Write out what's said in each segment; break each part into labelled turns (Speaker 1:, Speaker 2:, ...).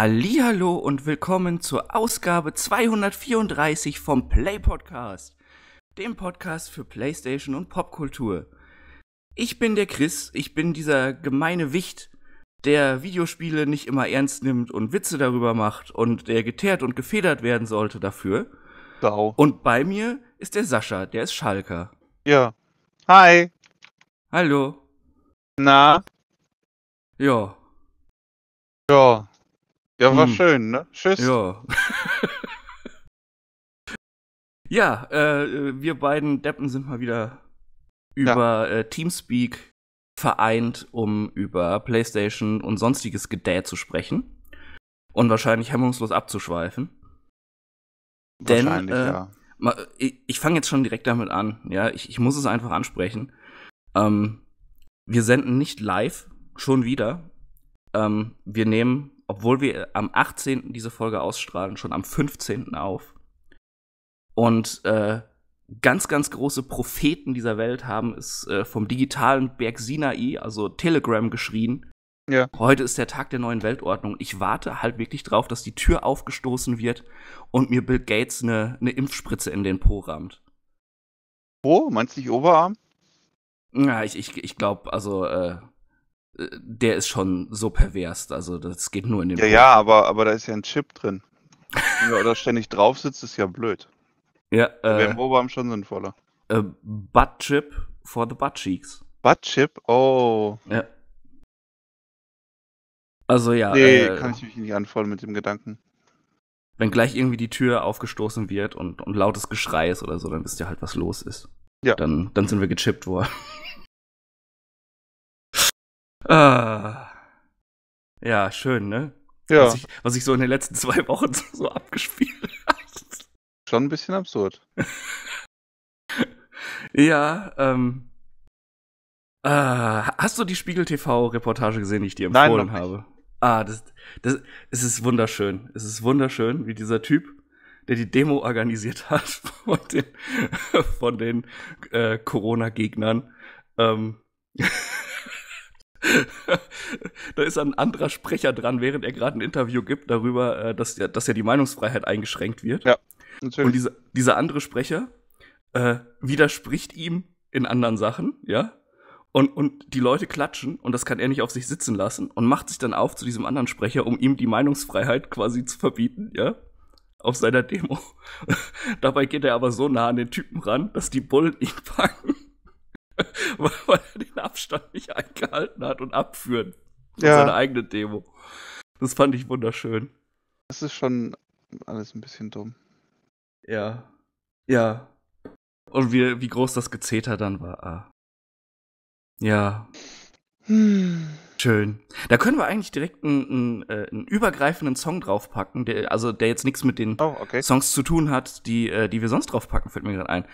Speaker 1: Hallo und willkommen zur Ausgabe 234 vom Play Podcast, dem Podcast für PlayStation und Popkultur. Ich bin der Chris, ich bin dieser gemeine Wicht, der Videospiele nicht immer ernst nimmt und Witze darüber macht und der geteert und gefedert werden sollte dafür. Sau. Und bei mir ist der Sascha, der ist Schalker. Ja. Hi. Hallo. Na? Ja. Ja. Ja, war hm. schön, ne? Tschüss. Ja. ja, äh, wir beiden Deppen sind mal wieder über ja. äh, Teamspeak vereint, um über PlayStation und sonstiges Gedäh zu sprechen. Und wahrscheinlich hemmungslos abzuschweifen.
Speaker 2: Denn, äh, ja. Mal,
Speaker 1: ich, ich fange jetzt schon direkt damit an. Ja, ich, ich muss es einfach ansprechen. Ähm, wir senden nicht live, schon wieder. Ähm, wir nehmen obwohl wir am 18. diese Folge ausstrahlen, schon am 15. auf. Und äh, ganz, ganz große Propheten dieser Welt haben es äh, vom digitalen Berg Sinai, also Telegram, geschrien. Ja. Heute ist der Tag der neuen Weltordnung. Ich warte halt wirklich drauf, dass die Tür aufgestoßen wird und mir Bill Gates eine, eine Impfspritze in den Po rammt. Po? Oh, meinst du nicht Oberarm? Na, ich, ich, ich glaube, also äh, der ist schon so pervers. Also das geht nur in den. Ja, Blut. ja,
Speaker 3: aber, aber da ist ja ein Chip drin. Wenn man da ständig drauf sitzt, ist ja blöd. Ja, äh, Wäre im Oberarm schon sinnvoller. Äh,
Speaker 1: butt Chip for the Butt Cheeks. Butt Chip? Oh. Ja. Also ja. Nee, äh, kann ich mich nicht anfallen mit dem Gedanken. Wenn gleich irgendwie die Tür aufgestoßen wird und, und lautes Geschrei ist oder so, dann wisst ihr halt, was los ist. Ja. Dann, dann sind wir gechippt worden. Ah. Ja, schön, ne? Ja. Was ich, was ich so in den letzten zwei Wochen so, so abgespielt hat. Schon ein bisschen absurd. ja, ähm. Äh, hast du die Spiegel TV-Reportage gesehen, die ich dir empfohlen Nein, habe? Ah, das, das, es ist wunderschön. Es ist wunderschön, wie dieser Typ, der die Demo organisiert hat von den, von den äh, Corona-Gegnern, ähm, da ist ein anderer Sprecher dran, während er gerade ein Interview gibt darüber, äh, dass ja, dass ja die Meinungsfreiheit eingeschränkt wird. Ja, natürlich. Und dieser, dieser andere Sprecher äh, widerspricht ihm in anderen Sachen, ja. Und, und die Leute klatschen und das kann er nicht auf sich sitzen lassen und macht sich dann auf zu diesem anderen Sprecher, um ihm die Meinungsfreiheit quasi zu verbieten, ja auf seiner Demo. Dabei geht er aber so nah an den Typen ran, dass die Bullen ihn fangen. weil er den Abstand nicht eingehalten hat und abführen. Ja. Seine eigene Demo. Das fand ich wunderschön.
Speaker 3: Das ist schon alles ein bisschen dumm. Ja. Ja.
Speaker 1: Und wie, wie groß das Gezeter dann war. Ah. Ja. Hm. Schön. Da können wir eigentlich direkt einen, einen, äh, einen übergreifenden Song draufpacken, der, also der jetzt nichts mit den oh, okay. Songs zu tun hat, die, äh, die wir sonst draufpacken, fällt mir gerade ein.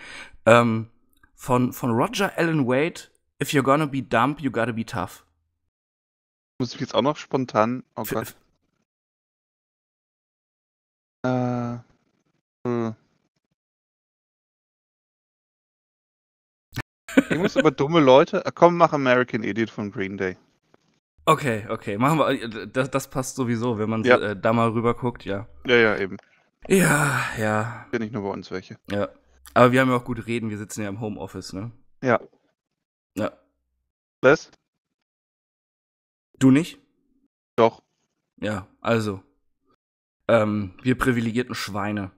Speaker 1: Ähm, von, von Roger Allen Wade, If You're Gonna Be Dumb, You Gotta Be Tough. Muss ich jetzt auch noch spontan. Oh F Gott.
Speaker 2: Äh. Hm. Ich muss über dumme Leute. Äh, komm, mach American
Speaker 3: Idiot von Green Day.
Speaker 1: Okay, okay, machen wir. Äh, das, das passt sowieso, wenn man ja. äh, da mal rüber guckt, ja. Ja, ja, eben. Ja, ja. Bin ich nur bei uns welche. Ja. Aber wir haben ja auch gut reden, wir sitzen ja im Homeoffice, ne? Ja. Ja. Was? Du nicht? Doch. Ja, also. Ähm, wir privilegierten Schweine.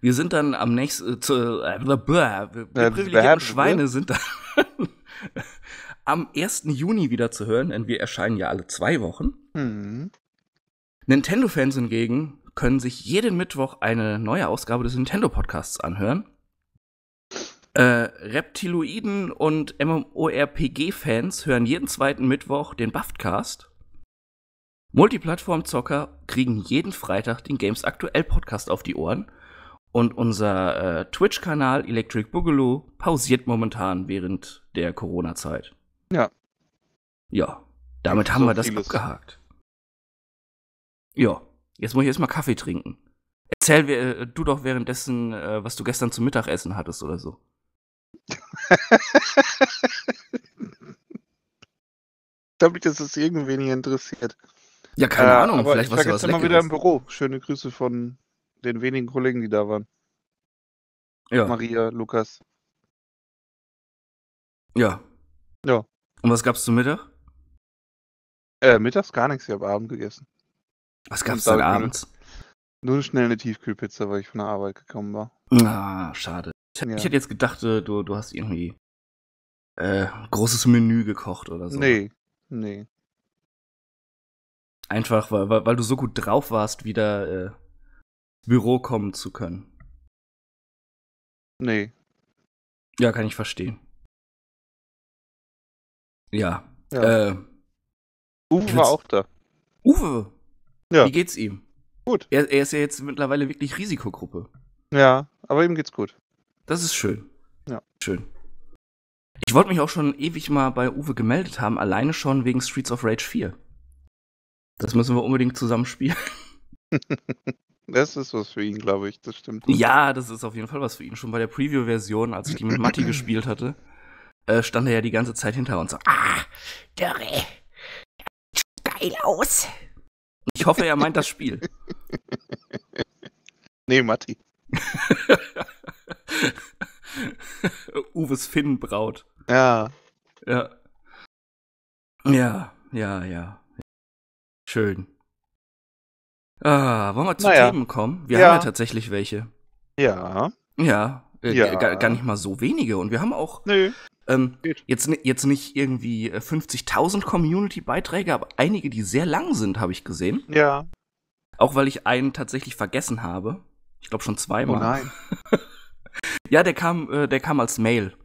Speaker 1: Wir sind dann am nächsten. Äh, Zu, äh, blablabla, wir, wir ja, äh, privilegierten Schweine wir? sind dann am 1. Juni wieder zu hören, denn wir erscheinen ja alle zwei Wochen. Mhm. Nintendo-Fans hingegen können sich jeden Mittwoch eine neue Ausgabe des Nintendo Podcasts anhören. Äh, Reptiloiden und MMORPG-Fans hören jeden zweiten Mittwoch den Buffcast. Multiplattform-Zocker kriegen jeden Freitag den Games Aktuell Podcast auf die Ohren. Und unser äh, Twitch-Kanal Electric Boogaloo pausiert momentan während der Corona-Zeit.
Speaker 2: Ja. Ja, damit haben so wir das
Speaker 1: vieles. abgehakt. Ja. Jetzt muss ich erstmal Kaffee trinken. Erzähl äh, du doch währenddessen, äh, was du gestern zum Mittagessen hattest oder so.
Speaker 3: Damit das es irgendwen hier interessiert. Ja, keine äh, Ahnung, vielleicht was ich war was gestern mal wieder im Büro. Schöne Grüße von den wenigen Kollegen, die da waren. Ja. Maria, Lukas.
Speaker 2: Ja. Ja.
Speaker 1: Und was gab's
Speaker 3: zum Mittag? Äh, mittags gar nichts, ich habe Abend gegessen. Was gab's denn abends? Nur schnell eine Tiefkühlpizza, weil ich von der Arbeit gekommen war.
Speaker 1: Ah, schade. Ich, ja. ich hätte jetzt gedacht, äh, du, du hast irgendwie äh, großes Menü gekocht oder so. Nee, nee. Einfach, weil, weil, du so gut drauf warst, wieder äh, ins Büro kommen zu können.
Speaker 2: Nee. Ja, kann ich verstehen. Ja.
Speaker 1: ja. Äh, Uwe war auch da. Uwe! Ja. Wie geht's ihm? Gut. Er, er, ist ja jetzt mittlerweile wirklich Risikogruppe. Ja, aber ihm geht's gut. Das ist schön. Ja. Schön. Ich wollte mich auch schon ewig mal bei Uwe gemeldet haben, alleine schon wegen Streets of Rage 4. Das müssen wir unbedingt zusammen spielen.
Speaker 3: Das ist was für ihn, glaube ich, das stimmt.
Speaker 1: Ja, das ist auf jeden Fall was für ihn. Schon bei der Preview-Version, als ich die mit Matti gespielt hatte, äh, stand er ja die ganze Zeit hinter uns. ah, Dörre, sieht geil aus. Ich hoffe, er meint das Spiel. Nee, Matti. Uwes Finnenbraut. Ja. Ja. Ja, ja, ja. Schön. Ah, wollen wir zu naja. Themen kommen? Wir ja. haben ja tatsächlich welche. Ja. Ja, äh, ja. gar, nicht mal so wenige. Und wir haben auch Nö. Ähm, jetzt, jetzt nicht irgendwie 50.000 äh, Community-Beiträge, aber einige, die sehr lang sind, habe ich gesehen. Ja. Auch weil ich einen tatsächlich vergessen habe. Ich glaube schon zweimal. Oh nein. ja, der kam, äh, der kam als Mail.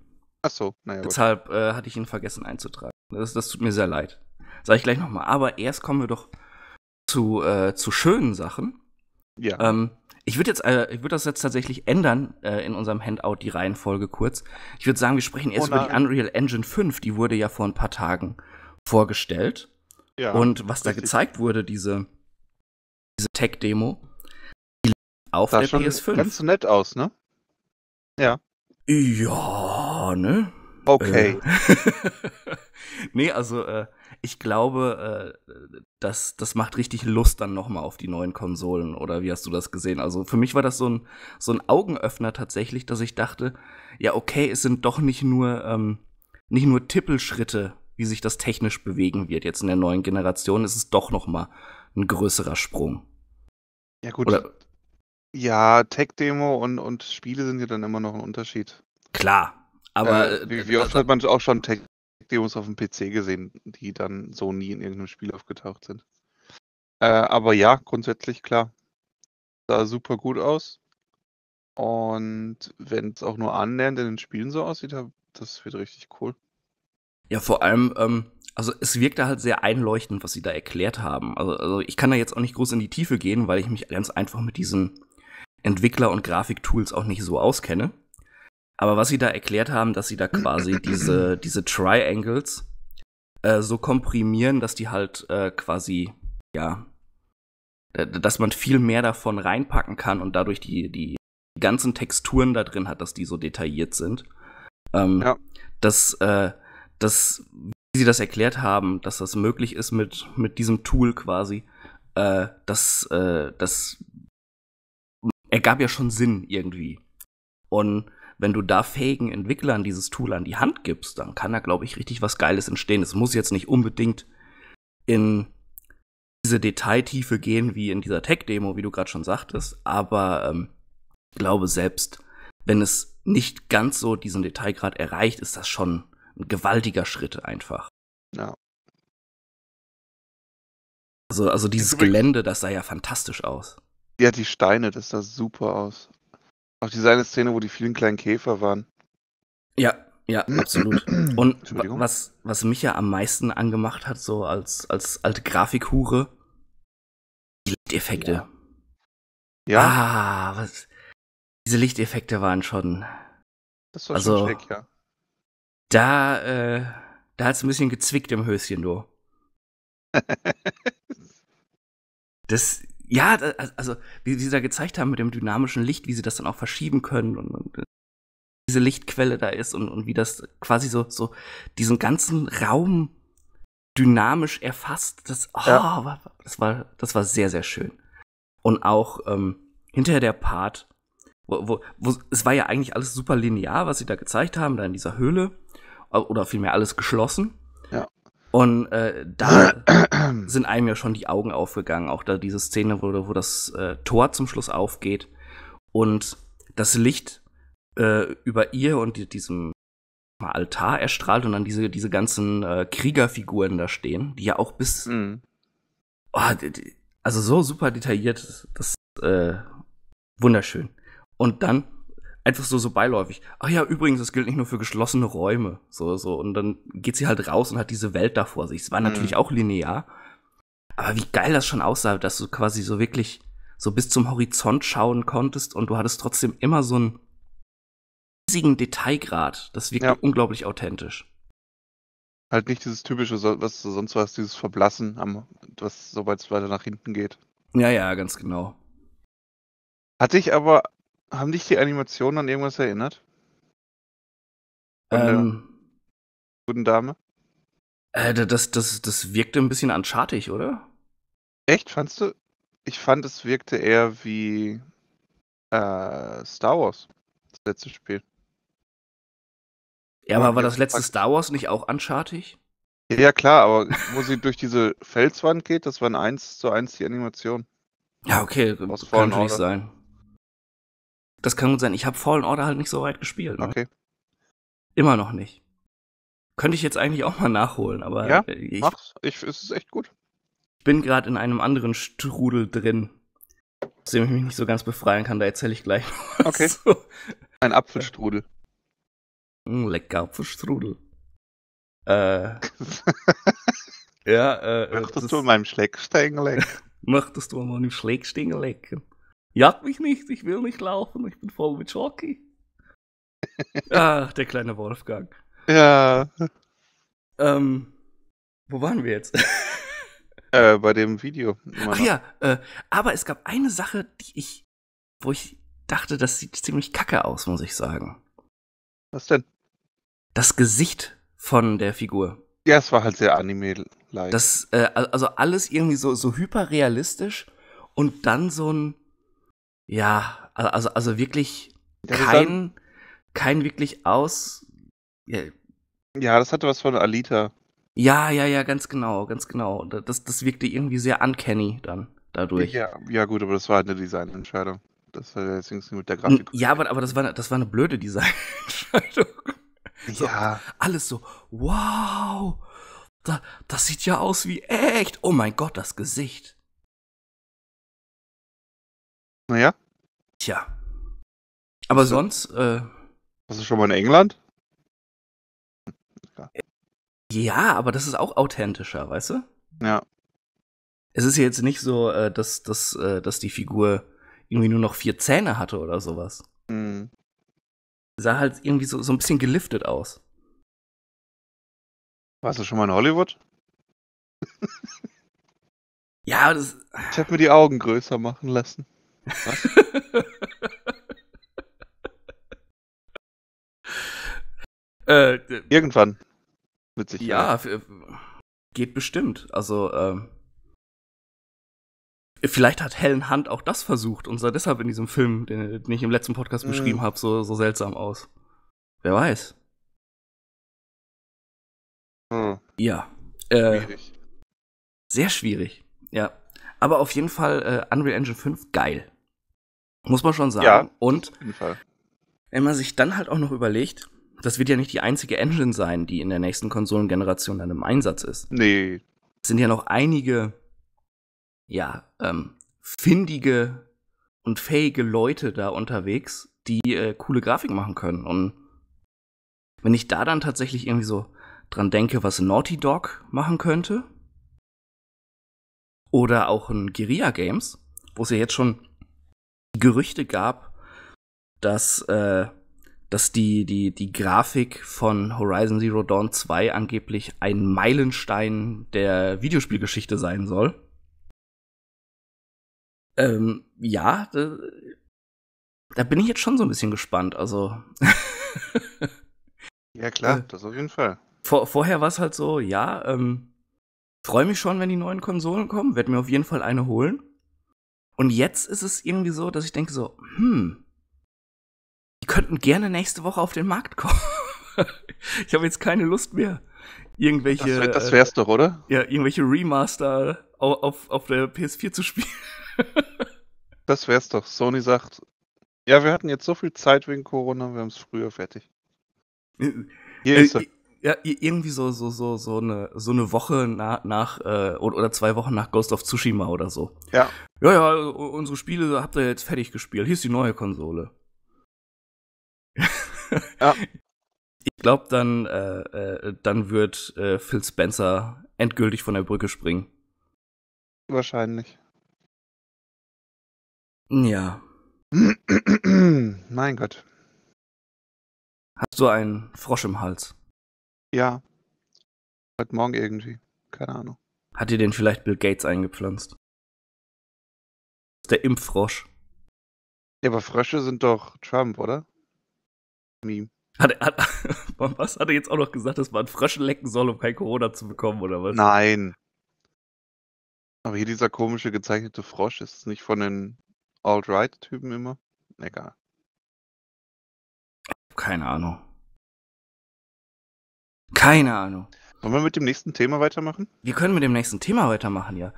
Speaker 1: Ach so, naja. Deshalb äh, hatte ich ihn vergessen einzutragen. Das, das tut mir sehr leid. Sag ich gleich nochmal. Aber erst kommen wir doch zu, äh, zu schönen Sachen. Ja. Ähm, ich würde jetzt, äh, ich würde das jetzt tatsächlich ändern äh, in unserem Handout die Reihenfolge kurz. Ich würde sagen, wir sprechen erst oh über die Unreal Engine 5. Die wurde ja vor ein paar Tagen vorgestellt. Ja, und was richtig. da gezeigt wurde, diese, diese Tech-Demo, die auf das der PS5. Ganz so nett aus, ne? Ja. Ja, ne? Okay. Äh, nee, also äh, ich glaube, äh, das, das macht richtig Lust dann nochmal auf die neuen Konsolen. Oder wie hast du das gesehen? Also für mich war das so ein, so ein Augenöffner tatsächlich, dass ich dachte, ja, okay, es sind doch nicht nur, ähm, nicht nur Tippelschritte, wie sich das technisch bewegen wird jetzt in der neuen Generation. Es ist doch nochmal ein größerer Sprung. Ja, gut. Oder,
Speaker 3: ja, Tech-Demo und, und Spiele sind ja dann immer noch ein Unterschied. Klar, aber äh, äh wie, wie, oft hat man auch schon Tech-Demos auf dem PC gesehen, die dann so nie in irgendeinem Spiel aufgetaucht sind? Äh, aber ja, grundsätzlich klar. Sah super gut aus. Und
Speaker 1: wenn es auch nur annähernd in den Spielen so aussieht, das wird richtig cool. Ja, vor allem, ähm, also es wirkt da halt sehr einleuchtend, was sie da erklärt haben. Also, also ich kann da jetzt auch nicht groß in die Tiefe gehen, weil ich mich ganz einfach mit diesen Entwickler- und Grafiktools auch nicht so auskenne. Aber was sie da erklärt haben, dass sie da quasi diese, diese Triangles äh, so komprimieren, dass die halt äh, quasi, ja, dass man viel mehr davon reinpacken kann und dadurch die, die ganzen Texturen da drin hat, dass die so detailliert sind. Ähm, ja. Dass, äh, dass, wie sie das erklärt haben, dass das möglich ist mit, mit diesem Tool quasi, äh, das, äh, das ergab ja schon Sinn irgendwie. Und wenn du da fähigen Entwicklern dieses Tool an die Hand gibst, dann kann da, glaube ich, richtig was Geiles entstehen. Es muss jetzt nicht unbedingt in diese Detailtiefe gehen wie in dieser Tech-Demo, wie du gerade schon sagtest, aber ähm, ich glaube, selbst wenn es nicht ganz so diesen Detailgrad erreicht, ist das schon ein gewaltiger Schritt einfach. Ja. Also, also dieses Gelände, das sah ja
Speaker 3: fantastisch aus. Ja, die Steine, das sah super aus. Auch diese eine Szene, wo die vielen kleinen Käfer waren.
Speaker 1: Ja, ja, absolut. Und was, was mich ja am meisten angemacht hat, so als, als alte Grafikhure, die Lichteffekte. Ja. ja. Ah, was, diese Lichteffekte waren schon. Das war also, schon schick, ja. Da, äh, da hat's ein bisschen gezwickt im Höschen, du. das, ja, also wie sie da gezeigt haben mit dem dynamischen Licht, wie sie das dann auch verschieben können und, und äh, diese Lichtquelle da ist und, und wie das quasi so, so diesen ganzen Raum dynamisch erfasst. Das, oh, ja. war, das, war, das war sehr, sehr schön. Und auch ähm, hinterher der Part, wo, wo, wo, es war ja eigentlich alles super linear, was sie da gezeigt haben, da in dieser Höhle. Oder vielmehr alles geschlossen. Ja. Und äh, da sind einem ja schon die Augen aufgegangen, auch da diese Szene, wo, wo das äh, Tor zum Schluss aufgeht und das Licht äh, über ihr und die, diesem Altar erstrahlt und dann diese, diese ganzen äh, Kriegerfiguren da stehen, die ja auch bis. Mhm. Oh, also so super detailliert, das, äh, wunderschön. Und dann einfach so, so beiläufig. Ach ja, übrigens, das gilt nicht nur für geschlossene Räume. So, so. Und dann geht sie halt raus und hat diese Welt da vor sich. Es war mhm. natürlich auch linear. Aber wie geil das schon aussah, dass du quasi so wirklich so bis zum Horizont schauen konntest und du hattest trotzdem immer so einen riesigen Detailgrad. Das wirkte ja. unglaublich authentisch. Halt nicht
Speaker 3: dieses typische, was du sonst was, dieses Verblassen, am, was sobald es weiter nach hinten geht. Ja, ja, ganz genau. Hatte ich aber haben dich die Animationen an irgendwas erinnert? Von ähm, der guten Dame?
Speaker 1: Äh, das, das, das wirkte ein bisschen unchartig, oder?
Speaker 3: Echt, fandst du? Ich fand, es wirkte eher wie äh, Star Wars, das letzte Spiel.
Speaker 1: Ja, aber war das letzte Star Wars nicht auch unchartig?
Speaker 3: Ja, klar, aber wo sie durch diese Felswand geht, das waren eins zu eins die Animation.
Speaker 1: Ja, okay, das kann natürlich sein. Das kann gut sein. Ich habe Fallen Order halt nicht so weit gespielt. Ne? Okay. Immer noch nicht. Könnte ich jetzt eigentlich auch mal nachholen, aber ja, ich, mach's. Ich, es ist echt gut. Ich bin gerade in einem anderen Strudel drin, aus dem ich mich nicht so ganz befreien kann. Da erzähle ich gleich noch was. Okay. Ein Apfelstrudel. Lecker Apfelstrudel. Äh. ja, äh. Möchtest du an meinem Schleckstengel lecken? Möchtest du an meinem Schleckstengel lecken? Jagt mich nicht, ich will nicht laufen, ich bin voll mit Schocki. Ach, ah, der kleine Wolfgang. Ja. Ähm, wo waren wir jetzt?
Speaker 3: äh, bei dem Video.
Speaker 1: Ach ja, äh, aber es gab eine Sache, die ich, wo ich dachte, das sieht ziemlich kacke aus, muss ich sagen. Was denn? Das Gesicht von der Figur. Ja, es war halt sehr anime-like. Das, äh, also alles irgendwie so, so hyperrealistisch und dann so ein, ja, also, also wirklich ja, kein, kein wirklich aus. Ja. ja, das hatte was von Alita. Ja, ja, ja, ganz genau, ganz genau. Das, das wirkte irgendwie sehr uncanny dann dadurch. Ja,
Speaker 3: ja gut, aber das war halt eine Designentscheidung. Das hat jetzt mit der Grafik.
Speaker 1: Ja, aber, aber das, war eine, das war eine blöde Designentscheidung. So, ja. Alles so, wow, da, das sieht ja aus wie echt. Oh mein Gott, das Gesicht.
Speaker 2: Naja, Tja. Aber also, sonst. Äh,
Speaker 1: hast du schon mal in England? Ja, aber das ist auch authentischer, weißt du? Ja. Es ist jetzt nicht so, äh, dass, dass, äh, dass die Figur irgendwie nur noch vier Zähne hatte oder sowas. Mhm. Sah halt irgendwie so, so ein bisschen geliftet aus. Warst du schon mal
Speaker 2: in Hollywood? ja, das. Ich hab mir die Augen
Speaker 3: größer machen lassen. Was?
Speaker 2: Äh, Irgendwann. Mit sich. Ja, äh,
Speaker 1: geht bestimmt. Also, ähm, vielleicht hat Helen Hunt auch das versucht und sah deshalb in diesem Film, den, den ich im letzten Podcast mhm. beschrieben habe, so, so seltsam aus. Wer weiß. Hm. Ja. Äh, schwierig. Sehr schwierig. Ja. Aber auf jeden Fall äh, Unreal Engine 5 geil. Muss man schon sagen. Ja, und wenn man sich dann halt auch noch überlegt, das wird ja nicht die einzige Engine sein, die in der nächsten Konsolengeneration dann im Einsatz ist. Nee. Es sind ja noch einige, ja, ähm, findige und fähige Leute da unterwegs, die äh, coole Grafik machen können. Und wenn ich da dann tatsächlich irgendwie so dran denke, was Naughty Dog machen könnte, oder auch ein Guerilla Games, wo es ja jetzt schon Gerüchte gab, dass äh, dass die, die, die Grafik von Horizon Zero Dawn 2 angeblich ein Meilenstein der Videospielgeschichte sein soll. Ähm, ja, da, da bin ich jetzt schon so ein bisschen gespannt, also. ja, klar, äh. das auf jeden Fall. Vor, vorher war es halt so, ja, ähm, freue mich schon, wenn die neuen Konsolen kommen, werde mir auf jeden Fall eine holen. Und jetzt ist es irgendwie so, dass ich denke so, hm, die könnten gerne nächste Woche auf den Markt kommen. ich habe jetzt keine Lust mehr. Irgendwelche. Das, wär, das äh, wär's doch, oder? Ja, irgendwelche Remaster auf, auf, der PS4 zu spielen.
Speaker 3: das wär's doch. Sony sagt, ja, wir hatten jetzt so viel Zeit wegen Corona, wir haben es früher fertig.
Speaker 1: Hier äh, ist er. Ja, irgendwie so, so, so, so eine, so eine Woche nach, nach äh, oder zwei Wochen nach Ghost of Tsushima oder so. Ja. Ja, ja, unsere Spiele habt ihr jetzt fertig gespielt. Hier ist die neue Konsole. Ja. Ich glaube, dann, äh, äh, dann wird äh, Phil Spencer endgültig von der Brücke springen.
Speaker 3: Wahrscheinlich.
Speaker 2: Ja. mein Gott. Hast du einen Frosch im Hals? Ja. Heute Morgen irgendwie. Keine Ahnung. Hat dir den vielleicht Bill Gates eingepflanzt?
Speaker 3: Der Impffrosch. Ja, aber Frösche sind doch Trump, oder? Meme. Hat, er, hat, was hat er jetzt auch noch gesagt, dass man Frösche lecken soll, um kein Corona zu bekommen, oder was? Nein. Aber hier dieser komische gezeichnete Frosch, ist es nicht von den Alt-Right-Typen immer? Egal. Keine Ahnung. Keine Ahnung. Wollen wir mit dem nächsten
Speaker 1: Thema weitermachen? Wir können mit dem nächsten Thema weitermachen, ja.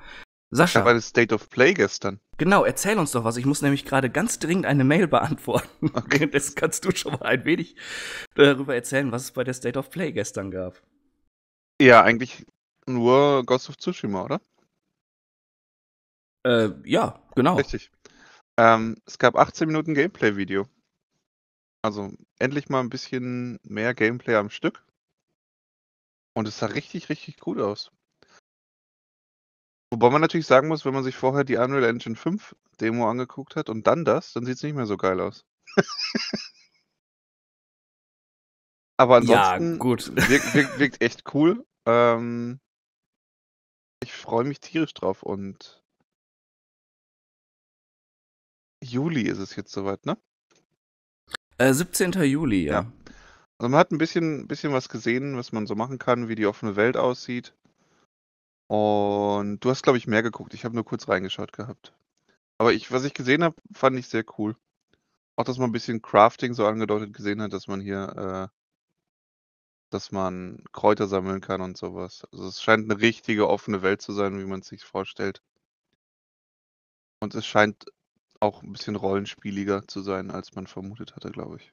Speaker 1: Sascha. Ich habe eine State of Play gestern. Genau, erzähl uns doch was. Ich muss nämlich gerade ganz dringend eine Mail beantworten. Okay. Das kannst du schon mal ein wenig darüber erzählen, was es bei der State of Play gestern gab. Ja, eigentlich
Speaker 3: nur Ghost of Tsushima, oder?
Speaker 1: Äh, ja,
Speaker 3: genau. Richtig. Ähm, es gab 18 Minuten Gameplay-Video. Also endlich mal ein bisschen mehr Gameplay am Stück. Und es sah richtig, richtig gut aus. Wobei man natürlich sagen muss, wenn man sich vorher die Unreal Engine 5 Demo angeguckt hat und dann das, dann sieht es nicht mehr so geil aus.
Speaker 2: Aber ansonsten ja, gut. Wirkt, wirkt, wirkt echt cool. Ähm, ich freue mich tierisch drauf und Juli ist es jetzt soweit, ne? Äh, 17.
Speaker 3: Juli, ja. ja. Also man hat ein bisschen, bisschen was gesehen, was man so machen kann, wie die offene Welt aussieht. Und du hast, glaube ich, mehr geguckt. Ich habe nur kurz reingeschaut gehabt. Aber ich, was ich gesehen habe, fand ich sehr cool. Auch, dass man ein bisschen Crafting so angedeutet gesehen hat, dass man hier, äh, dass man Kräuter sammeln kann und sowas. Also es scheint eine richtige offene Welt zu sein, wie man es sich vorstellt. Und es scheint auch ein bisschen rollenspieliger zu sein, als man vermutet hatte, glaube ich.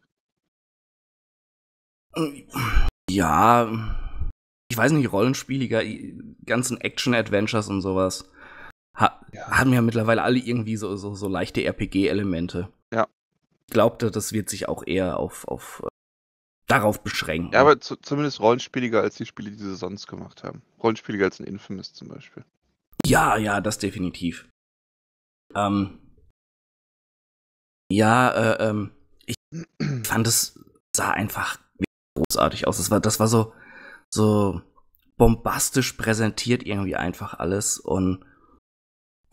Speaker 1: Ja, ich weiß nicht, Rollenspieliger, ganzen Action-Adventures und sowas, ha ja. haben ja mittlerweile alle irgendwie so, so, so leichte RPG-Elemente. Ja. Ich glaubte, das wird sich auch eher auf, auf äh, darauf beschränken. Ja, aber
Speaker 3: zu, zumindest rollenspieliger als die Spiele, die sie sonst gemacht haben. Rollenspieliger als ein Infamous zum Beispiel.
Speaker 2: Ja, ja, das definitiv.
Speaker 1: Ähm, ja, äh, ähm, ich fand es sah einfach großartig aus. Das war, das war so, so bombastisch präsentiert irgendwie einfach alles und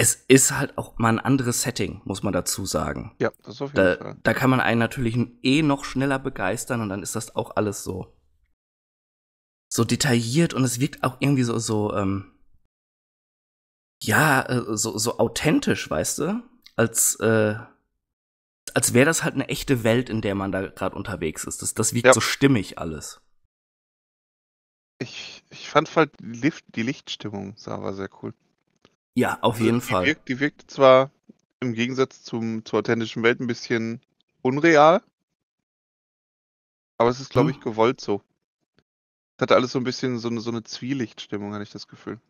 Speaker 1: es ist halt auch mal ein anderes Setting, muss man dazu sagen. Ja, das ist auf jeden da, Fall. Da kann man einen natürlich eh noch schneller begeistern und dann ist das auch alles so so detailliert und es wirkt auch irgendwie so so ähm, ja äh, so so authentisch, weißt du, als äh, als wäre das halt eine echte Welt, in der man da gerade unterwegs ist. Das, das wirkt ja. so stimmig alles.
Speaker 3: Ich, ich fand halt die, Licht, die Lichtstimmung sah, war sehr cool.
Speaker 1: Ja, auf also jeden die, Fall. Die, wirkt, die wirkt zwar
Speaker 3: im Gegensatz zum, zur authentischen Welt ein bisschen unreal, aber es ist, glaube hm. ich, gewollt so. Es hatte alles so ein bisschen so eine, so eine Zwielichtstimmung, hatte ich das Gefühl.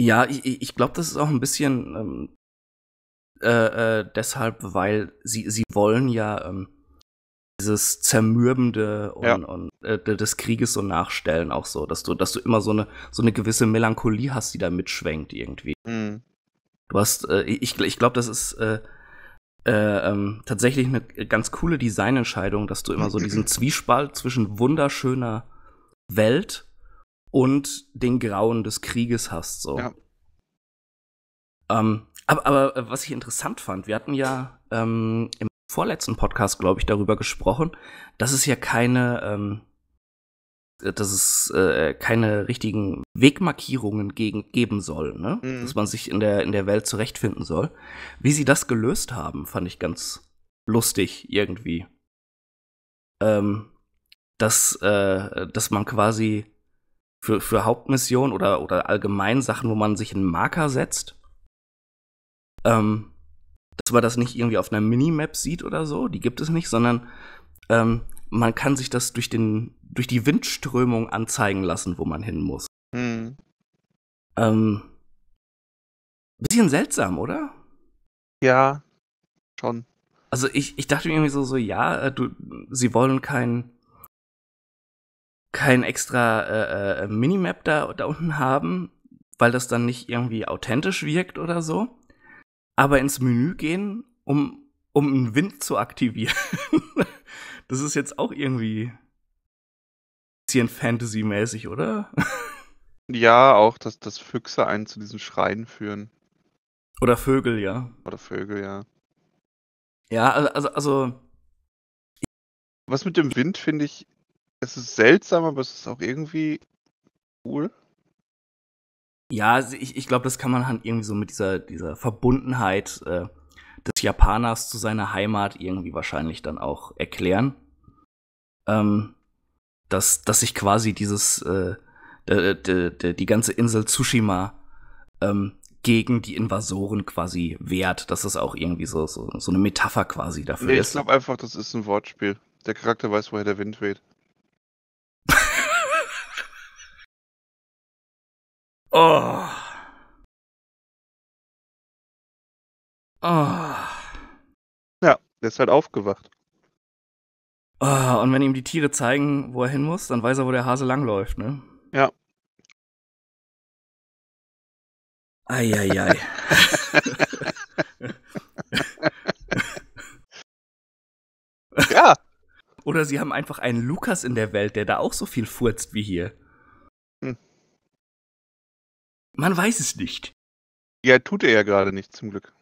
Speaker 1: Ja, ich, ich glaube, das ist auch ein bisschen ähm, äh, äh, deshalb, weil sie, sie wollen ja ähm, dieses Zermürbende und, ja. und äh, des Krieges so nachstellen auch so, dass du, dass du immer so eine, so eine gewisse Melancholie hast, die da mitschwenkt irgendwie. Mhm. Du hast, äh, ich, ich glaube, das ist äh, äh, ähm, tatsächlich eine ganz coole Designentscheidung, dass du immer so diesen Zwiespalt zwischen wunderschöner Welt und den Grauen des Krieges hast. So. Ja. Ähm, aber, aber äh, was ich interessant fand, wir hatten ja ähm, im vorletzten Podcast, glaube ich, darüber gesprochen, dass es ja keine, ähm, dass es äh, keine richtigen Wegmarkierungen gegen, geben soll, ne? Mhm. dass man sich in der, in der Welt zurechtfinden soll. Wie sie das gelöst haben, fand ich ganz lustig irgendwie. Ähm, dass, äh, dass man quasi für, für Hauptmissionen oder, oder allgemein Sachen, wo man sich einen Marker setzt, ähm, dass man das nicht irgendwie auf einer Minimap sieht oder so, die gibt es nicht, sondern ähm, man kann sich das durch, den, durch die Windströmung anzeigen lassen, wo man hin muss. Hm. Ähm, bisschen seltsam, oder? Ja, schon. Also ich, ich dachte mir irgendwie so, so ja, äh, du, sie wollen kein, kein extra äh, äh, Minimap da, da unten haben, weil das dann nicht irgendwie authentisch wirkt oder so aber ins Menü gehen, um, um einen Wind zu aktivieren. das ist jetzt auch irgendwie ein bisschen Fantasy-mäßig, oder?
Speaker 3: ja, auch, dass, dass Füchse einen zu diesen Schreien führen. Oder Vögel, ja. Oder Vögel, ja. Ja, also, also
Speaker 1: was mit dem Wind finde ich, es ist seltsam, aber es ist auch irgendwie cool. Ja, also ich, ich glaube, das kann man halt irgendwie so mit dieser, dieser Verbundenheit äh, des Japaners zu seiner Heimat irgendwie wahrscheinlich dann auch erklären. Ähm, dass, dass sich quasi dieses, äh, de, de, de, die ganze Insel Tsushima ähm, gegen die Invasoren quasi wehrt, dass das auch irgendwie so, so, so eine Metapher quasi dafür nee, ist. Ich
Speaker 3: glaube einfach, das ist ein Wortspiel. Der Charakter weiß, woher der Wind weht.
Speaker 2: Oh. Oh. Ja, der ist halt aufgewacht.
Speaker 1: Oh, und wenn ihm die Tiere zeigen, wo er hin muss, dann weiß er, wo der Hase langläuft, ne?
Speaker 2: Ja. Eieiei.
Speaker 1: ja. Oder sie haben einfach einen Lukas in der Welt, der da auch so viel furzt wie hier. Man weiß es nicht. Ja, tut er ja gerade nicht, zum Glück.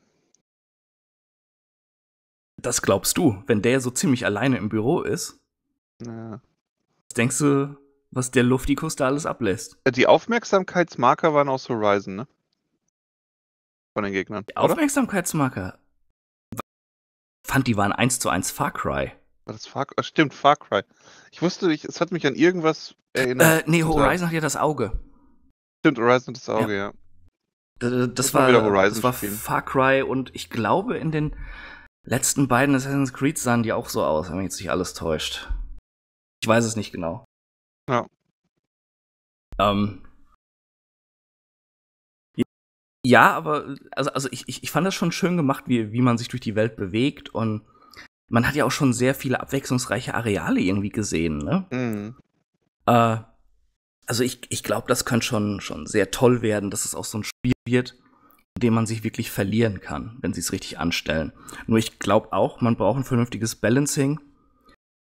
Speaker 1: Das glaubst du, wenn der so ziemlich alleine im Büro ist. Ja. Was denkst du, was der Luftikus da alles ablässt? Die
Speaker 3: Aufmerksamkeitsmarker waren aus Horizon, ne? Von den Gegnern. Die
Speaker 1: Aufmerksamkeitsmarker? Fand die waren 1 zu 1 Far Cry. War das Far Cry. Ah, stimmt, Far Cry. Ich wusste nicht, es hat mich an irgendwas äh, erinnert. Äh, nee, Horizon hat ja das Auge. Stimmt, Horizon das Auge, ja. ja. Das, das war, das war Far Cry und ich glaube, in den letzten beiden Assassin's Creed sahen die auch so aus, wenn man jetzt nicht alles täuscht. Ich weiß es nicht genau.
Speaker 2: Ja. Ähm,
Speaker 1: ja, aber also, also ich, ich, ich fand das schon schön gemacht, wie, wie man sich durch die Welt bewegt und man hat ja auch schon sehr viele abwechslungsreiche Areale irgendwie gesehen, ne? Mhm. Äh, also ich, ich glaube, das könnte schon, schon sehr toll werden, dass es auch so ein Spiel wird, in dem man sich wirklich verlieren kann, wenn sie es richtig anstellen. Nur ich glaube auch, man braucht ein vernünftiges Balancing,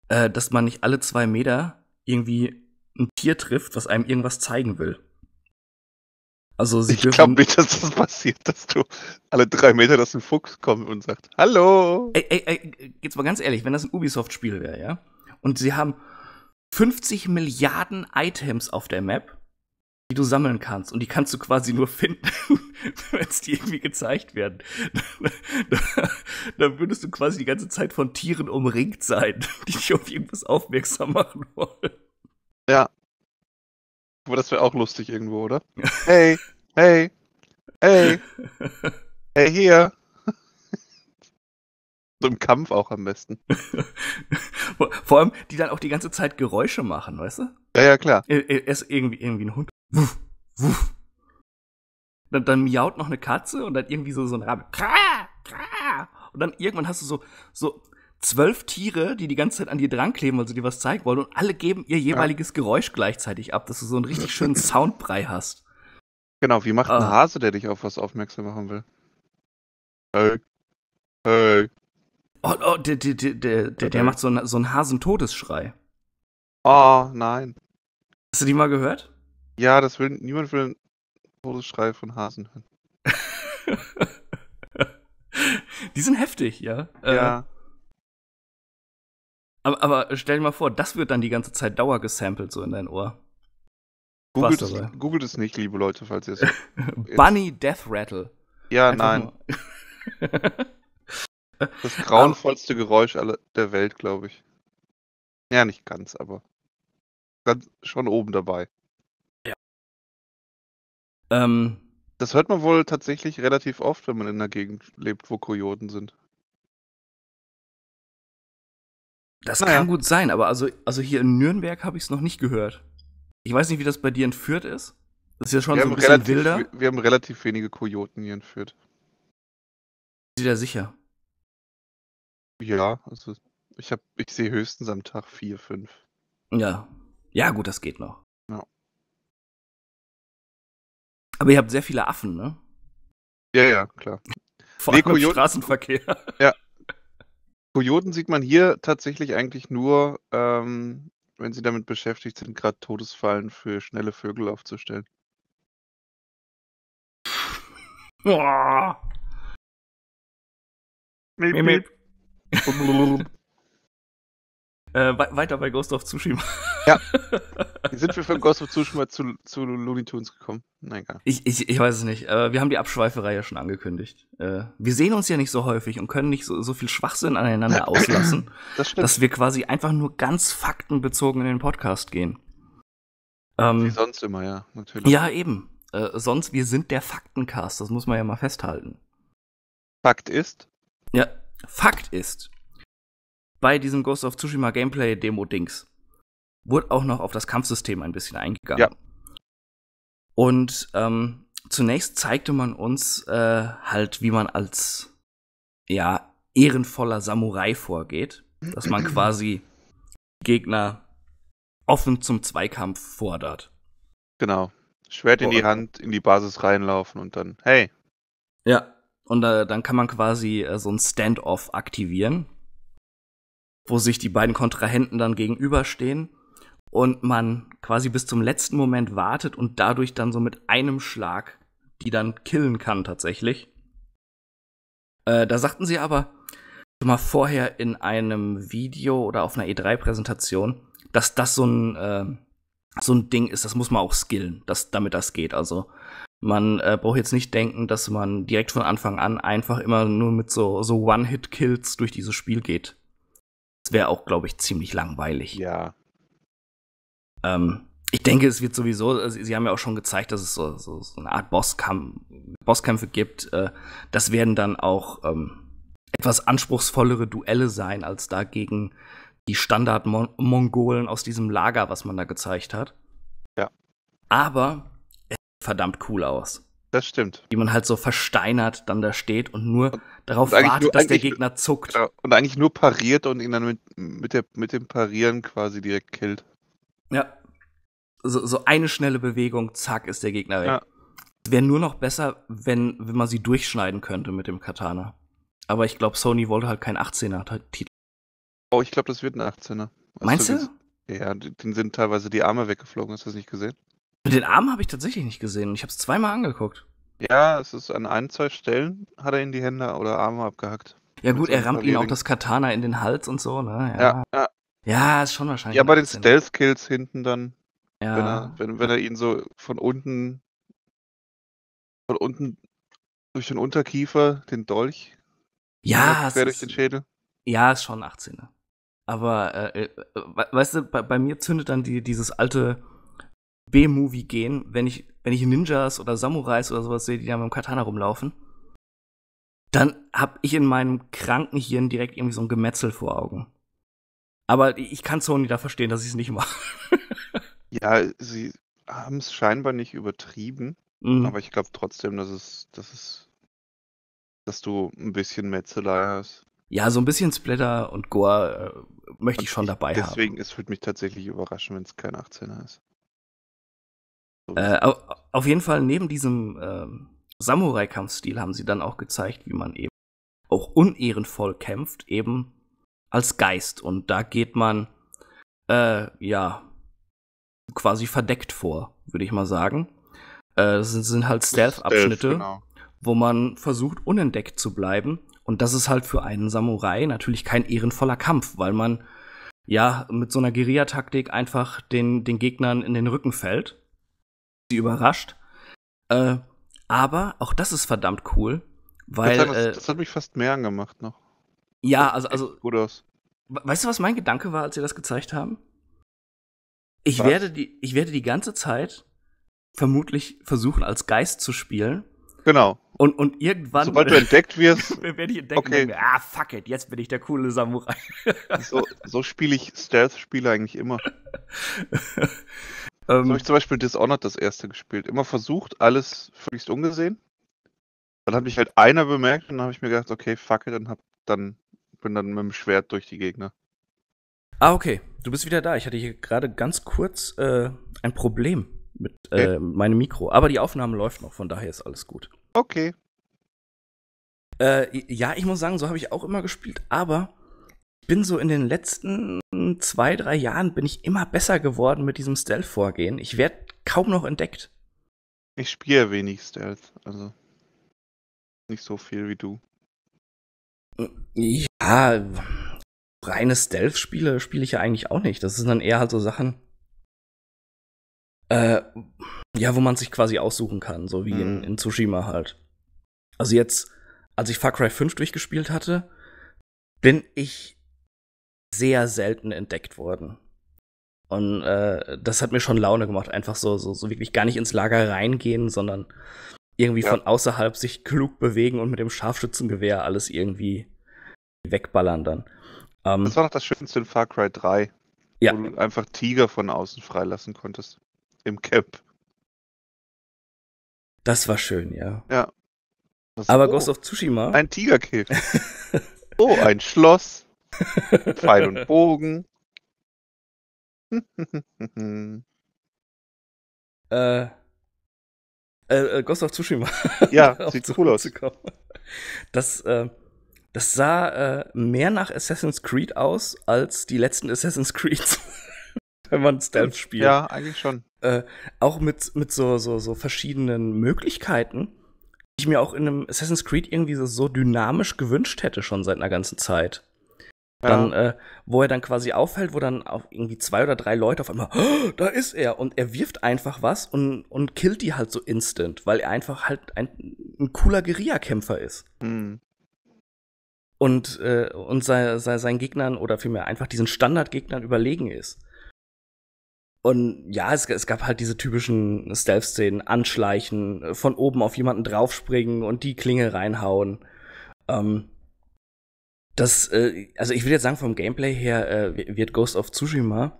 Speaker 1: äh, dass man nicht alle zwei Meter irgendwie ein Tier trifft, was einem irgendwas zeigen will.
Speaker 3: Also sie ich glaube nicht, dass das passiert, dass du alle drei Meter,
Speaker 1: dass ein Fuchs kommt und sagt, hallo. Ey, ey, ey, geht's mal ganz ehrlich, wenn das ein Ubisoft-Spiel wäre, ja, und sie haben, 50 Milliarden Items auf der Map, die du sammeln kannst. Und die kannst du quasi nur finden, wenn es dir irgendwie gezeigt werden. Dann würdest du quasi die ganze Zeit von Tieren umringt sein, die dich auf irgendwas aufmerksam machen wollen. Ja. Aber das wäre auch lustig
Speaker 3: irgendwo, oder? hey, hey, hey, hey, hier.
Speaker 1: So im Kampf auch am besten. Vor allem, die dann auch die ganze Zeit Geräusche machen, weißt du? Ja, ja, klar. Er ist irgendwie, irgendwie ein Hund. Wuff, wuff. Dann, dann miaut noch eine Katze und dann irgendwie so, so ein Rabe. Kra, kra. Und dann irgendwann hast du so, so zwölf Tiere, die die ganze Zeit an dir drankleben, weil sie dir was zeigen wollen und alle geben ihr jeweiliges ja. Geräusch gleichzeitig ab, dass du so einen richtig schönen Soundbrei hast. Genau, wie macht ah. ein Hase, der dich auf was aufmerksam machen will? Hey, hey, Oh, oh der, der, der, der, der äh. macht so, einen, so einen Hasentodesschrei.
Speaker 3: Oh, nein.
Speaker 1: Hast du die mal gehört? Ja, das
Speaker 3: will niemand will einen Todesschrei von Hasen hören.
Speaker 1: die sind heftig, ja. Äh. Ja. Äh, aber, aber, stell dir mal vor, das wird dann die ganze Zeit Dauer gesampelt, so in dein Ohr. Googelt es,
Speaker 3: googelt es nicht, liebe Leute, falls ihr es. Bunny
Speaker 1: Death Rattle.
Speaker 3: Ja, Einfach nein. Das grauenvollste Geräusch aller der Welt, glaube ich. Ja, nicht ganz, aber ganz schon oben dabei. Ja. Ähm, das hört man wohl tatsächlich relativ oft, wenn man in einer Gegend
Speaker 1: lebt, wo Kojoten sind. Das naja. kann gut sein, aber also, also hier in Nürnberg habe ich es noch nicht gehört. Ich weiß nicht, wie das bei dir entführt ist. Das ist ja schon wir so ein bisschen relativ, wilder.
Speaker 3: Wir, haben relativ wenige Kojoten hier entführt. Fürth. Sind da sicher? Ja, also ich habe, ich sehe höchstens am
Speaker 2: Tag vier, fünf. Ja. Ja, gut, das geht noch. Ja. Aber ihr habt sehr viele Affen, ne? Ja, ja, klar. Vor
Speaker 4: allem
Speaker 3: nee, im Straßenverkehr. Ja. Kojoten sieht man hier tatsächlich eigentlich nur, ähm, wenn sie damit beschäftigt sind, gerade Todesfallen für schnelle Vögel aufzustellen.
Speaker 2: Boah. Miep, miep
Speaker 1: äh, weiter bei Ghost of Tsushima. ja. Wie Sind wir von Ghost of Tsushima zu, zu Looney Tunes gekommen? Nein, gar ich, ich, ich weiß es nicht. Äh, wir haben die Abschweiferei ja schon angekündigt. Äh, wir sehen uns ja nicht so häufig und können nicht so, so viel Schwachsinn aneinander auslassen, das dass wir quasi einfach nur ganz faktenbezogen in den Podcast gehen. Ähm, Wie
Speaker 3: sonst immer, ja, natürlich. Ja,
Speaker 1: eben. Äh, sonst, wir sind der Faktencast, das muss man ja mal festhalten. Fakt ist? Ja, Fakt ist, bei diesem Ghost of Tsushima Gameplay Demo Dings wurde auch noch auf das Kampfsystem ein bisschen eingegangen. Ja. Und ähm, zunächst zeigte man uns äh, halt, wie man als ja ehrenvoller Samurai vorgeht, dass man quasi Gegner offen zum Zweikampf fordert. Genau. Schwert in die Hand, in die Basis reinlaufen und dann, hey. Ja. Und äh, dann kann man quasi äh, so ein Standoff aktivieren, wo sich die beiden Kontrahenten dann gegenüberstehen und man quasi bis zum letzten Moment wartet und dadurch dann so mit einem Schlag die dann killen kann tatsächlich. Äh, da sagten sie aber schon mal vorher in einem Video oder auf einer E3-Präsentation, dass das so ein, äh, so ein Ding ist, das muss man auch skillen, dass, damit das geht. Also man äh, braucht jetzt nicht denken, dass man direkt von Anfang an einfach immer nur mit so, so One-Hit-Kills durch dieses Spiel geht. Das wäre auch, glaube ich, ziemlich langweilig. Ja. Ähm, ich denke, es wird sowieso, also sie haben ja auch schon gezeigt, dass es so, so, so eine Art Bosskampf, Bosskämpfe gibt. Äh, das werden dann auch ähm, etwas anspruchsvollere Duelle sein als dagegen die Standard-Mongolen aus diesem Lager, was man da gezeigt hat. Ja. Aber verdammt cool aus. Das stimmt. Wie man halt so versteinert dann da steht und nur und, darauf und wartet, nur, dass der Gegner zuckt. Ja, genau. und eigentlich nur pariert und ihn dann mit, mit, der, mit dem Parieren quasi direkt killt. Ja. So, so eine schnelle Bewegung, zack, ist der Gegner weg. Ja. Wäre nur noch besser, wenn, wenn man sie durchschneiden könnte mit dem Katana. Aber ich glaube, Sony wollte halt keinen 18er-Titel.
Speaker 3: Oh, ich glaube, das wird ein 18er. Hast Meinst du? Das? Ja, den sind teilweise die Arme weggeflogen. Hast du das nicht gesehen? Den Arm habe ich tatsächlich nicht gesehen. Ich habe es zweimal angeguckt. Ja, es ist an ein, zwei Stellen hat er in die Hände oder Arme abgehackt. Ja gut, er rammt ihm auch das
Speaker 1: Katana in den Hals und so, ne? Ja, ja, ja. ja ist schon wahrscheinlich. Ja, bei
Speaker 3: den Stealth-Kills hinten dann, ja. wenn, er, wenn, wenn er ihn so von unten, von unten durch den Unterkiefer, den Dolch,
Speaker 1: ja, ne, quer durch den Schädel. Ja, ist schon 18er. Aber äh, äh weißt du, bei, bei, mir zündet dann die, dieses alte B-Movie gehen, wenn ich, wenn ich Ninjas oder Samurais oder sowas sehe, die da mit dem Katana rumlaufen, dann hab ich in meinem kranken Hirn direkt irgendwie so ein Gemetzel vor Augen. Aber ich kann Sony da verstehen, dass sie es nicht machen. ja, sie haben es scheinbar nicht
Speaker 3: übertrieben, mhm. aber ich glaube trotzdem, dass es, dass es, dass du ein bisschen Metzelei hast.
Speaker 1: Ja, so ein bisschen Splitter und Gore äh, möchte und ich schon dabei deswegen, haben. Deswegen, es würde mich tatsächlich überraschen, wenn es kein 18er ist. Äh, auf jeden Fall, neben diesem ähm, Samurai-Kampfstil haben sie dann auch gezeigt, wie man eben auch unehrenvoll kämpft, eben als Geist. Und da geht man, äh, ja, quasi verdeckt vor, würde ich mal sagen. Äh, das sind, sind halt Stealth-Abschnitte, genau. wo man versucht, unentdeckt zu bleiben. Und das ist halt für einen Samurai natürlich kein ehrenvoller Kampf, weil man ja mit so einer Guerillataktik einfach den, den Gegnern in den Rücken fällt sie überrascht. Äh, aber auch das ist verdammt cool, weil. Das hat, äh, das, das hat mich fast mehr angemacht noch. Ja, also. also gut aus. Weißt du, was mein Gedanke war, als sie das gezeigt haben? Ich werde, die, ich werde die ganze Zeit vermutlich versuchen, als Geist zu spielen. Genau. Und, und irgendwann. Sobald du entdeckt wirst. werde ich entdeckt okay. Mir, ah, fuck it, jetzt bin ich der coole Samurai. so so spiele ich
Speaker 3: Stealth-Spiele eigentlich immer. Ähm, so habe ich zum Beispiel Dishonored das erste gespielt. Immer versucht, alles völlig ungesehen. Dann hat mich halt einer bemerkt und dann habe ich mir gedacht, okay, fuck it, dann, hab, dann bin dann mit dem Schwert durch die Gegner. Ah, okay.
Speaker 1: Du bist wieder da. Ich hatte hier gerade ganz kurz äh, ein Problem mit äh, okay. meinem Mikro. Aber die Aufnahme läuft noch, von daher ist alles gut. Okay. Äh, ja, ich muss sagen, so habe ich auch immer gespielt, aber ich bin so in den letzten letzten zwei, drei Jahren bin ich immer besser geworden mit diesem Stealth-Vorgehen. Ich werde kaum noch entdeckt. Ich spiele
Speaker 3: wenig Stealth, also nicht so viel wie du.
Speaker 1: Ja, reine Stealth-Spiele spiele ich ja eigentlich auch nicht. Das sind dann eher halt so Sachen, äh, ja, wo man sich quasi aussuchen kann, so wie mhm. in, in Tsushima halt. Also jetzt, als ich Far Cry 5 durchgespielt hatte, bin ich sehr selten entdeckt wurden. Und äh, das hat mir schon Laune gemacht, einfach so, so, so wirklich gar nicht ins Lager reingehen, sondern irgendwie ja. von außerhalb sich klug bewegen und mit dem Scharfschützengewehr alles irgendwie wegballern dann. Ähm, das war doch das Schönste in Far Cry 3,
Speaker 3: ja. wo du einfach Tiger von außen freilassen konntest. Im Camp.
Speaker 1: Das war schön,
Speaker 2: ja. Ja. Was, Aber oh, Ghost of
Speaker 3: Tsushima. Ein Tigerkill. oh, ein Schloss. Pfeil und Bogen.
Speaker 2: äh, äh,
Speaker 1: äh, Ghost of Tsushima. Ja, sieht so cool aus. Das, äh, das sah äh, mehr nach Assassin's Creed aus als die letzten Assassin's Creeds, wenn man Stealth spielt. Ja, eigentlich schon. Äh, auch mit, mit so, so, so verschiedenen Möglichkeiten, die ich mir auch in einem Assassin's Creed irgendwie so, so dynamisch gewünscht hätte, schon seit einer ganzen Zeit. Dann, ja. äh, wo er dann quasi auffällt, wo dann auch irgendwie zwei oder drei Leute auf einmal, oh, da ist er und er wirft einfach was und, und killt die halt so instant, weil er einfach halt ein, ein cooler Guerillakämpfer ist. Mhm. Und, äh, und sei, sei seinen Gegnern oder vielmehr einfach diesen Standardgegnern überlegen ist. Und ja, es, es, gab halt diese typischen Stealth-Szenen, Anschleichen, von oben auf jemanden draufspringen und die Klinge reinhauen. Ähm, das, äh, also ich würde jetzt sagen, vom Gameplay her äh, wird Ghost of Tsushima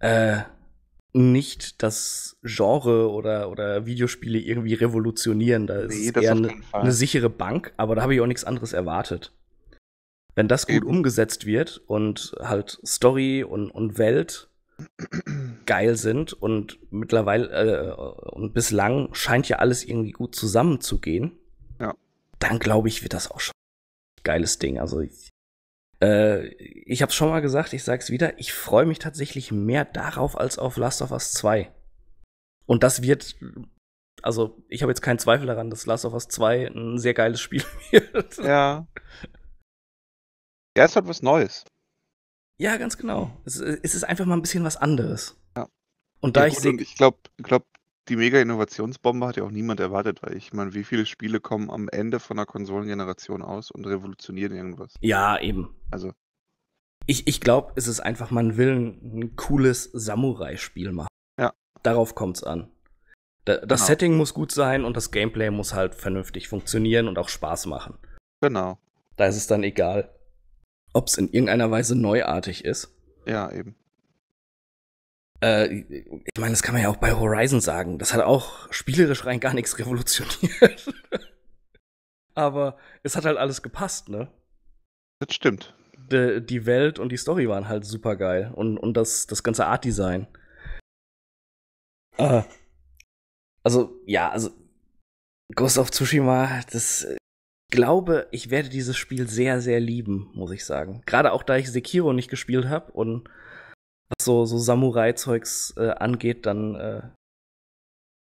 Speaker 1: äh, nicht das Genre oder, oder Videospiele irgendwie revolutionieren. Da nee, ist eher eine, eine sichere Bank, aber da habe ich auch nichts anderes erwartet. Wenn das gut Eben. umgesetzt wird und halt Story und, und Welt geil sind und mittlerweile äh, und bislang scheint ja alles irgendwie gut zusammenzugehen, ja. dann glaube ich, wird das auch schon geiles Ding. Also ich, äh, ich habe es schon mal gesagt, ich sage es wieder, ich freue mich tatsächlich mehr darauf als auf Last of Us 2. Und das wird, also ich habe jetzt keinen Zweifel daran, dass Last of Us 2 ein sehr geiles Spiel wird. Ja. Ja, es hat was Neues. Ja, ganz genau. Es, es, ist einfach mal ein bisschen was anderes. Ja. Und da ja, ich sehe.
Speaker 3: Ich glaube, glaub, die mega Innovationsbombe hat ja auch niemand erwartet, weil ich meine, wie viele Spiele kommen am Ende von einer Konsolengeneration
Speaker 1: aus und revolutionieren irgendwas? Ja, eben. Also. Ich, ich glaube, es ist einfach, man will ein, ein cooles Samurai-Spiel machen. Ja. Darauf kommt's an. Da, das genau. Setting muss gut sein und das Gameplay muss halt vernünftig funktionieren und auch Spaß machen. Genau. Da ist es dann egal, ob es in irgendeiner Weise neuartig ist. Ja, eben. Äh, ich meine, das kann man ja auch bei Horizon sagen. Das hat auch spielerisch rein gar nichts revolutioniert. Aber es hat halt alles gepasst, ne? Das stimmt. Die, die Welt und die Story waren halt super geil. Und, und das, das ganze Art-Design. Äh, also, ja, also Ghost of Tsushima, das. Ich glaube, ich werde dieses Spiel sehr, sehr lieben, muss ich sagen. Gerade auch, da ich Sekiro nicht gespielt habe und was so, so Samurai-Zeugs äh, angeht, dann äh,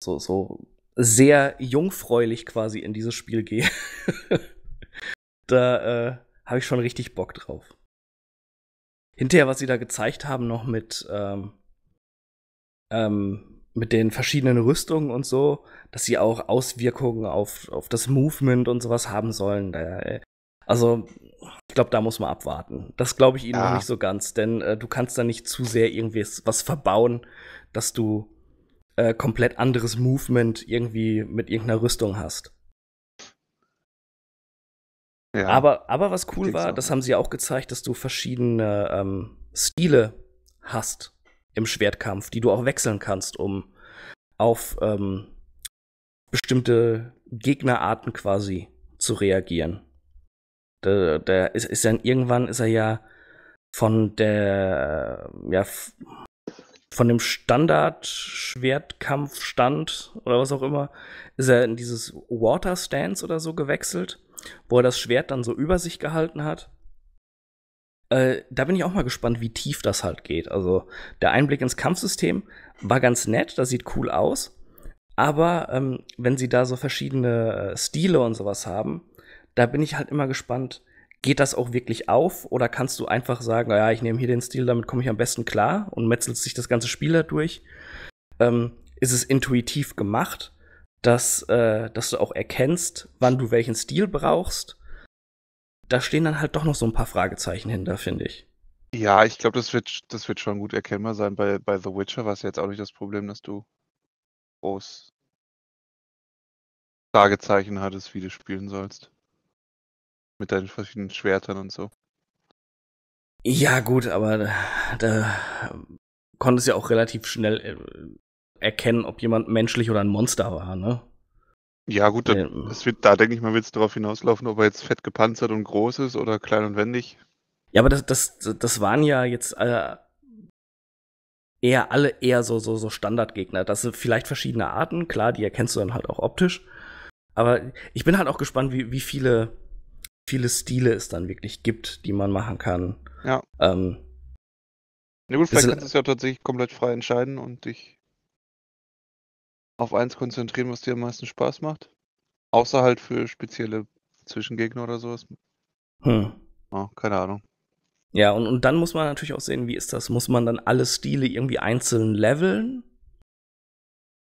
Speaker 1: so, so sehr jungfräulich quasi in dieses Spiel gehe. da äh, habe ich schon richtig Bock drauf. Hinterher, was sie da gezeigt haben, noch mit, ähm, ähm, mit den verschiedenen Rüstungen und so, dass sie auch Auswirkungen auf, auf das Movement und sowas haben sollen. Da äh, also, ich glaube, da muss man abwarten. Das glaube ich Ihnen ja. noch nicht so ganz, denn äh, du kannst da nicht zu sehr irgendwie was verbauen, dass du äh, komplett anderes Movement irgendwie mit irgendeiner Rüstung hast. Ja. Aber, aber was cool war, das haben sie auch gezeigt, dass du verschiedene ähm, Stile hast im Schwertkampf, die du auch wechseln kannst, um auf ähm, bestimmte Gegnerarten quasi zu reagieren. Der, der ist, ist dann irgendwann ist er ja von der ja von dem Standard-Schwertkampfstand oder was auch immer, ist er in dieses Water Stance oder so gewechselt, wo er das Schwert dann so über sich gehalten hat. Äh, da bin ich auch mal gespannt, wie tief das halt geht. Also der Einblick ins Kampfsystem war ganz nett, das sieht cool aus. Aber ähm, wenn sie da so verschiedene äh, Stile und sowas haben, da bin ich halt immer gespannt, geht das auch wirklich auf oder kannst du einfach sagen, naja, ich nehme hier den Stil, damit komme ich am besten klar und metzelt sich das ganze Spiel dadurch? Ähm, ist es intuitiv gemacht, dass, äh, dass du auch erkennst, wann du welchen Stil brauchst? Da stehen dann halt doch noch so ein paar Fragezeichen hinter, finde ich.
Speaker 3: Ja, ich glaube, das wird, das wird schon gut erkennbar sein. Bei, bei The Witcher war es jetzt auch nicht das Problem, dass du groß Fragezeichen hattest, wie du spielen sollst
Speaker 1: mit deinen verschiedenen Schwertern und so. Ja, gut, aber da, da konntest ja auch relativ schnell äh, erkennen, ob jemand menschlich oder ein Monster war, ne? Ja, gut, dann, ähm. wird, da denke ich mal, wird es darauf hinauslaufen, ob er jetzt fett gepanzert und groß ist oder klein und wendig. Ja, aber das, das, das waren ja jetzt äh, eher alle eher so, so, so Standardgegner. Das sind vielleicht verschiedene Arten, klar, die erkennst du dann halt auch optisch. Aber ich bin halt auch gespannt, wie, wie viele viele Stile es dann wirklich gibt, die man machen kann. Ja. Ähm,
Speaker 3: Na gut, vielleicht kannst du es ja tatsächlich komplett frei entscheiden und dich auf eins konzentrieren, was dir am meisten Spaß macht. Außer halt für spezielle Zwischengegner oder
Speaker 1: sowas. Hm. Oh, keine Ahnung. Ja, und, und dann muss man natürlich auch sehen, wie ist das? Muss man dann alle Stile irgendwie einzeln leveln?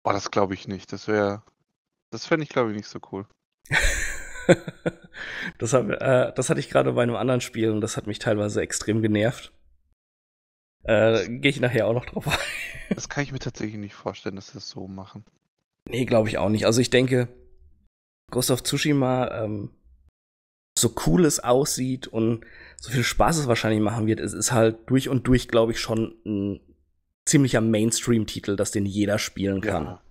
Speaker 1: Boah, das glaube ich nicht. Das wäre. Das fände ich, glaube ich, nicht so cool. das, hab, äh, das hatte ich gerade bei einem anderen Spiel und das hat mich teilweise extrem genervt. Äh, Gehe ich nachher auch noch drauf ein. Das kann ich mir tatsächlich nicht vorstellen, dass sie das so machen. Nee, glaube ich auch nicht. Also ich denke, Ghost of Tsushima, ähm, so cool es aussieht und so viel Spaß es wahrscheinlich machen wird, es ist halt durch und durch, glaube ich, schon ein ziemlicher Mainstream-Titel, dass den jeder spielen kann. Ja.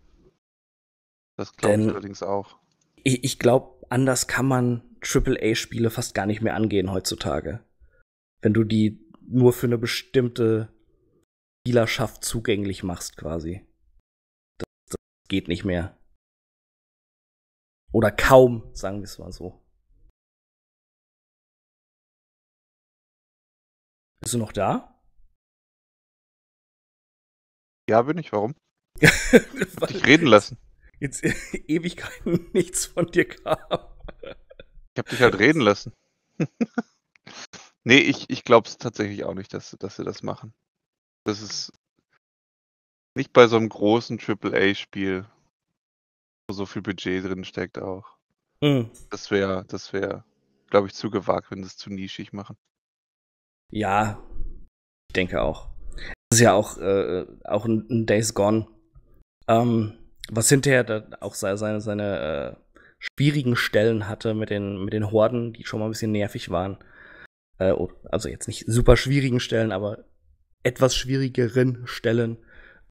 Speaker 1: Das glaube ich allerdings auch. Ich, ich glaube, anders kann man AAA-Spiele fast gar nicht mehr angehen heutzutage. Wenn du die nur für eine bestimmte Spielerschaft zugänglich machst, quasi. Das, das geht nicht
Speaker 2: mehr. Oder kaum, sagen wir es mal so. Bist du noch da? Ja, bin ich. Warum? ich reden lassen
Speaker 1: jetzt Ewigkeiten nichts von dir kam. Ich
Speaker 3: habe dich halt reden lassen. nee, ich, ich glaube es tatsächlich auch nicht, dass, dass sie das machen. Das ist nicht bei so einem großen AAA-Spiel, wo so viel Budget drin steckt auch. Hm. Das wäre, das wäre,
Speaker 1: glaube ich, zu gewagt, wenn sie es zu nischig machen. Ja, ich denke auch. Das ist ja auch, äh, äh auch ein Days Gone. Ähm, was hinterher dann auch seine, seine äh, schwierigen Stellen hatte mit den, mit den Horden, die schon mal ein bisschen nervig waren. Äh, also jetzt nicht super schwierigen Stellen, aber etwas schwierigeren Stellen.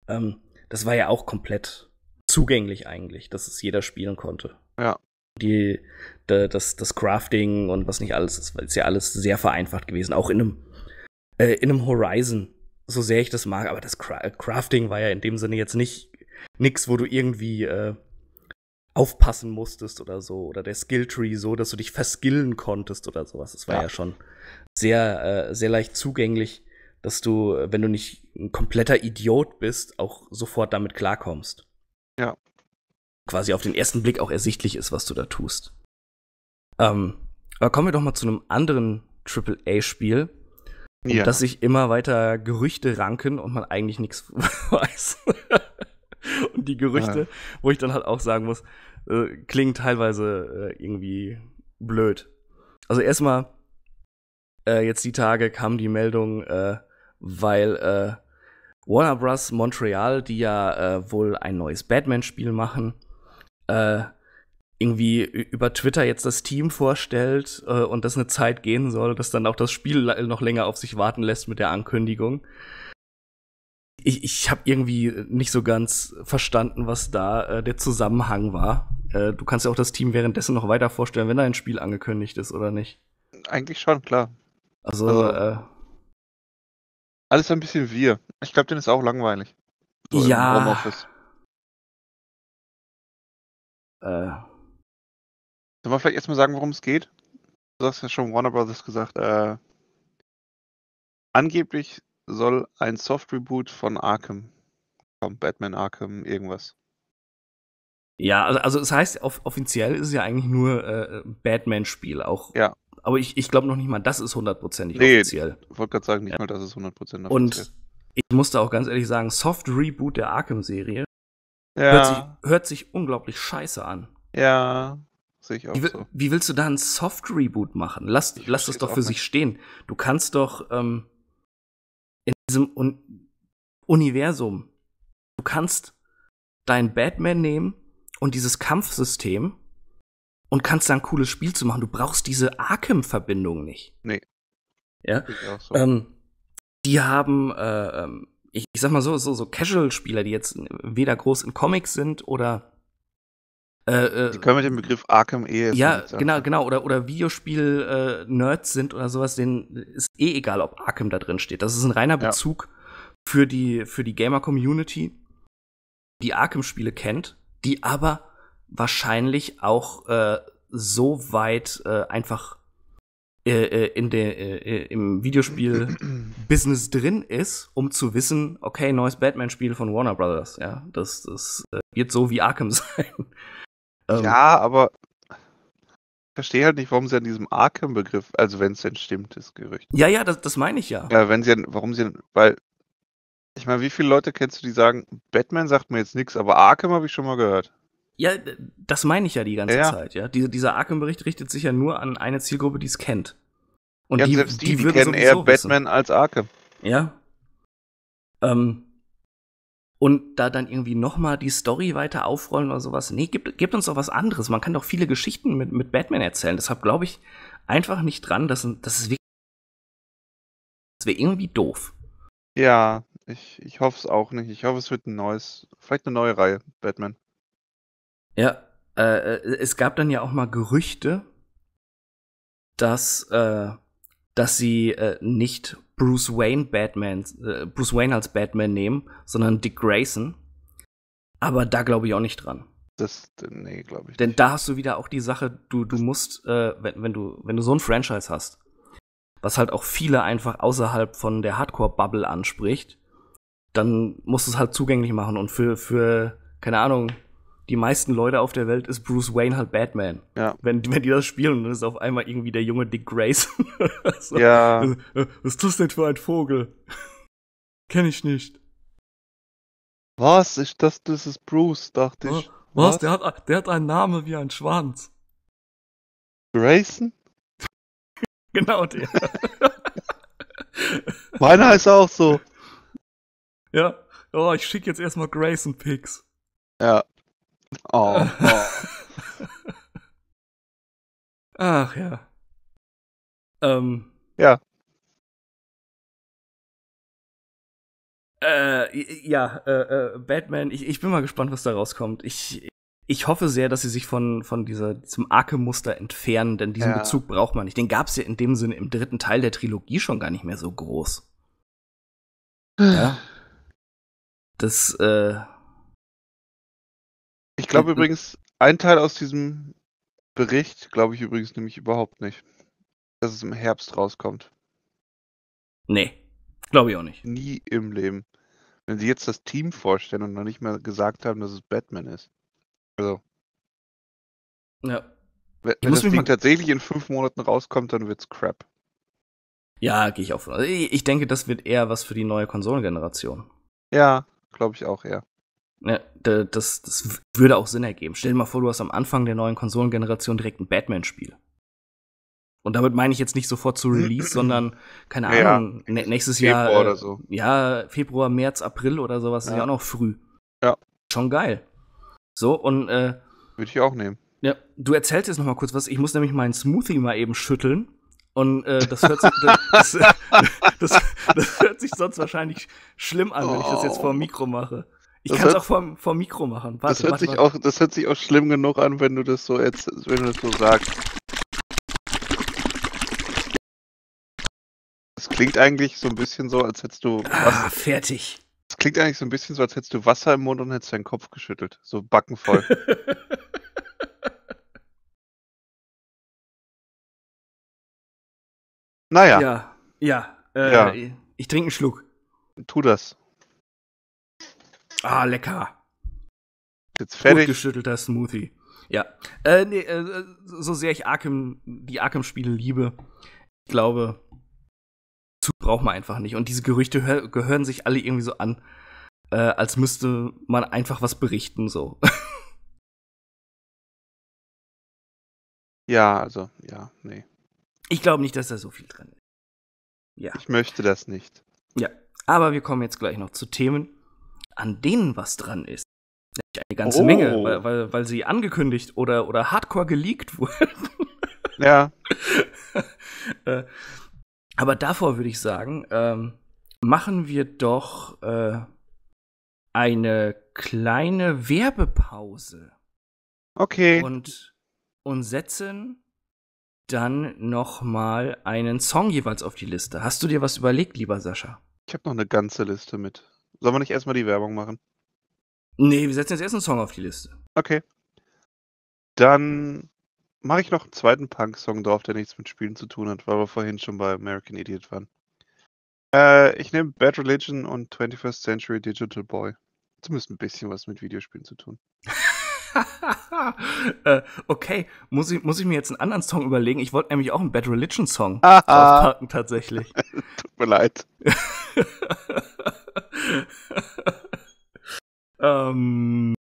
Speaker 1: Ähm, das war ja auch komplett zugänglich eigentlich, dass es jeder spielen konnte. Ja. Die, de, das, das Crafting und was nicht alles ist, weil es ja alles sehr vereinfacht gewesen, auch in einem, äh, in einem Horizon, so sehr ich das mag, aber das Crafting war ja in dem Sinne jetzt nicht nichts, wo du irgendwie äh, aufpassen musstest oder so. Oder der Skilltree so, dass du dich verskillen konntest oder sowas. Das war ja, ja schon sehr, äh, sehr leicht zugänglich, dass du, äh, wenn du nicht ein kompletter Idiot bist, auch sofort damit klarkommst. Ja. Quasi auf den ersten Blick auch ersichtlich ist, was du da tust. Ähm, aber kommen wir doch mal zu einem anderen AAA-Spiel, ja. um sich immer weiter Gerüchte ranken und man eigentlich nichts weiß. und die Gerüchte, ja. wo ich dann halt auch sagen muss, äh, klingen teilweise äh, irgendwie blöd. Also erstmal, äh, jetzt die Tage kam die Meldung, äh, weil äh, Warner Bros. Montreal, die ja äh, wohl ein neues Batman-Spiel machen, irgendwie über Twitter jetzt das Team vorstellt und das eine Zeit gehen soll, dass dann auch das Spiel noch länger auf sich warten lässt mit der Ankündigung ich, ich habe irgendwie nicht so ganz verstanden, was da äh, der Zusammenhang war. Äh, du kannst ja auch das Team währenddessen noch weiter vorstellen, wenn da ein Spiel angekündigt ist, oder nicht?
Speaker 3: Eigentlich schon, klar. Also, also äh, alles ein bisschen
Speaker 2: wir. Ich glaube, den ist auch langweilig. So ja. Homeoffice. Äh. Sollen wir vielleicht erstmal sagen, worum es geht?
Speaker 3: Du hast ja schon Warner Brothers gesagt. Äh, angeblich soll ein Soft-Reboot von Arkham kommen. Batman Arkham, irgendwas.
Speaker 1: Ja, also, also das heißt, off offiziell ist es ja eigentlich nur äh, äh Batman-Spiel auch. Ja. Aber ich, ich glaube noch nicht mal, das ist hundertprozentig nee, offiziell. Ich wollte gerade sagen, nicht ja. mal das ist hundertprozentig Und ich musste auch ganz ehrlich sagen, Soft-Reboot der Arkham-Serie ja. hört, sich, hört sich unglaublich scheiße an. Ja, sehe ich auch wie, so. Wie willst du da ein Soft-Reboot machen? Lass, lass das doch für sich stehen. Du kannst doch, ähm, diesem Un Universum. Du kannst deinen Batman nehmen und dieses Kampfsystem und kannst da ein cooles Spiel zu machen. Du brauchst diese Arkham-Verbindung nicht. Nee. Ja. So. Ähm, die haben, äh, ähm, ich, ich, sag mal so, so, so Casual-Spieler, die jetzt weder groß in Comics sind oder äh, äh, die können mit dem Begriff Arkham eh. Ja, genau, genau. Oder, oder Videospiel-Nerds äh, sind oder sowas, denen ist eh egal, ob Arkham da drin steht. Das ist ein reiner Bezug ja. für die, für die Gamer-Community, die Arkham-Spiele kennt, die aber wahrscheinlich auch äh, so weit äh, einfach äh, in der, im Videospiel-Business drin ist, um zu wissen, okay, neues Batman-Spiel von Warner Brothers, ja, das, das wird so wie Arkham sein. Ähm, ja, aber ich verstehe halt nicht, warum sie an diesem
Speaker 3: Arkham-Begriff, also wenn es denn stimmt, das Gerücht. Ja,
Speaker 1: ja, das, das meine ich ja.
Speaker 3: Ja, wenn sie, warum sie, weil, ich meine, wie viele Leute kennst du, die sagen, Batman sagt mir jetzt nichts, aber Arkham habe ich schon mal gehört.
Speaker 1: Ja, das meine ich ja die ganze ja. Zeit, ja. Diese, dieser Arkham-Bericht richtet sich ja nur an eine Zielgruppe, die es kennt. Und ja, die, selbst die, die, die kennen eher Batman wissen. als Arkham. Ja. Ähm, und da dann irgendwie nochmal die Story weiter aufrollen oder sowas. Nee, gibt, gibt uns doch was anderes. Man kann doch viele Geschichten mit, mit Batman erzählen. Deshalb glaube ich einfach nicht dran, dass das ist wirklich. Das wäre irgendwie doof.
Speaker 3: Ja, ich, ich hoffe es auch nicht. Ich hoffe, es wird ein neues, vielleicht eine neue Reihe, Batman.
Speaker 1: Ja, äh, äh es gab dann ja auch mal Gerüchte, dass, äh, dass sie äh, nicht Bruce Wayne Batman, äh, Bruce Wayne als Batman nehmen, sondern Dick Grayson. Aber da glaube ich auch nicht dran. Das, nee, glaube ich. Denn nicht. da hast du wieder auch die Sache, du, du musst, äh, wenn, wenn, du, wenn du so ein Franchise hast, was halt auch viele einfach außerhalb von der Hardcore-Bubble anspricht, dann musst du es halt zugänglich machen. Und für, für, keine Ahnung, die meisten Leute auf der Welt ist Bruce Wayne halt Batman. Ja. Wenn, wenn die das spielen, dann ist auf einmal irgendwie der junge Dick Grayson. so. Ja. Äh, was tust du denn für ein Vogel?
Speaker 2: Kenn ich nicht.
Speaker 3: Was? Ich dachte, das ist Bruce, dachte ich. Äh, was? Was? Der,
Speaker 1: hat, der hat einen Namen wie ein Schwanz. Grayson? genau der.
Speaker 3: Meiner ist auch so.
Speaker 1: Ja. Oh, ich schicke jetzt erstmal Grayson Picks.
Speaker 2: Ja. Oh. oh. Ach ja. Ähm. Ja.
Speaker 1: Äh, ja, äh, äh, Batman, ich, ich bin mal gespannt, was da rauskommt. Ich, ich hoffe sehr, dass sie sich von, von dieser, diesem Arke-Muster entfernen, denn diesen ja. Bezug braucht man nicht. Den gab es ja in dem Sinne im dritten Teil der Trilogie schon gar nicht mehr so groß.
Speaker 2: ja. Das, äh, ich
Speaker 4: glaube hm, hm. übrigens,
Speaker 3: ein Teil aus diesem Bericht glaube ich übrigens nämlich überhaupt nicht, dass es im Herbst rauskommt. Nee, glaube ich auch nicht. Nie im Leben. Wenn sie jetzt das Team vorstellen und noch nicht mal gesagt haben, dass es Batman ist.
Speaker 1: Also.
Speaker 2: Ja.
Speaker 3: Wenn, wenn das Ding tatsächlich in fünf Monaten rauskommt, dann wird's crap.
Speaker 1: Ja, gehe ich auch von. ich denke, das wird eher was für die neue Konsolengeneration. Ja, glaube ich auch eher. Ne, das, das würde auch Sinn ergeben. Stell dir mal vor, du hast am Anfang der neuen Konsolengeneration direkt ein Batman-Spiel. Und damit meine ich jetzt nicht sofort zu Release, sondern, keine ja, Ahnung, nächstes Februar Jahr. Äh, oder so. Ja, Februar, März, April oder sowas ja. ist ja auch noch früh. Ja. Schon geil. So, und. Äh, Würde ich auch nehmen. Ja, du erzählst jetzt noch mal kurz was. Ich muss nämlich meinen Smoothie mal eben schütteln. Und äh, das, hört sich, das, das, das, hört sich, sonst wahrscheinlich schlimm an, wenn ich das jetzt vor dem oh. Mikro mache. Ich kann es auch vom, vom Mikro machen. Warte, das, hört warte, sich warte. Auch, das
Speaker 3: hört sich auch schlimm genug an, wenn du das so, jetzt, wenn du das so sagst. Das klingt eigentlich so ein bisschen so, als hättest du. Ah, fertig. Das klingt eigentlich so ein bisschen so, als hättest du Wasser im Mund und hättest deinen Kopf geschüttelt. So backenvoll.
Speaker 2: naja. Ja, ja. Äh, ja. Ich trinke einen Schluck. Tu das.
Speaker 1: Ah, lecker.
Speaker 2: Jetzt fertig. Gut
Speaker 1: Smoothie. Ja. Äh, nee, äh, äh, so sehr ich Arkham, die Arkham-Spiele liebe, ich glaube, Zug braucht man einfach nicht. Und diese Gerüchte gehören sich alle irgendwie so an, äh, als müsste man einfach was berichten, so.
Speaker 2: ja, also, ja, nee.
Speaker 1: Ich glaube nicht, dass da so viel drin ist. Ja. Ich möchte das nicht. Ja. Aber wir kommen jetzt gleich noch zu Themen an denen was dran ist. Eine ganze oh. Menge, weil, weil, weil sie angekündigt oder, oder hardcore geleakt wurden. Ja. Äh, aber davor würde ich sagen, ähm, machen wir doch äh, eine kleine Werbepause. Okay. Und, und setzen dann nochmal einen Song jeweils auf die Liste. Hast du dir was überlegt, lieber Sascha? Ich habe noch eine ganze Liste mit. Sollen wir nicht erstmal die Werbung machen? Nee, wir setzen jetzt erst einen Song auf die Liste. Okay.
Speaker 3: Dann mache ich noch einen zweiten Punk-Song drauf, der nichts mit Spielen zu tun hat, weil wir vorhin schon bei American Idiot waren. Äh, ich nehme Bad Religion und 21st Century Digital Boy. Zumindest ein bisschen was mit Videospielen zu tun.
Speaker 1: äh, okay, muss ich, muss ich mir jetzt einen anderen Song überlegen? Ich wollte nämlich auch einen Bad Religion Song draufpacken, tatsächlich. Tut mir leid. Ähm,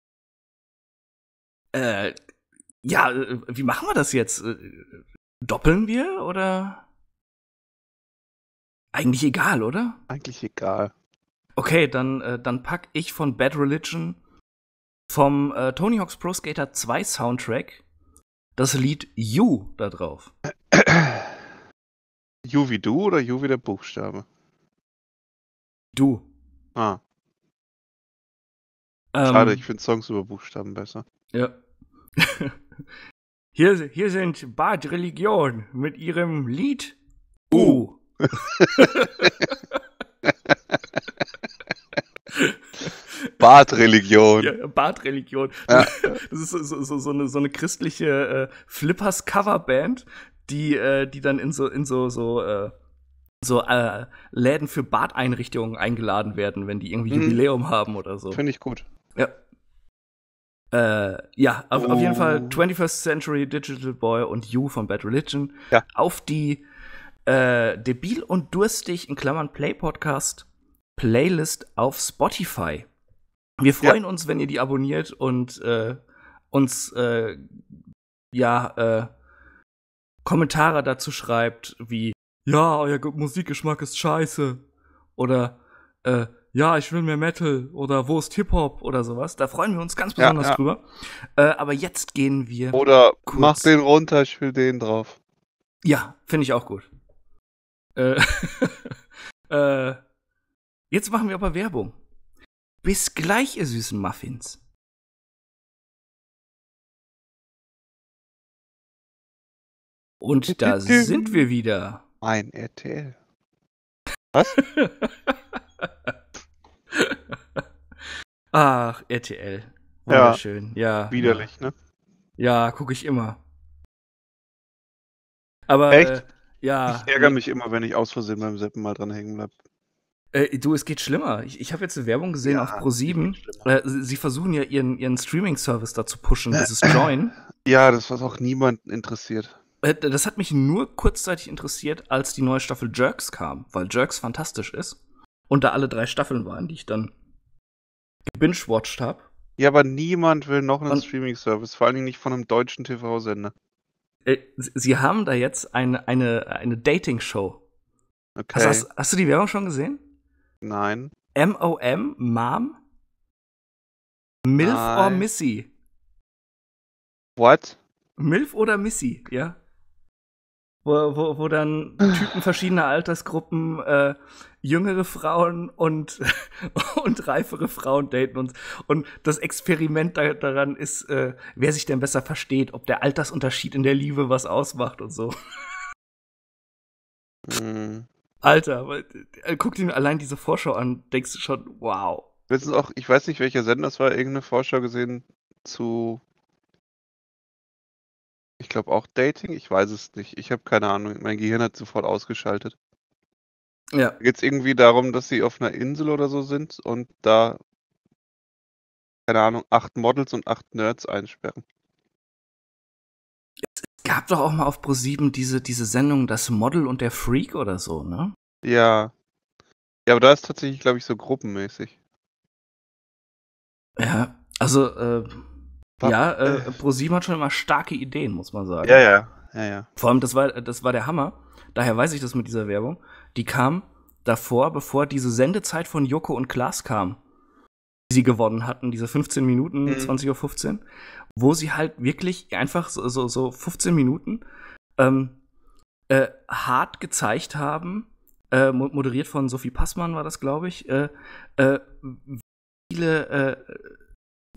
Speaker 2: äh, ja, äh, wie machen wir das jetzt? Äh, doppeln wir
Speaker 1: oder? Eigentlich egal, oder? Eigentlich egal. Okay, dann, äh, dann pack ich von Bad Religion vom äh, Tony Hawk's Pro Skater 2 Soundtrack das Lied You da drauf. You wie du oder You wie der Buchstabe? Du.
Speaker 3: Ah. Schade, ähm, ich finde Songs über Buchstaben besser.
Speaker 1: Ja. hier, hier sind Bad Religion mit ihrem Lied U. Uh.
Speaker 3: Badreligion. Ja,
Speaker 1: Badreligion. Ja. Das ist so, so, so, eine, so eine christliche äh, Flippers-Coverband, die, äh, die dann in so, in so, so, äh, so äh, Läden für Badeinrichtungen eingeladen werden, wenn die irgendwie hm. Jubiläum haben oder so. Finde ich gut. Ja. Äh, ja, auf, oh. auf, jeden Fall 21st Century Digital Boy und You von Bad Religion ja. auf die äh, debil und durstig in Klammern Play Podcast Playlist auf Spotify. Wir freuen ja. uns, wenn ihr die abonniert und äh, uns äh, ja äh, Kommentare dazu schreibt, wie ja, euer Musikgeschmack ist scheiße oder äh, ja, ich will mehr Metal oder wo ist Hip-Hop oder sowas. Da freuen wir uns ganz besonders ja, ja. drüber. Äh, aber jetzt gehen wir. Oder kurz. mach den
Speaker 3: runter, ich will den drauf. Ja, finde
Speaker 2: ich auch gut.
Speaker 1: Äh, äh, jetzt machen wir
Speaker 2: aber Werbung. Bis gleich, ihr süßen Muffins. Und da sind wir wieder. Ein RTL. Was?
Speaker 1: Ach, RTL. Wunderschön, ja. ja widerlich, ne? Ja, gucke ich immer. Aber. Echt? Äh, ja. Ich ärgere nee. mich immer, wenn ich aus Versehen beim Seppen mal dran hängen bleib. Äh, du, es geht schlimmer. Ich, ich habe jetzt eine Werbung gesehen ja, auf Pro7. Äh, sie versuchen ja ihren, ihren Streaming-Service da zu pushen, dieses Join. Ja, das was auch niemanden interessiert. Äh, das hat mich nur kurzzeitig interessiert, als die neue Staffel Jerks kam, weil Jerks fantastisch ist und da alle drei Staffeln waren, die ich dann gebingewatcht habe. Ja, aber niemand will noch einen
Speaker 3: Streaming-Service, vor allem nicht von einem deutschen TV-Sender. Äh, sie haben da jetzt eine, eine,
Speaker 1: eine Dating-Show. Okay. Also hast, hast du die Werbung schon gesehen? Nein. MOM, Mom? MILF Nein. or Missy? What? MILF oder Missy, ja wo, wo, wo dann Typen verschiedener Altersgruppen, äh, jüngere Frauen und, und reifere Frauen daten. Und, und das Experiment da, daran ist, äh, wer sich denn besser versteht, ob der Altersunterschied in der Liebe was ausmacht und so. Mhm. Alter, äh, guck dir allein diese Vorschau an, denkst
Speaker 3: du schon, wow. auch, ich weiß nicht, welcher Sender es war, irgendeine Vorschau gesehen zu ich glaube auch Dating, ich weiß es nicht. Ich habe keine Ahnung, mein Gehirn hat sofort ausgeschaltet. Ja. Geht es irgendwie darum, dass sie auf einer Insel oder so sind und da, keine Ahnung, acht Models und acht Nerds einsperren?
Speaker 1: Es gab doch auch mal auf Pro7 diese, diese Sendung Das Model und der Freak oder so, ne?
Speaker 3: Ja. Ja, aber da ist tatsächlich, glaube ich, so
Speaker 1: gruppenmäßig. Ja, also, äh, Pap ja, äh, äh ProSieben hat schon immer starke Ideen, muss man sagen. Ja, ja, ja, ja. Vor allem, das war, das war der Hammer. Daher weiß ich das mit dieser Werbung. Die kam davor, bevor diese Sendezeit von Joko und Klaas kam, die sie gewonnen hatten, diese 15 Minuten, mhm. 20.15 Uhr, wo sie halt wirklich einfach so, so, so 15 Minuten ähm, äh, hart gezeigt haben, äh, moderiert von Sophie Passmann war das, glaube ich, äh, äh, viele äh,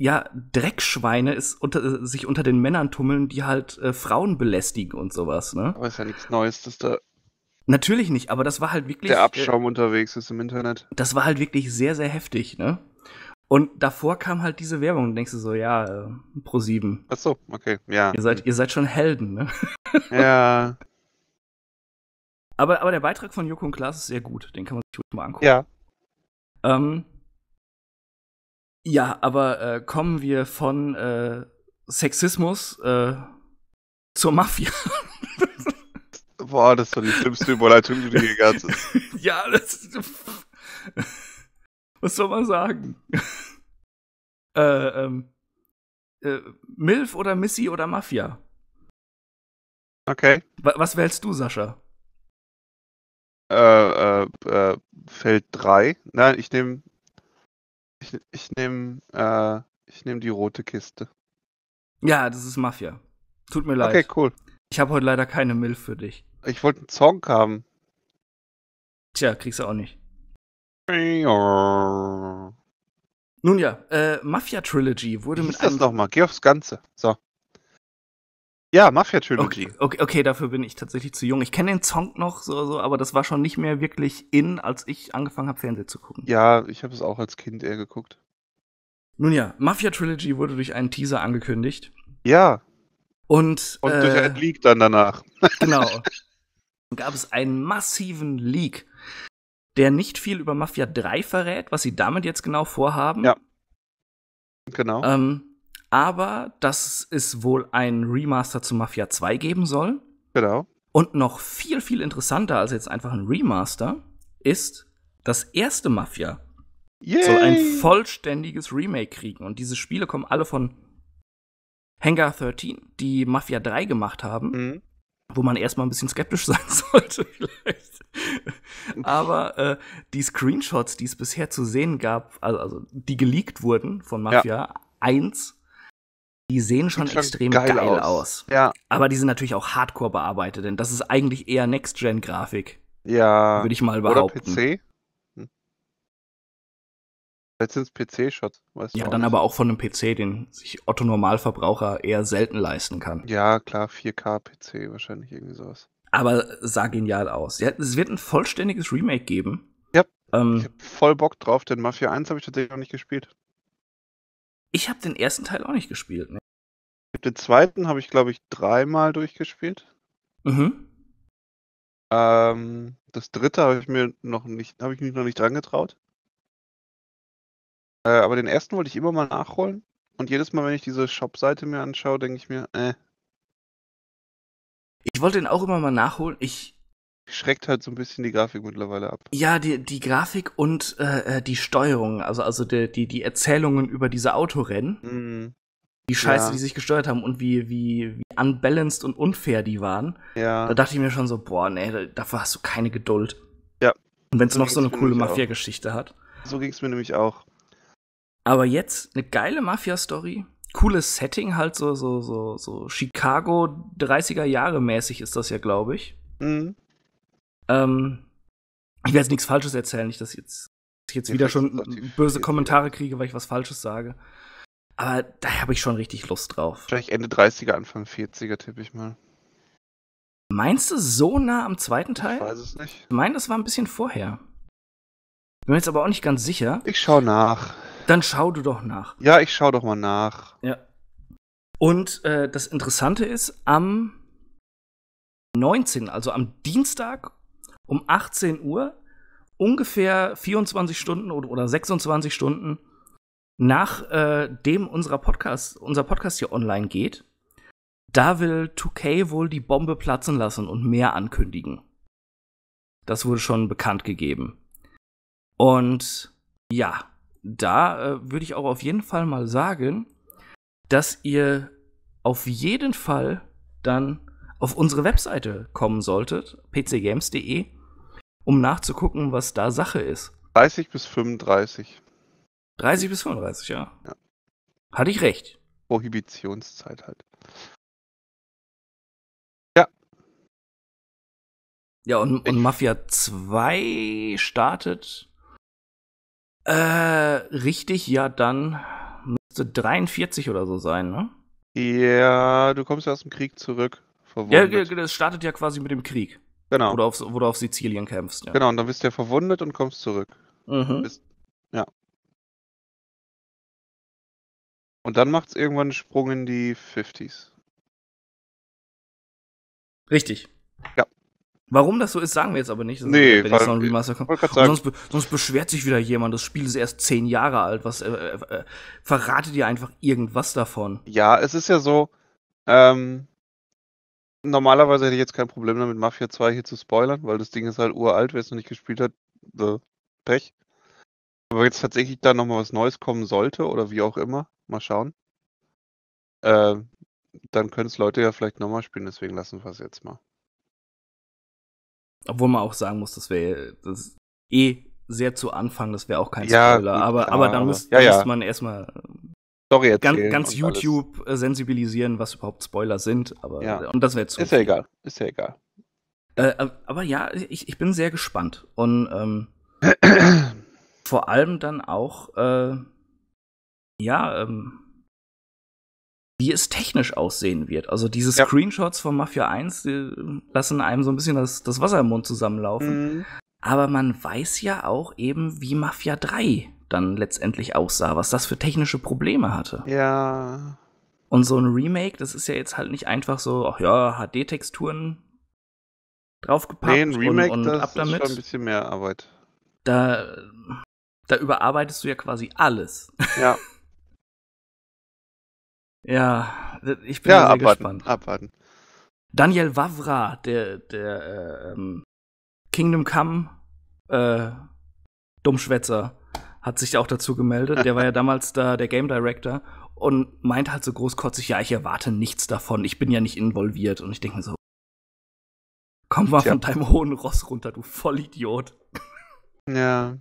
Speaker 1: ja, Dreckschweine ist unter, sich unter den Männern tummeln, die halt äh, Frauen belästigen und sowas, ne? Aber ist ja nichts Neues, dass da. Natürlich nicht, aber das war halt wirklich. Der äh, Abschaum äh, unterwegs ist im Internet. Das war halt wirklich sehr, sehr heftig, ne? Und davor kam halt diese Werbung und denkst du so, ja, äh, Pro sieben. Ach so, okay, ja. Ihr seid, ihr seid schon Helden, ne? Ja. aber, aber der Beitrag von Joko und Klaas ist sehr gut, den kann man sich gut mal angucken. Ja. Ähm, ja, aber äh, kommen wir von äh, Sexismus äh, zur Mafia. Boah,
Speaker 3: das ist doch die schlimmste Überleitung, die du hier gehabt hast.
Speaker 1: ja, das. Was soll man sagen? äh, ähm, äh, Milf oder Missy oder Mafia? Okay. W was wählst du, Sascha?
Speaker 3: Äh, äh, äh, Feld 3. Nein, ich nehme ich, ich nehme äh, nehm die rote Kiste.
Speaker 1: Ja, das ist Mafia. Tut mir leid. Okay, cool. Ich habe heute leider keine Milf für dich. Ich wollte einen Zong haben. Tja, kriegst du auch nicht. Nun
Speaker 3: ja, äh, Mafia Trilogy wurde Wie mit. Ist das nochmal? Geh aufs Ganze. So. Ja, Mafia-Trilogy. Okay,
Speaker 1: okay, okay, dafür bin ich tatsächlich zu jung. Ich kenne den Song noch so, so, aber das war schon nicht mehr wirklich in, als ich angefangen habe, Fernsehen zu gucken.
Speaker 3: Ja, ich habe es auch als Kind eher geguckt.
Speaker 1: Nun ja, Mafia-Trilogy wurde durch einen Teaser angekündigt.
Speaker 3: Ja. Und, Und äh, durch einen Leak dann danach.
Speaker 1: Genau. gab es einen massiven Leak, der nicht viel über Mafia 3 verrät, was sie damit jetzt genau vorhaben. Ja. Genau. Ähm, aber dass es wohl ein Remaster zu Mafia 2 geben soll. Genau. Und noch viel, viel interessanter als jetzt einfach ein Remaster ist das erste Mafia. Yay. Soll ein vollständiges Remake kriegen. Und diese Spiele kommen alle von Hangar 13, die Mafia 3 gemacht haben. Mhm. Wo man erstmal ein bisschen skeptisch sein sollte, vielleicht. Aber äh, die Screenshots, die es bisher zu sehen gab, also, also die geleakt wurden von Mafia ja. 1, die sehen schon, schon extrem geil, geil aus. aus. Ja. Aber die sind natürlich auch hardcore bearbeitet, denn das ist eigentlich eher Next-Gen-Grafik. Ja. Würde ich mal behaupten. Oder PC? Hm. Vielleicht sind es PC-Shots. Ja, dann nicht. aber auch von einem PC, den sich Otto Normalverbraucher eher selten leisten kann. Ja, klar, 4K-PC, wahrscheinlich irgendwie sowas. Aber sah genial aus. Ja, es wird ein vollständiges Remake geben. Ja. Ähm, ich hab voll Bock drauf, denn Mafia 1 habe ich tatsächlich noch nicht gespielt. Ich habe den ersten Teil auch nicht gespielt. Ne?
Speaker 3: Den zweiten habe ich, glaube ich, dreimal durchgespielt. Mhm. Ähm, das dritte habe ich mir noch nicht, habe ich mich noch nicht dran getraut. Äh, aber den ersten wollte ich immer mal nachholen. Und jedes Mal, wenn ich diese Shop-Seite mir anschaue, denke ich mir, äh. Ich wollte den auch immer mal nachholen. Ich schreckt halt so ein bisschen die Grafik mittlerweile ab.
Speaker 1: Ja, die, die Grafik und äh, äh die Steuerung, also, also die, die, die Erzählungen über diese Autorennen, mhm. die Scheiße, ja. die sich gesteuert haben und wie, wie, wie unbalanced und unfair die waren. Ja. Da dachte ich mir schon so, boah, nee, dafür hast du keine Geduld. Ja. Und wenn es so noch so eine coole Mafia-Geschichte hat. So ging es mir nämlich auch. Aber jetzt eine geile Mafia-Story cooles Setting halt so so so so Chicago 30er Jahre mäßig ist das ja, glaube ich. Mhm. Ähm, ich werde jetzt nichts Falsches erzählen, nicht, dass ich jetzt, dass ich jetzt wieder schon böse Kommentare kriege, weil ich was Falsches sage. Aber da habe ich schon richtig Lust drauf. Vielleicht Ende 30er, Anfang 40er tippe ich mal. Meinst du so nah am zweiten Teil? Ich weiß es nicht. Ich meine, das war ein bisschen vorher. Bin mir jetzt aber auch nicht ganz sicher. Ich schau nach. Dann schau du doch nach. Ja, ich schau doch mal nach. Ja. Und äh, das Interessante ist, am 19., also am Dienstag um 18 Uhr, ungefähr 24 Stunden oder 26 Stunden nachdem äh, Podcast, unser Podcast hier online geht, da will 2K wohl die Bombe platzen lassen und mehr ankündigen. Das wurde schon bekannt gegeben. Und ja, da äh, würde ich auch auf jeden Fall mal sagen, dass ihr auf jeden Fall dann auf unsere Webseite kommen solltet, pcgames.de, um nachzugucken, was da Sache ist. 30 bis 35. 30 bis 35, ja. ja. Hatte
Speaker 2: ich recht. Prohibitionszeit halt. Ja.
Speaker 1: Ja, und, und Mafia 2 startet äh, richtig, ja, dann müsste 43 oder so sein, ne?
Speaker 3: Ja, du kommst ja aus dem Krieg zurück. Verwundet.
Speaker 1: Ja, das startet ja quasi mit dem Krieg. Genau. Wo du, auf, wo du auf Sizilien kämpfst. Ja. Genau,
Speaker 3: und dann bist du ja verwundet und kommst zurück. Mhm. Bist, ja.
Speaker 2: Und dann macht es irgendwann einen Sprung in die
Speaker 1: 50s. Richtig. Ja. Warum das so ist, sagen wir jetzt aber nicht. nee, wenn jetzt noch ein Remaster kommt. Sonst, be sonst, beschwert sich wieder jemand, das Spiel ist erst zehn Jahre alt. Was äh, äh, äh verratet ihr einfach irgendwas davon? Ja, es ist ja
Speaker 3: so, ähm, normalerweise hätte ich jetzt kein Problem damit, Mafia 2 hier zu spoilern, weil das Ding ist halt uralt, wer es noch nicht gespielt hat, äh, Pech. Aber jetzt tatsächlich da nochmal was Neues kommen sollte oder wie auch immer, mal schauen. Äh, dann können es Leute ja vielleicht nochmal spielen, deswegen lassen wir es jetzt mal.
Speaker 1: Obwohl man auch sagen muss, das wäre das eh sehr zu Anfang, das wäre auch kein Spoiler. Gut, aber, klar, aber dann, müsst, ja, ja. man erstmal Story erzählen. Ganz, ganz YouTube alles. Äh, sensibilisieren, was überhaupt Spoiler sind. Aber, ja. Äh, und das wäre zu. Ist ja egal. Ist ja egal. Äh, äh, aber ja, ich, ich bin sehr gespannt. Und ähm, vor allem dann auch, äh, ja, ähm, wie es technisch aussehen wird. Also diese ja. Screenshots von Mafia 1 lassen einem so ein bisschen das, das Wasser im Mund zusammenlaufen. Mhm. Aber man weiß ja auch eben, wie Mafia 3 dann letztendlich aussah, was das für technische Probleme hatte. Ja. Und so ein Remake, das ist ja jetzt halt nicht einfach so, ach ja, HD-Texturen draufgepackt nee, ein Remake, und, und ab damit. Das ist schon ein bisschen mehr Arbeit. Da, da überarbeitest du ja quasi alles. Ja.
Speaker 2: ja, ich bin ja, sehr abwarten, gespannt.
Speaker 1: Abwarten. Daniel Wavra, der, der äh, ähm, Kingdom Come äh, Dummschwätzer, hat sich auch dazu gemeldet. Der war ja damals da der Game Director und meint halt so großkotzig, ja, ich erwarte nichts davon, ich bin ja nicht involviert. Und ich denke mir so, komm mal Tja. von deinem hohen Ross runter, du Vollidiot. Ja.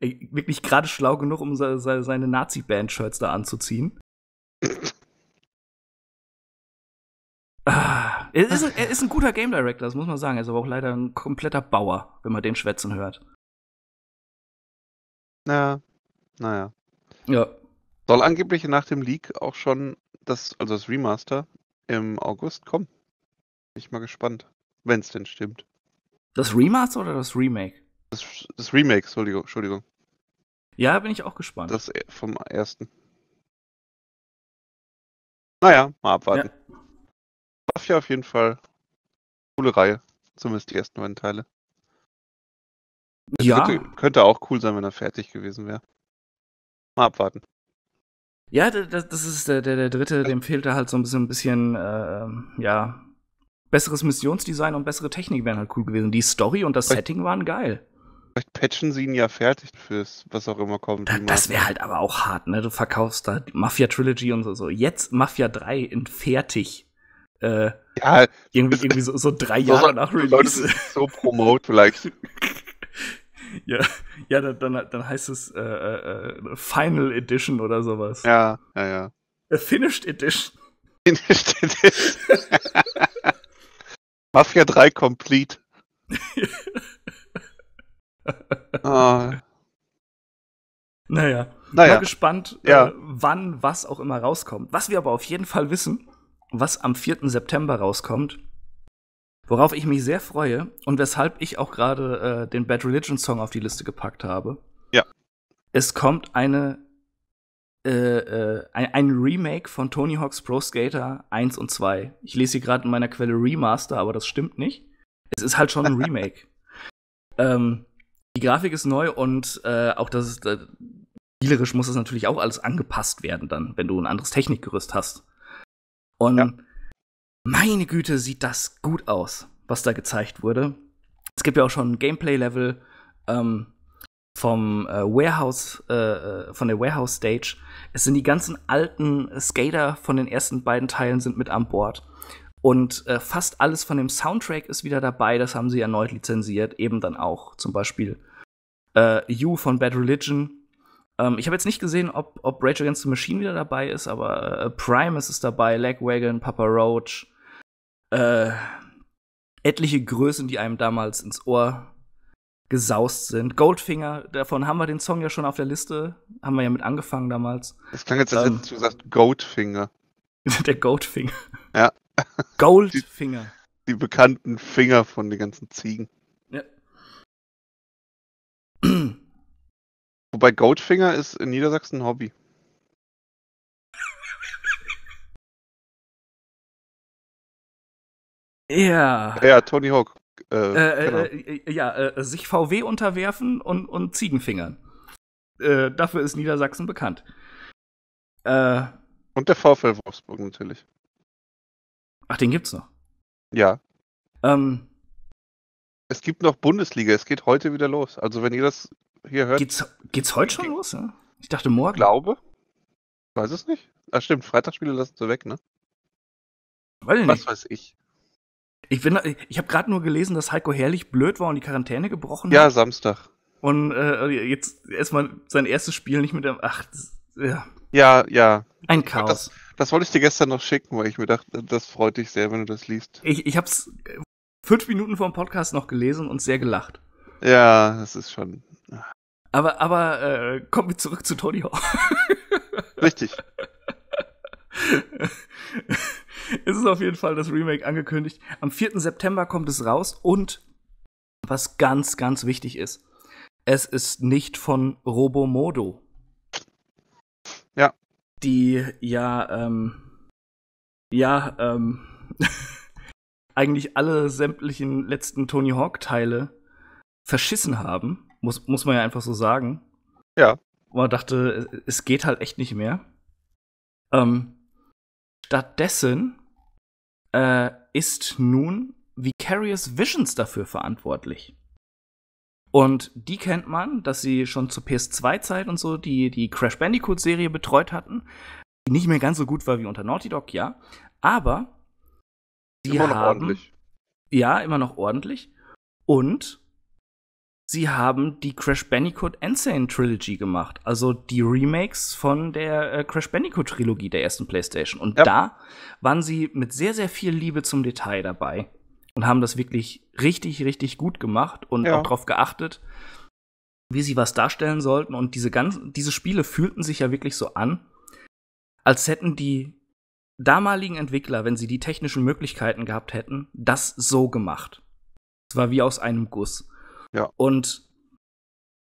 Speaker 1: Ey, wirklich gerade schlau genug, um seine Nazi-Band-Shirts da anzuziehen. Ah, er, ist, er ist ein guter Game Director, das muss man sagen. Er ist aber auch leider ein kompletter Bauer, wenn man den schwätzen hört. Naja,
Speaker 3: naja. Ja. Soll angeblich nach dem Leak auch schon das, also das Remaster im August kommen. Bin ich mal gespannt, wenn es denn stimmt. Das Remaster oder das Remake? Das, das Remake, Entschuldigung, Entschuldigung. Ja, bin ich auch gespannt. Das äh, vom ersten. Naja, mal abwarten. Ja. Mafia auf jeden Fall. Coole Reihe. Zumindest die ersten beiden Teile. Also ja. Könnte, könnte, auch cool sein, wenn er fertig gewesen wäre. Mal abwarten.
Speaker 1: Ja, das, das ist der, der, der dritte, also dem fehlt da halt so ein bisschen, ein bisschen äh, ja, besseres Missionsdesign und bessere Technik wären halt cool gewesen. Die Story und das vielleicht, Setting waren geil. Vielleicht patchen sie ihn ja fertig fürs, was auch immer kommt. Da, das wäre halt aber auch hart, ne? Du verkaufst da Mafia Trilogy und so, so. Jetzt Mafia 3 in fertig. Äh, ja, irgendwie, irgendwie so, so drei Jahre so, nach Release. So promote vielleicht. ja, ja dann, dann, dann heißt es äh, äh, äh, Final Edition oder sowas.
Speaker 3: Ja, ja, ja.
Speaker 1: A Finished Edition.
Speaker 3: Finished Edition. Mafia 3 Complete. oh.
Speaker 4: Naja, naja. Mal gespannt, äh, ja. äh,
Speaker 1: wann was auch immer rauskommt. Was wir aber auf jeden Fall wissen, was am 4. September rauskommt, Worauf ich mich sehr freue und weshalb ich auch gerade äh, den Bad Religion Song auf die Liste gepackt habe. Ja. Es kommt eine, äh, äh, ein, ein, Remake von Tony Hawk's Pro Skater 1 und 2. Ich lese hier gerade in meiner Quelle Remaster, aber das stimmt nicht. Es ist halt schon ein Remake. ähm, die Grafik ist neu und äh, auch das ist, äh, spielerisch muss das natürlich auch alles angepasst werden dann, wenn du ein anderes Technikgerüst hast. Und ja. Meine Güte, sieht das gut aus, was da gezeigt wurde. Es gibt ja auch schon ein Gameplay-Level ähm, vom äh, Warehouse, äh, äh, von der Warehouse Stage. Es sind die ganzen alten Skater von den ersten beiden Teilen sind mit an Bord. Und äh, fast alles von dem Soundtrack ist wieder dabei, das haben sie erneut lizenziert, eben dann auch zum Beispiel äh, You von Bad Religion, ähm, ich habe jetzt nicht gesehen, ob, ob Rage Against the Machine wieder dabei ist, aber äh, Primus ist dabei, Lagwagon, Papa Roach, äh, etliche Größen, die einem damals ins Ohr gesaust sind. Goldfinger, davon haben wir den Song ja schon auf der Liste, haben wir ja mit angefangen damals.
Speaker 3: Das klang jetzt, als ähm, hättest du gesagt Goldfinger. Der Goldfinger. Ja. Goldfinger. Die, die bekannten Finger von den ganzen Ziegen. Ja. Wobei Goldfinger
Speaker 2: ist in Niedersachsen ein Hobby.
Speaker 1: Ja. Ja,
Speaker 2: Tony Hawk. Äh, äh, äh genau.
Speaker 1: Äh, ja, sich VW unterwerfen und, und Ziegenfingern. dafür ist Niedersachsen bekannt. und der VfL Wolfsburg natürlich. Ach, den gibt's noch.
Speaker 2: Ja. Ähm,
Speaker 3: es gibt noch Bundesliga, es geht heute wieder los. Also wenn ihr das hier hört. Geht's, geht's heute schon geht, los? Ja? Ich dachte morgen. Glaube. Weiß es nicht. Ah stimmt, Freitagsspiele lassen sie weg, ne?
Speaker 1: Weiß Was nicht. Was weiß ich. Ich bin, ich habe gerade nur gelesen, dass Heiko Herrlich blöd war und die Quarantäne gebrochen ja, hat. Ja, Samstag. Und äh, jetzt erstmal sein erstes Spiel nicht mit dem. Ach, ja.
Speaker 3: Ja, ja. Ein Chaos. Das, das, wollte ich dir gestern noch schicken, weil ich mir dachte, das freut dich sehr, wenn du das liest.
Speaker 1: Ich, ich habe es fünf Minuten vor dem Podcast noch gelesen und sehr gelacht.
Speaker 3: Ja, das ist schon.
Speaker 1: Aber, aber äh, kommen wir zurück zu Tony Hawk. Richtig. es ist auf jeden Fall das Remake angekündigt. Am 4. September kommt es raus und was ganz, ganz wichtig ist, es ist nicht von Robomodo. Ja. Die ja, ähm, ja, ähm, eigentlich alle sämtlichen letzten Tony Hawk-Teile verschissen haben. Muss, muss man ja einfach so sagen. Ja. Man dachte, es geht halt echt nicht mehr. Ähm, Stattdessen äh, ist nun Vicarious Visions dafür verantwortlich. Und die kennt man, dass sie schon zur PS2-Zeit und so die, die Crash Bandicoot-Serie betreut hatten. Die nicht mehr ganz so gut war wie unter Naughty Dog, ja. Aber die immer haben. Ordentlich. Ja, immer noch ordentlich. Und sie haben die Crash Bandicoot Insane Trilogy gemacht, also die Remakes von der äh, Crash Bandicoot Trilogie der ersten PlayStation. Und ja. da waren sie mit sehr, sehr viel Liebe zum Detail dabei und haben das wirklich richtig, richtig gut gemacht und ja. auch darauf geachtet, wie sie was darstellen sollten. Und diese ganzen, diese Spiele fühlten sich ja wirklich so an, als hätten die damaligen Entwickler, wenn sie die technischen Möglichkeiten gehabt hätten, das so gemacht. Es war wie aus einem Guss. Ja. Und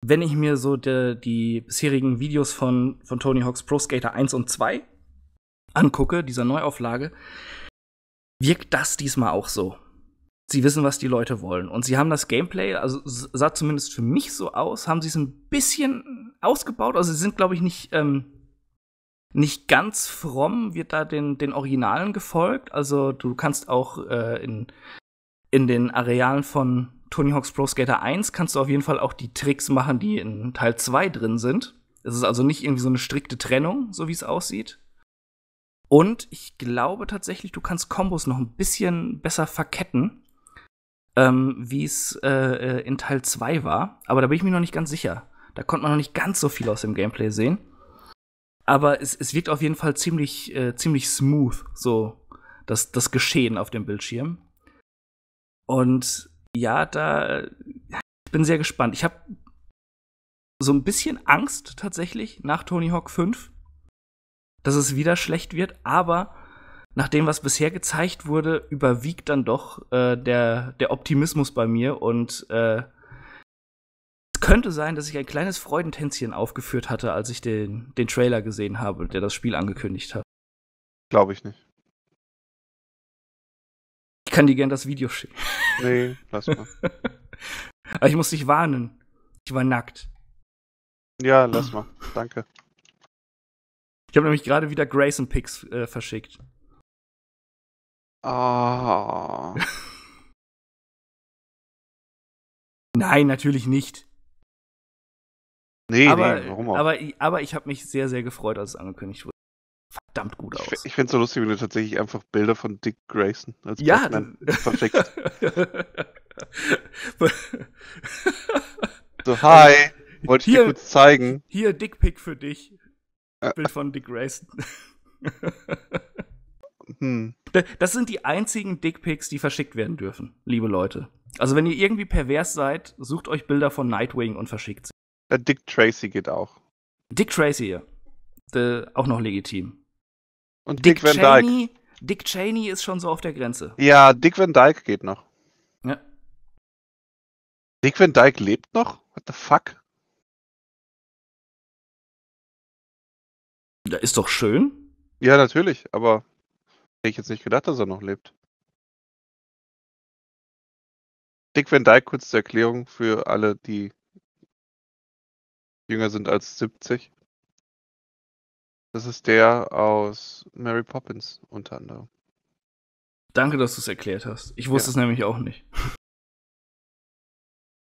Speaker 1: wenn ich mir so de, die bisherigen Videos von, von Tony Hawk's Pro Skater 1 und 2 angucke, dieser Neuauflage, wirkt das diesmal auch so. Sie wissen, was die Leute wollen. Und sie haben das Gameplay, also sah zumindest für mich so aus, haben sie es ein bisschen ausgebaut. Also sie sind, glaube ich, nicht, ähm, nicht ganz fromm, wird da den, den Originalen gefolgt. Also du kannst auch äh, in, in den Arealen von Tony Hawk's Pro Skater 1 kannst du auf jeden Fall auch die Tricks machen, die in Teil 2 drin sind. Es ist also nicht irgendwie so eine strikte Trennung, so wie es aussieht. Und ich glaube tatsächlich, du kannst Kombos noch ein bisschen besser verketten, ähm, wie es äh, äh in Teil 2 war. Aber da bin ich mir noch nicht ganz sicher. Da konnte man noch nicht ganz so viel aus dem Gameplay sehen. Aber es, es wirkt auf jeden Fall ziemlich, äh, ziemlich smooth, so das, das Geschehen auf dem Bildschirm. Und ja, da ich bin sehr gespannt. Ich habe so ein bisschen Angst tatsächlich nach Tony Hawk 5, dass es wieder schlecht wird, aber nach dem, was bisher gezeigt wurde, überwiegt dann doch äh, der, der Optimismus bei mir und äh, es könnte sein, dass ich ein kleines Freudentänzchen aufgeführt hatte, als ich den, den Trailer gesehen habe, der das Spiel angekündigt hat. Glaube ich nicht. Ich kann dir gern das Video schicken. Nee, lass mal. Aber ich muss dich warnen. Ich war nackt. Ja, lass mal. Danke. Ich habe nämlich gerade wieder Grayson Picks äh, verschickt.
Speaker 2: Ah. Oh. Nein, natürlich nicht. Nee, aber, nee, warum auch? Aber,
Speaker 1: aber ich habe mich sehr, sehr gefreut, als es angekündigt wurde verdammt gut aus. Ich, ich finde es so lustig, wenn du tatsächlich
Speaker 3: einfach Bilder von Dick Grayson als ja. Batman versteckst. so, hi, wollte ich dir kurz zeigen. Hier,
Speaker 1: Dickpick für dich. Äh. Bild von Dick Grayson. hm. Das sind die einzigen Dickpics, die verschickt werden dürfen, liebe Leute. Also wenn ihr irgendwie pervers seid, sucht euch Bilder von Nightwing und verschickt sie. Äh, Dick Tracy geht auch. Dick Tracy, ja. auch noch legitim. Und Dick, Dick Van Dyke. Dick Cheney ist schon so auf der Grenze.
Speaker 3: Ja, Dick Van Dyke geht noch. Ja.
Speaker 2: Dick Van Dyke lebt noch? What the fuck? Da ist doch schön. Ja, natürlich, aber hätte ich jetzt nicht gedacht, dass er noch lebt. Dick Van Dyke, kurz zur Erklärung für alle, die jünger sind als 70.
Speaker 3: Das ist der aus Mary Poppins unter anderem. Danke, dass du es erklärt hast. Ich wusste ja. es nämlich auch nicht.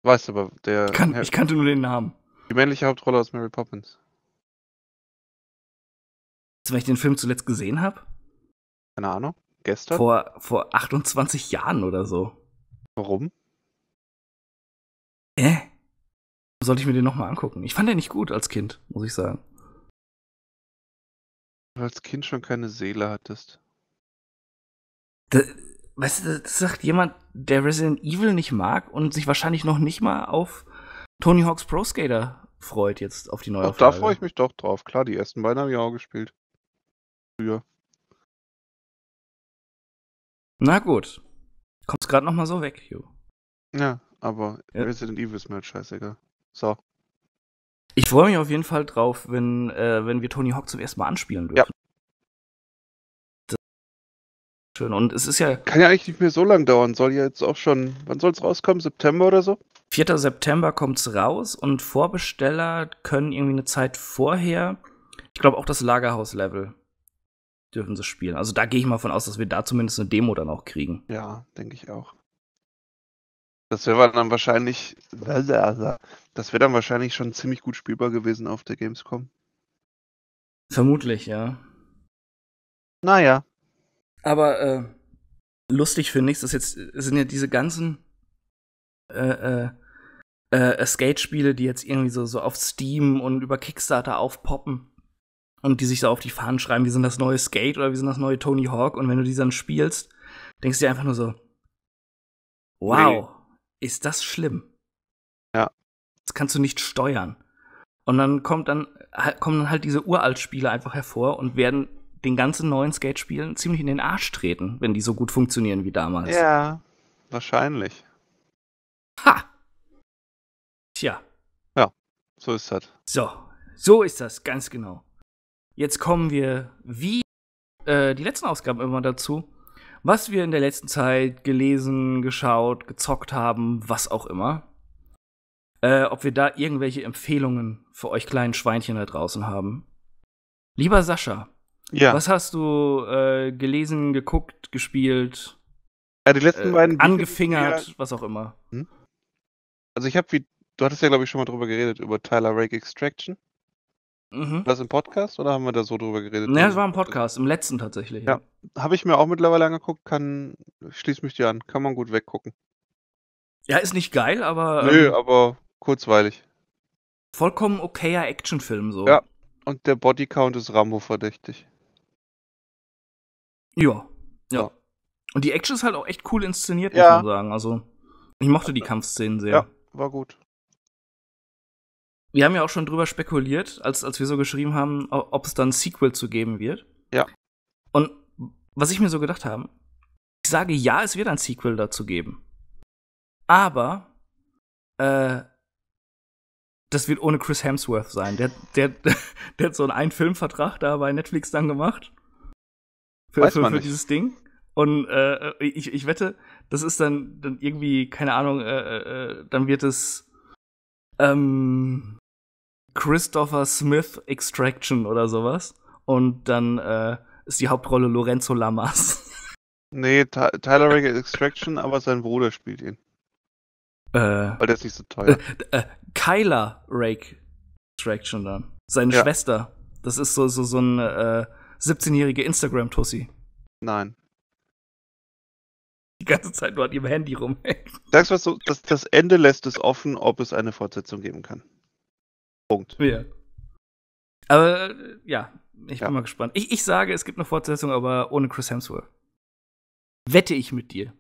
Speaker 3: Weißt du, aber der. Ich, kann, ich kannte nur den Namen. Die männliche Hauptrolle aus Mary Poppins.
Speaker 2: Weißt wenn ich den Film zuletzt gesehen habe? Keine
Speaker 1: Ahnung. Gestern? Vor, vor 28 Jahren oder so. Warum? Äh? Sollte ich mir den nochmal angucken? Ich fand den nicht gut als Kind, muss
Speaker 3: ich sagen als Kind schon keine Seele hattest.
Speaker 1: Das, weißt du, das sagt jemand, der Resident Evil nicht mag und sich wahrscheinlich noch nicht mal auf Tony Hawk's Pro Skater freut jetzt auf die neue Doch, Auflage. da freue
Speaker 2: ich mich doch drauf. Klar, die ersten beiden habe ich auch gespielt. Früher. Na gut. Kommst gerade noch mal so weg, Hugh. Ja,
Speaker 1: aber ja. Resident Evil ist mir halt scheißegal. So. Ich freue mich auf jeden Fall drauf, wenn, äh, wenn wir Tony Hawk zum ersten Mal anspielen dürfen. Ja. Schön. Und es ist ja. Kann ja eigentlich nicht mehr so lang dauern. Soll ja jetzt auch schon. Wann soll es rauskommen? September oder so? 4. September kommt es raus und Vorbesteller können irgendwie eine Zeit vorher. Ich glaube auch das Lagerhaus-Level dürfen sie spielen. Also da gehe ich mal von aus, dass wir da zumindest eine Demo dann auch kriegen. Ja, denke ich auch.
Speaker 3: Das wäre dann wahrscheinlich, das wäre dann wahrscheinlich schon ziemlich gut spielbar gewesen auf der Gamescom.
Speaker 2: Vermutlich, ja. Naja.
Speaker 1: Aber äh, lustig finde ich, dass jetzt sind ja diese ganzen äh, äh, äh Skate-Spiele, die jetzt irgendwie so, so auf Steam und über Kickstarter aufpoppen und die sich so auf die Fahnen schreiben, wir sind das neue Skate oder wir sind das neue Tony Hawk und wenn du die dann spielst, denkst du dir einfach nur so, wow. Nee ist das schlimm. Ja. Das kannst du nicht steuern. Und dann kommt dann, kommen dann halt diese Uralt-Spiele einfach hervor und werden den ganzen neuen Skate-Spielen ziemlich in den Arsch treten, wenn die so gut funktionieren wie damals. Ja, wahrscheinlich. Ha! Tja. Ja, so ist das. So, so ist das, ganz genau. Jetzt kommen wir, wie äh, die letzten Ausgaben immer dazu, was wir in der letzten Zeit gelesen, geschaut, gezockt haben, was auch immer. Äh, ob wir da irgendwelche Empfehlungen für euch kleinen Schweinchen da draußen haben. Lieber Sascha, ja. was hast du äh, gelesen, geguckt, gespielt? Ja, die letzten äh, Angefingert, ja. was auch immer. Hm?
Speaker 3: Also ich habe, wie du hattest ja, glaube ich, schon mal drüber geredet, über Tyler Rake Extraction. Mhm. War das im Podcast oder haben wir da so drüber geredet? Ne, es war im Podcast, im letzten tatsächlich. Ja, ja. habe ich mir auch mittlerweile angeguckt, kann, schließe mich dir an, kann man gut weggucken.
Speaker 1: Ja, ist nicht geil, aber. Nö, ähm,
Speaker 3: aber kurzweilig. Vollkommen okayer Actionfilm so. Ja, und der Bodycount ist Rambo verdächtig. Ja,
Speaker 1: ja. ja. Und die Action ist halt auch echt cool inszeniert, muss man sagen. Also, ich mochte die Kampfszenen sehr. Ja, war gut wir haben ja auch schon drüber spekuliert, als, als wir so geschrieben haben, ob es dann ein Sequel zu geben wird. Ja. Und was ich mir so gedacht habe, ich sage ja, es wird ein Sequel dazu geben. Aber äh, das wird ohne Chris Hemsworth sein. Der, der, der hat so einen ein film da bei Netflix dann gemacht. Für, Weiß man für dieses Ding. Und äh, ich, ich wette, das ist dann, dann irgendwie, keine Ahnung, äh, äh, äh dann wird es ähm, Christopher Smith Extraction oder sowas. Und dann äh, ist die Hauptrolle Lorenzo Lamas.
Speaker 3: Nee, Tyler Rake Extraction, aber sein Bruder spielt ihn.
Speaker 2: Äh, Weil der ist nicht so teuer.
Speaker 1: Äh, äh, Kyla Rake Extraction dann. Seine ja. Schwester. Das ist so, so, so eine äh, 17-jährige Instagram-Tussi. Nein. Die ganze Zeit nur an ihrem Handy rumhängt. Sagst du was so, das, das
Speaker 3: Ende lässt es offen, ob es eine Fortsetzung geben kann. Punkt. Ja.
Speaker 1: Aber ja, ich ja. bin mal gespannt. Ich, ich sage, es gibt eine Fortsetzung, aber ohne Chris Hemsworth.
Speaker 2: Wette ich mit dir.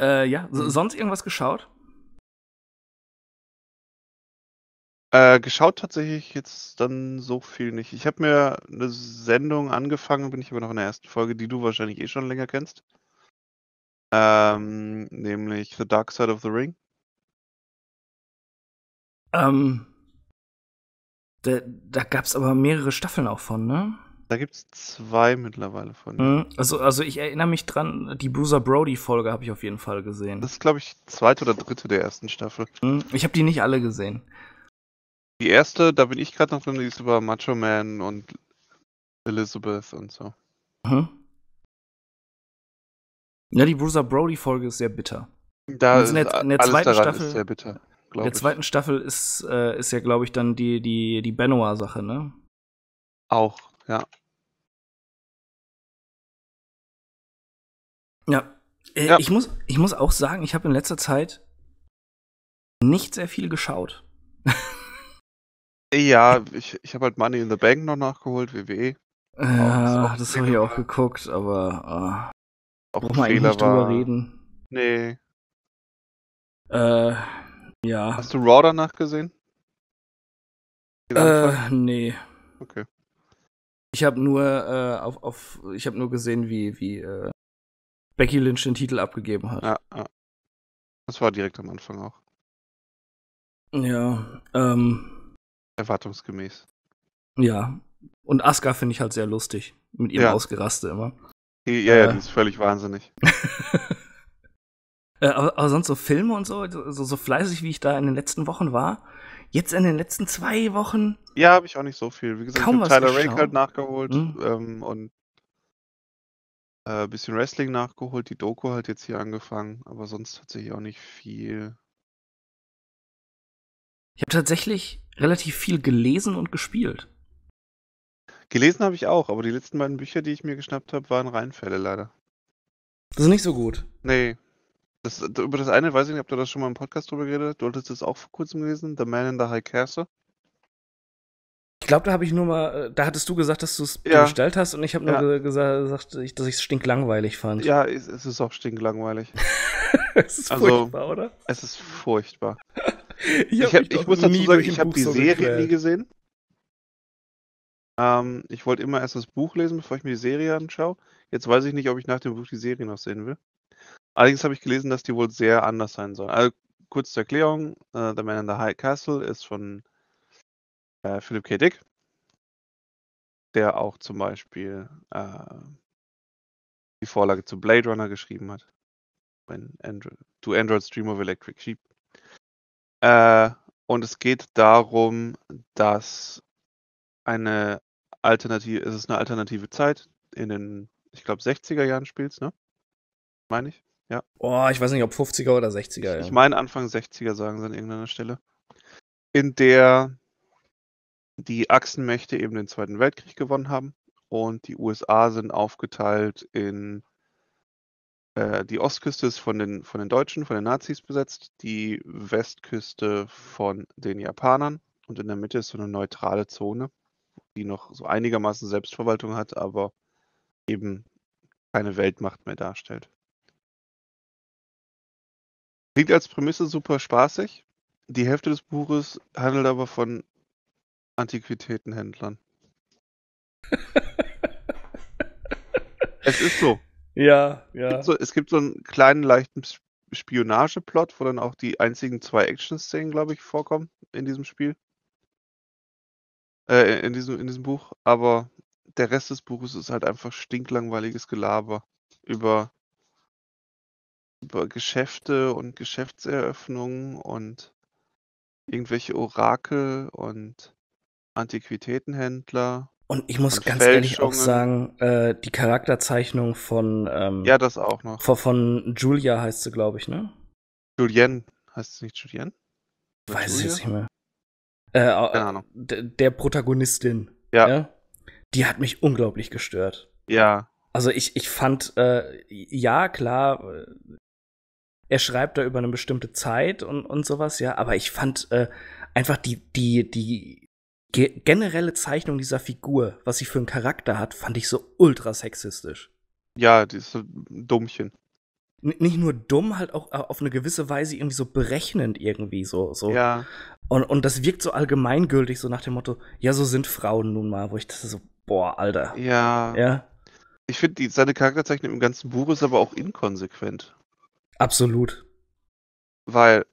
Speaker 2: Äh, ja, so, mhm. sonst irgendwas geschaut?
Speaker 3: Äh, geschaut tatsächlich jetzt dann so viel nicht. Ich habe mir eine Sendung angefangen, bin ich aber noch in der ersten Folge, die du wahrscheinlich eh schon länger kennst. Ähm, nämlich The Dark Side of the Ring.
Speaker 1: Ähm, da, da gab es aber mehrere Staffeln auch von, ne? Da gibt es zwei mittlerweile von. Mhm. Also, also ich erinnere mich dran, die Bruiser Brody-Folge habe ich auf jeden Fall gesehen. Das ist, glaube ich, zweite oder dritte der ersten Staffel. Mhm. Ich habe die nicht alle
Speaker 3: gesehen. Die erste, da bin ich gerade noch drin, die ist über Macho Man und
Speaker 1: Elizabeth und
Speaker 3: so.
Speaker 2: Mhm.
Speaker 1: Ja, die Bruiser Brody-Folge ist sehr bitter. Da in der, in der zweiten Staffel, ist sehr bitter glaube ich. Der zweiten Staffel ist, äh, ist ja, glaube ich, dann die, die, die Benoit-Sache, ne? Auch, ja.
Speaker 2: Ja. Äh,
Speaker 1: ja. Ich, muss, ich muss auch sagen, ich habe in letzter Zeit nicht sehr viel geschaut.
Speaker 3: ja, ich, ich habe halt Money in the Bank noch nachgeholt, WWE.
Speaker 1: Ja, oh, das, das habe ich auch geguckt, aber oh. auch äh, braucht man eigentlich nicht war. drüber
Speaker 2: reden. Nee. Äh, ja. Hast du Raw danach
Speaker 1: gesehen? äh, nee. Okay. Ich habe nur äh, auf, auf ich habe nur gesehen, wie wie äh, Becky Lynch den Titel abgegeben hat. Ja, ja. Das war direkt am Anfang auch. Ja,
Speaker 2: ähm
Speaker 3: erwartungsgemäß.
Speaker 1: Ja, und Asuka finde ich halt sehr lustig mit ihrem ja. Ausgeraste immer. Ja, ja, äh, die ist völlig wahnsinnig. Äh, aber, aber, sonst so Filme und so, so, so fleißig wie ich da in den letzten Wochen war. Jetzt in den letzten zwei Wochen.
Speaker 3: Ja, habe ich auch nicht so viel. Wie gesagt, kaum ich habe Tyler Rake halt
Speaker 1: nachgeholt mhm.
Speaker 3: ähm, und ein äh, bisschen Wrestling nachgeholt, die Doku halt jetzt hier angefangen, aber sonst tatsächlich auch nicht viel.
Speaker 1: Ich habe tatsächlich relativ viel gelesen und gespielt.
Speaker 2: Gelesen habe
Speaker 3: ich auch, aber die letzten beiden Bücher, die ich mir geschnappt habe, waren Reinfälle leider.
Speaker 1: Das ist nicht so gut.
Speaker 3: Nee, das, über das eine weiß ich nicht, ob du das schon mal im Podcast drüber geredet hast. Du hattest es auch vor kurzem gelesen, The Man in the High Castle.
Speaker 1: Ich glaube, da habe ich nur mal, äh, da hattest du gesagt, dass du es ja. bestellt hast und ich habe nur ja. gesagt, dass ich es stinklangweilig fand. Ja, es, es ist auch stinklangweilig. es ist also, furchtbar, oder? Es ist furchtbar. ich, hab ich, hab, ich muss dazu sagen, ich habe die so Serie gequält. nie
Speaker 3: gesehen. Ähm, ich wollte immer erst das Buch lesen, bevor ich mir die Serie anschaue. Jetzt weiß ich nicht, ob ich nach dem Buch die Serie noch sehen will. Allerdings habe ich gelesen, dass die wohl sehr anders sein sollen. Also, kurz zur Erklärung: äh, The Man in the High Castle ist von äh, Philip K. Dick, der auch zum Beispiel äh, die Vorlage zu Blade Runner geschrieben hat. Android, to Android's Dream of Electric Sheep. Äh, und es geht darum, dass eine alternative, es ist eine alternative Zeit in den, ich glaube, 60er Jahren spielt, ne? Meine ich.
Speaker 1: Ja. Oh, ich weiß nicht, ob 50er oder 60er. Ich ja. meine
Speaker 3: Anfang 60er, sagen sie an irgendeiner Stelle. In der die Achsenmächte eben den Zweiten Weltkrieg gewonnen haben und die USA sind aufgeteilt in äh, die Ostküste ist von den, von den Deutschen, von den Nazis besetzt, die Westküste von den Japanern und in der Mitte ist so eine neutrale Zone, die noch so einigermaßen Selbstverwaltung hat, aber eben keine Weltmacht mehr darstellt. Klingt als Prämisse super spaßig. Die Hälfte des Buches handelt aber von Antiquitätenhändlern. es ist so. Ja, ja. Es gibt so, es gibt so einen kleinen, leichten Spionageplot, wo dann auch die einzigen zwei Action-Szenen, glaube ich, vorkommen in diesem Spiel. Äh, in diesem, in diesem Buch. Aber der Rest des Buches ist halt einfach stinklangweiliges Gelaber über Geschäfte und Geschäftseröffnungen und irgendwelche Orakel und Antiquitätenhändler. Und ich muss und ganz ehrlich auch sagen,
Speaker 1: äh, die Charakterzeichnung von ähm, Ja, das auch noch. Von, von Julia heißt sie, glaube ich, ne? Julien. Heißt es nicht Julien? Weiß Julia? ich jetzt nicht mehr. Äh, Keine Ahnung. Der Protagonistin. Ja. ja. Ne? Die hat mich unglaublich gestört. Ja. Also ich, ich fand, äh, ja, klar, äh, er schreibt da über eine bestimmte Zeit und, und sowas, ja. Aber ich fand äh, einfach die, die, die ge generelle Zeichnung dieser Figur, was sie für einen Charakter hat, fand ich so ultra sexistisch. Ja, dieses Dummchen. N nicht nur dumm, halt auch äh, auf eine gewisse Weise irgendwie so berechnend irgendwie so. so. Ja. Und, und das wirkt so allgemeingültig, so nach dem Motto, ja, so sind Frauen nun mal, wo ich das so, boah, Alter.
Speaker 3: Ja. Ja. Ich finde, seine Charakterzeichnung im ganzen Buch ist aber auch inkonsequent.
Speaker 2: Absolut.
Speaker 3: Weil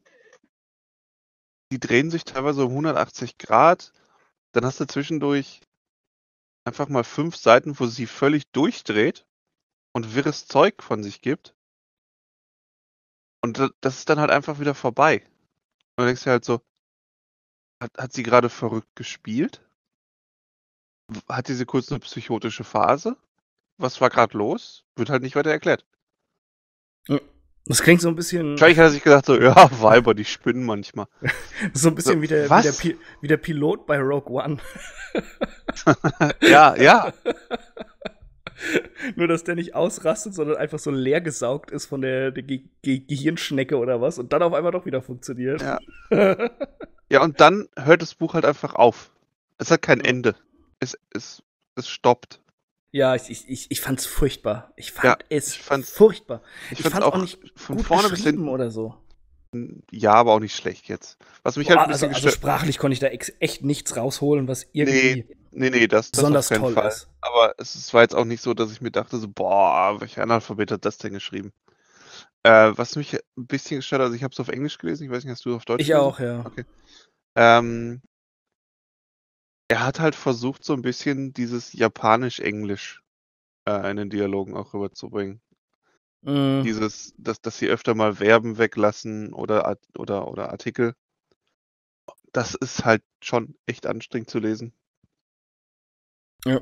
Speaker 3: die drehen sich teilweise um 180 Grad. Dann hast du zwischendurch einfach mal fünf Seiten, wo sie völlig durchdreht und wirres Zeug von sich gibt. Und das ist dann halt einfach wieder vorbei. Und du denkst dir halt so, hat, hat sie gerade verrückt gespielt? Hat diese kurz eine psychotische Phase? Was war gerade los? Wird halt nicht weiter erklärt.
Speaker 1: Das klingt so ein bisschen. Wahrscheinlich hat er sich gedacht, so, ja, Weiber,
Speaker 3: die spinnen manchmal. so ein bisschen so, wie, der, wie,
Speaker 1: der wie der Pilot bei Rogue One. ja, ja. Nur, dass der nicht ausrastet, sondern einfach so leer gesaugt ist von der, der Ge Ge Gehirnschnecke oder was und dann auf einmal doch wieder funktioniert. Ja.
Speaker 3: ja, und dann hört das Buch halt einfach auf. Es hat kein Ende. Es, es, es stoppt.
Speaker 1: Ja, ich, ich, ich, ich fand's furchtbar. Ich fand ja, es ich fand's, furchtbar. Ich, ich fand's, fand's auch, auch, nicht von gut vorne bis hinten oder so.
Speaker 3: Ja, aber auch nicht schlecht jetzt. Was mich Boah, halt ein bisschen also, also sprachlich
Speaker 1: konnte ich da echt nichts rausholen, was irgendwie nee, nee, nee, das, das toll Fall. ist.
Speaker 3: Aber es war jetzt auch nicht so, dass ich mir dachte, so, boah, welcher Analphabet hat das denn geschrieben? Äh, was mich ein bisschen gestört hat, also ich habe es auf Englisch gelesen, ich weiß nicht, hast du auf Deutsch Ich gelesen? auch, ja. Okay. Ähm, er hat halt versucht, so ein bisschen dieses Japanisch-Englisch äh, in den Dialogen auch rüberzubringen. Mhm. Dieses, dass, dass sie öfter mal Verben weglassen oder, oder, oder Artikel.
Speaker 2: Das ist halt schon echt anstrengend zu lesen. Ja.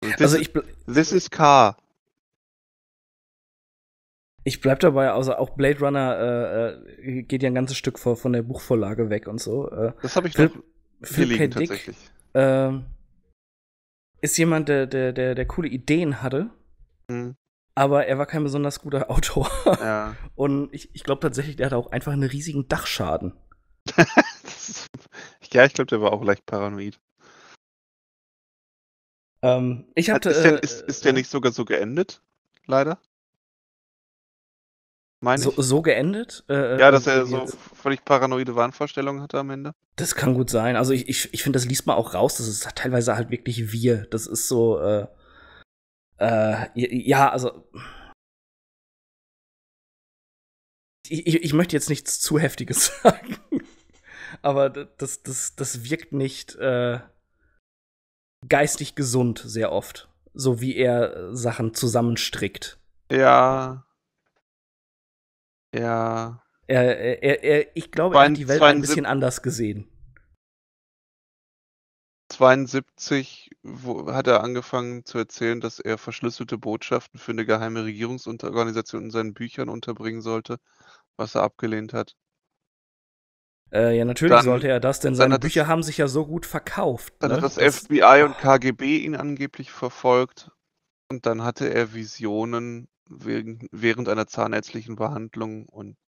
Speaker 1: This, also ich. This is car. Ich bleib dabei, außer auch Blade Runner äh, äh, geht ja ein ganzes Stück vor, von der Buchvorlage weg und so. Äh, das habe ich Philipp, noch, Philipp K. Dick ähm, ist jemand, der, der, der, der coole Ideen hatte, mhm. aber er war kein besonders guter Autor. Ja. Und ich, ich glaube tatsächlich, der hatte auch einfach einen riesigen Dachschaden.
Speaker 3: ja, ich glaube, der war auch leicht paranoid. Ähm, ich hatte, ist, der, äh, ist, ist der äh, nicht sogar so geendet? Leider? Meine so, ich. so geendet? Äh, äh ja, dass er so völlig paranoide Wahnvorstellungen hatte am
Speaker 1: Ende. Das kann gut sein. Also ich, ich, ich finde, das liest man auch raus. Das ist teilweise halt wirklich wir. Das ist so, äh, äh, ja, also. Ich, ich, möchte jetzt nichts zu Heftiges sagen. Aber das, das, das wirkt nicht äh, geistig gesund sehr oft. So wie er äh, Sachen zusammenstrickt. Ja. Ja. Er, er, er, ich glaube, er hat die Welt 72, ein bisschen anders
Speaker 3: gesehen. 72 wo, hat er angefangen zu erzählen, dass er verschlüsselte Botschaften für eine geheime Regierungsorganisation in seinen Büchern unterbringen sollte, was er abgelehnt hat.
Speaker 1: Äh, ja, natürlich dann, sollte er das, denn seine Bücher das, haben sich ja so gut verkauft. Dann ne? hat das, das
Speaker 3: FBI und KGB ihn angeblich verfolgt und dann hatte er Visionen wegen, während einer zahnärztlichen Behandlung und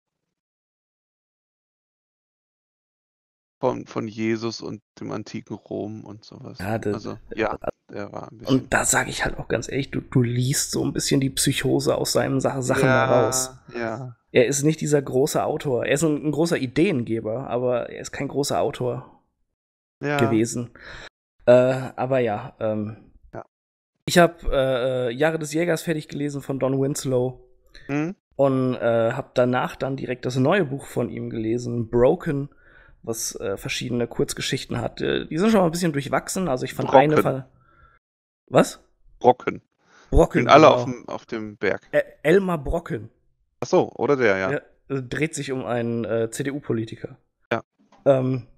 Speaker 3: von, von Jesus und dem antiken Rom und sowas. Ja, das, also, ja der war ein
Speaker 1: bisschen. Und da sage ich halt auch ganz ehrlich, du, du liest so ein bisschen die Psychose aus seinen Sa Sachen ja, mal Ja. Er ist nicht dieser große Autor. Er ist ein, ein großer Ideengeber, aber er ist kein großer Autor ja. gewesen. Äh, aber ja, ähm, ich habe äh, äh, Jahre des Jägers fertig gelesen von Don Winslow mhm. und äh, habe danach dann direkt das neue Buch von ihm gelesen, Broken, was äh, verschiedene Kurzgeschichten hat. Äh, die sind schon mal ein bisschen durchwachsen, also ich fand Brocken. eine Fall. Was? Brocken. Brocken. Sind alle genau. auf, dem, auf dem Berg. Äh, Elmar Brocken.
Speaker 3: Ach so, oder der, ja.
Speaker 1: Der dreht sich um einen äh, CDU-Politiker. Ja. Ähm,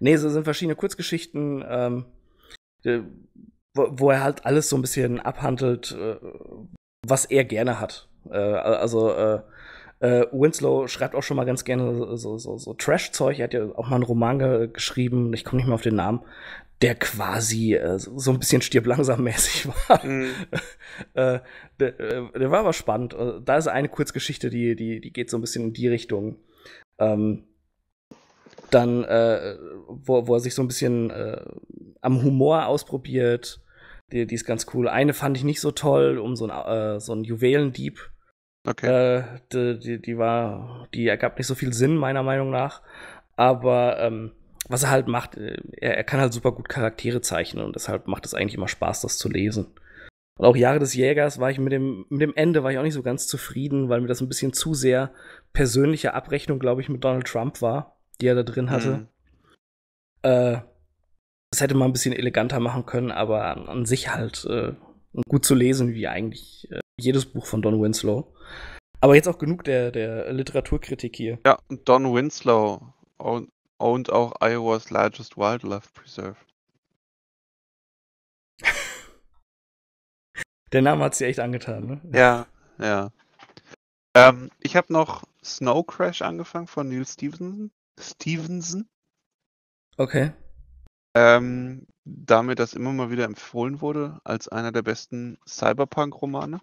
Speaker 1: nee, so sind verschiedene Kurzgeschichten. Ähm, wo, wo er halt alles so ein bisschen abhandelt, äh, was er gerne hat. Äh, also äh, Winslow schreibt auch schon mal ganz gerne so, so, so Trash-Zeug. Er hat ja auch mal einen Roman ge geschrieben, ich komme nicht mehr auf den Namen, der quasi äh, so ein bisschen stirblangsammäßig war. Mhm. äh, der, der, war aber spannend. Da ist eine Kurzgeschichte, die, die, die geht so ein bisschen in die Richtung. Ähm, dann, wo, wo er sich so ein bisschen am Humor ausprobiert, die, die ist ganz cool. Eine fand ich nicht so toll, um so einen, äh, so einen Juwelendieb. Okay. Äh, die, die, die, war, die ergab nicht so viel Sinn, meiner Meinung nach. Aber ähm, was er halt macht, äh, er, er kann halt super gut Charaktere zeichnen und deshalb macht es eigentlich immer Spaß, das zu lesen. Und auch Jahre des Jägers war ich mit dem, mit dem Ende war ich auch nicht so ganz zufrieden, weil mir das ein bisschen zu sehr persönliche Abrechnung, glaube ich, mit Donald Trump war, die er da drin hatte. Mhm. Äh, das hätte man ein bisschen eleganter machen können, aber an sich halt äh, gut zu lesen, wie eigentlich äh, jedes Buch von Don Winslow. Aber jetzt auch genug der, der Literaturkritik hier.
Speaker 3: Ja, Don Winslow owned, auch Iowa's largest wildlife preserve.
Speaker 1: der Name hat sie echt angetan, ne?
Speaker 3: Ja, ja. Ähm, ich habe noch Snow Crash angefangen von Neil Stevenson. Stevenson. Okay. Ähm, da mir das immer mal wieder empfohlen wurde als einer der besten Cyberpunk-Romane.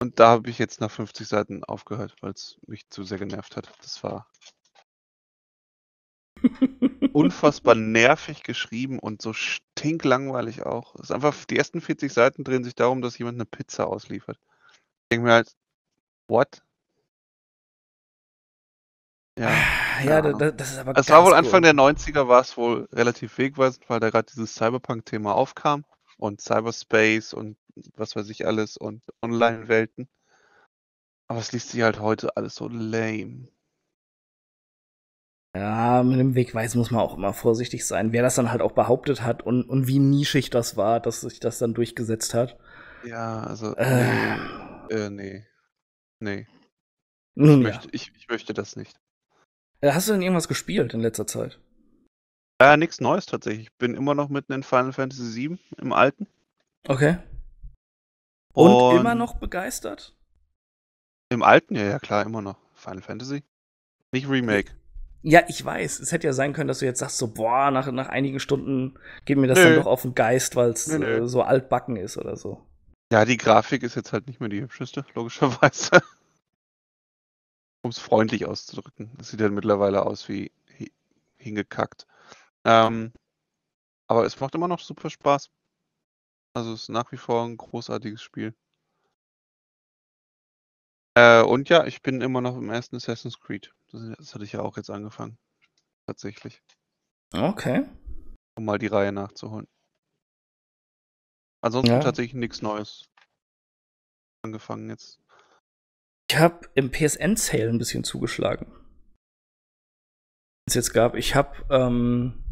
Speaker 3: Und da habe ich jetzt nach 50 Seiten aufgehört, weil es mich zu sehr genervt hat. Das war unfassbar nervig geschrieben und so stinklangweilig auch. Es ist einfach, die ersten 40 Seiten drehen sich darum, dass jemand eine Pizza ausliefert. Ich denke mir halt, what? Ja,
Speaker 2: ah, ja, ja. Das, das, ist aber Es war
Speaker 3: wohl cool. Anfang der 90er, war es wohl relativ wegweisend, weil da gerade dieses Cyberpunk-Thema aufkam und Cyberspace und was weiß ich alles und Online-Welten.
Speaker 1: Aber es liest sich halt heute alles so lame. Ja, mit dem Wegweis muss man auch immer vorsichtig sein, wer das dann halt auch behauptet hat und, und wie nischig das war, dass sich das dann durchgesetzt hat. Ja, also. Äh, nee. Äh, nee. nee. Ich, ja. möchte, ich, ich möchte das nicht. Äh, hast du denn irgendwas gespielt in letzter Zeit?
Speaker 3: Ja, nichts Neues tatsächlich. Ich bin immer noch mitten in Final Fantasy VII im Alten. Okay. Und, Und immer
Speaker 1: noch begeistert?
Speaker 3: Im Alten, ja, ja, klar, immer noch. Final Fantasy. Nicht Remake.
Speaker 1: Ja, ich weiß. Es hätte ja sein können, dass du jetzt sagst, so, boah, nach, nach einigen Stunden geht mir das nö. dann doch auf den Geist, weil es äh, so altbacken ist oder so.
Speaker 3: Ja, die Grafik ist jetzt halt nicht mehr die hübscheste, logischerweise um es freundlich auszudrücken. Das sieht ja halt mittlerweile aus wie hingekackt. Ähm, aber es macht immer noch super Spaß. Also es ist nach wie vor ein großartiges Spiel. Äh, und ja, ich bin immer noch im ersten Assassin's Creed. Das, das hatte ich ja auch jetzt angefangen. Tatsächlich. Okay. Um mal die Reihe nachzuholen. Ansonsten ja. tatsächlich nichts Neues angefangen jetzt
Speaker 1: habe im PSN-Sale ein bisschen zugeschlagen. Es jetzt gab. Ich habe ähm,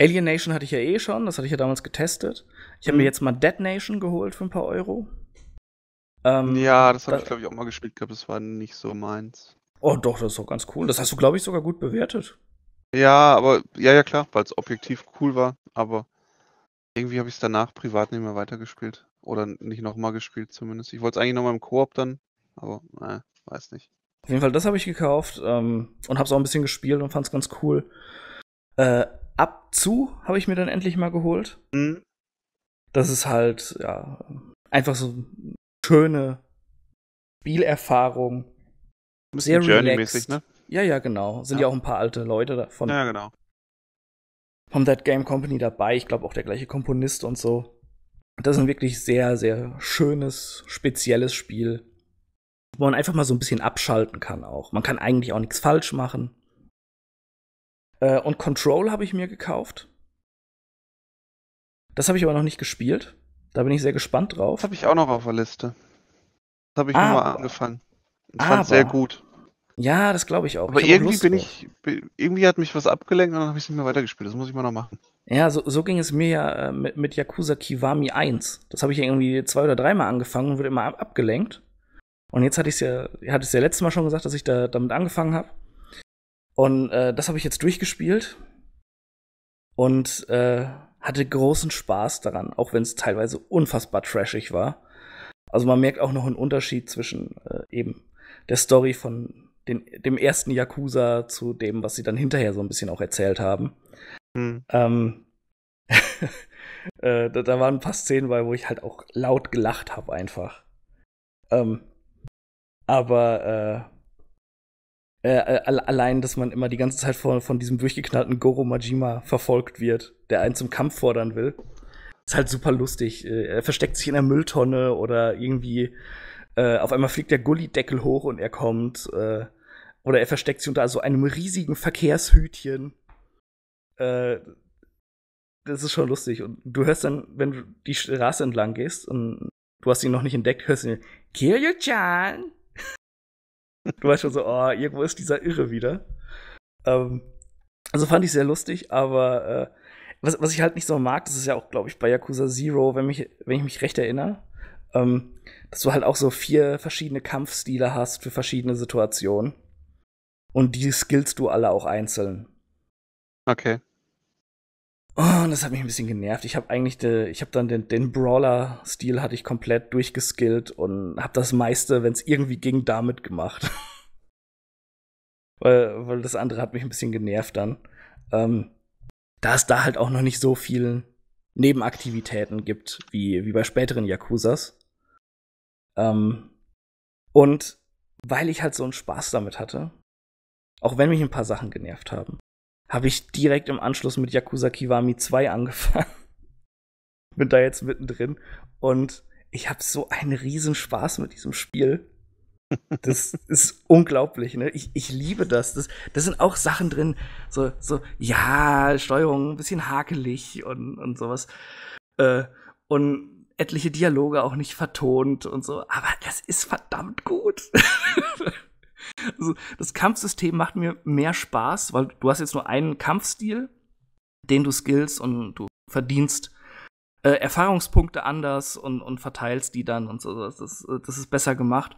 Speaker 1: Alienation hatte ich ja eh schon, das hatte ich ja damals getestet. Ich habe mhm. mir jetzt mal Dead Nation geholt für ein paar Euro.
Speaker 3: Ähm, ja, das habe da, ich glaube ich auch mal gespielt gehabt, das war nicht so meins.
Speaker 1: Oh doch, das ist doch ganz cool. Das hast du glaube ich sogar gut bewertet.
Speaker 3: Ja, aber ja, ja klar, weil es objektiv cool war, aber irgendwie habe ich es danach privat nicht mehr weitergespielt. Oder nicht nochmal gespielt zumindest. Ich wollte es eigentlich nochmal im Koop dann
Speaker 1: aber äh, weiß nicht. Auf jeden Fall, das habe ich gekauft ähm, und habe es auch ein bisschen gespielt und fand es ganz cool. Äh, ab zu habe ich mir dann endlich mal geholt. Mhm. Das ist halt, ja, einfach so eine schöne Spielerfahrung. Sehr journey ne? Ja, ja, genau. Sind ja. ja, auch ein paar alte Leute davon. Ja, genau. Vom That Game Company dabei. Ich glaube auch der gleiche Komponist und so. Das ist ein wirklich sehr, sehr schönes, spezielles Spiel wo man einfach mal so ein bisschen abschalten kann auch. Man kann eigentlich auch nichts falsch machen. Äh, und Control habe ich mir gekauft. Das habe ich aber noch nicht gespielt. Da bin ich sehr gespannt drauf. Das habe ich auch noch auf der Liste. Das habe ich aber, mal angefangen. Ich fand es sehr gut. Ja, das glaube ich auch. Aber ich irgendwie Lust bin ich, irgendwie hat mich was abgelenkt und dann habe ich es nicht mehr weitergespielt. Das muss ich mal noch machen. Ja, so, so ging es mir ja äh, mit, mit Yakuza Kiwami 1. Das habe ich ja irgendwie zwei oder dreimal angefangen und wurde immer abgelenkt. Und jetzt hatte ich es ja, hatte es ja letztes Mal schon gesagt, dass ich da damit angefangen habe. Und äh, das habe ich jetzt durchgespielt und äh, hatte großen Spaß daran, auch wenn es teilweise unfassbar trashig war. Also man merkt auch noch einen Unterschied zwischen äh, eben der Story von den, dem ersten Yakuza zu dem, was sie dann hinterher so ein bisschen auch erzählt haben. Mhm. Ähm, äh, da, da, waren ein paar Szenen bei, wo ich halt auch laut gelacht habe einfach. Ähm, aber äh, äh, äh allein, dass man immer die ganze Zeit von, von diesem durchgeknallten Goro Majima verfolgt wird, der einen zum Kampf fordern will, ist halt super lustig. Äh, er versteckt sich in der Mülltonne oder irgendwie äh, auf einmal fliegt der Gullideckel hoch und er kommt. Äh, oder er versteckt sich unter so einem riesigen Verkehrshütchen. Äh, das ist schon lustig. Und du hörst dann, wenn du die Straße entlang gehst und du hast ihn noch nicht entdeckt, hörst du ihn, Kiryu-chan! du weißt schon so, oh, irgendwo ist dieser Irre wieder. Ähm, also fand ich sehr lustig, aber äh, was, was ich halt nicht so mag, das ist ja auch, glaube ich, bei Yakuza Zero, wenn, mich, wenn ich mich recht erinnere, ähm, dass du halt auch so vier verschiedene Kampfstile hast für verschiedene Situationen. Und die skillst du alle auch einzeln. Okay. Oh, und das hat mich ein bisschen genervt. Ich habe eigentlich, de, ich hab dann den, den Brawler-Stil hatte ich komplett durchgeskillt und habe das meiste, wenn es irgendwie ging, damit gemacht. weil, weil das andere hat mich ein bisschen genervt dann. Ähm, da es da halt auch noch nicht so viel Nebenaktivitäten gibt, wie, wie bei späteren Yakuzas. Ähm, und weil ich halt so einen Spaß damit hatte, auch wenn mich ein paar Sachen genervt haben, habe ich direkt im Anschluss mit Yakuza Kiwami 2 angefangen. Bin da jetzt mittendrin und ich habe so einen Riesenspaß mit diesem Spiel. Das ist unglaublich, ne? Ich, ich liebe das. das. Das sind auch Sachen drin, so, so, ja, Steuerung, ein bisschen hakelig und, und sowas. Äh, und etliche Dialoge auch nicht vertont und so. Aber das ist verdammt gut. Also das Kampfsystem macht mir mehr Spaß, weil du hast jetzt nur einen Kampfstil, den du skillst und du verdienst äh, Erfahrungspunkte anders und, und verteilst die dann und so. Das, ist, äh, das ist besser gemacht.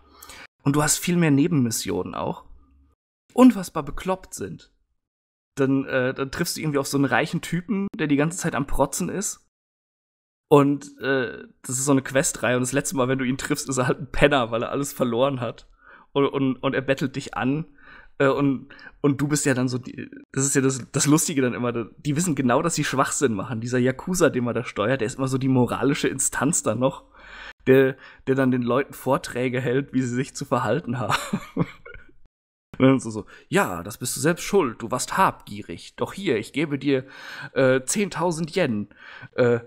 Speaker 1: Und du hast viel mehr Nebenmissionen auch. Unfassbar bekloppt sind. Dann, äh, dann triffst du irgendwie auf so einen reichen Typen, der die ganze Zeit am Protzen ist. Und äh, das ist so eine Questreihe. Und das letzte Mal, wenn du ihn triffst, ist er halt ein Penner, weil er alles verloren hat und, und, und er bettelt dich an. Äh, und, und du bist ja dann so, das ist ja das, das Lustige dann immer, die wissen genau, dass sie Schwachsinn machen. Dieser Yakuza, den man da steuert, der ist immer so die moralische Instanz dann noch, der, der dann den Leuten Vorträge hält, wie sie sich zu verhalten haben. So, so, ja, das bist du selbst schuld, du warst habgierig. Doch hier, ich gebe dir äh, 10.000 Yen, äh,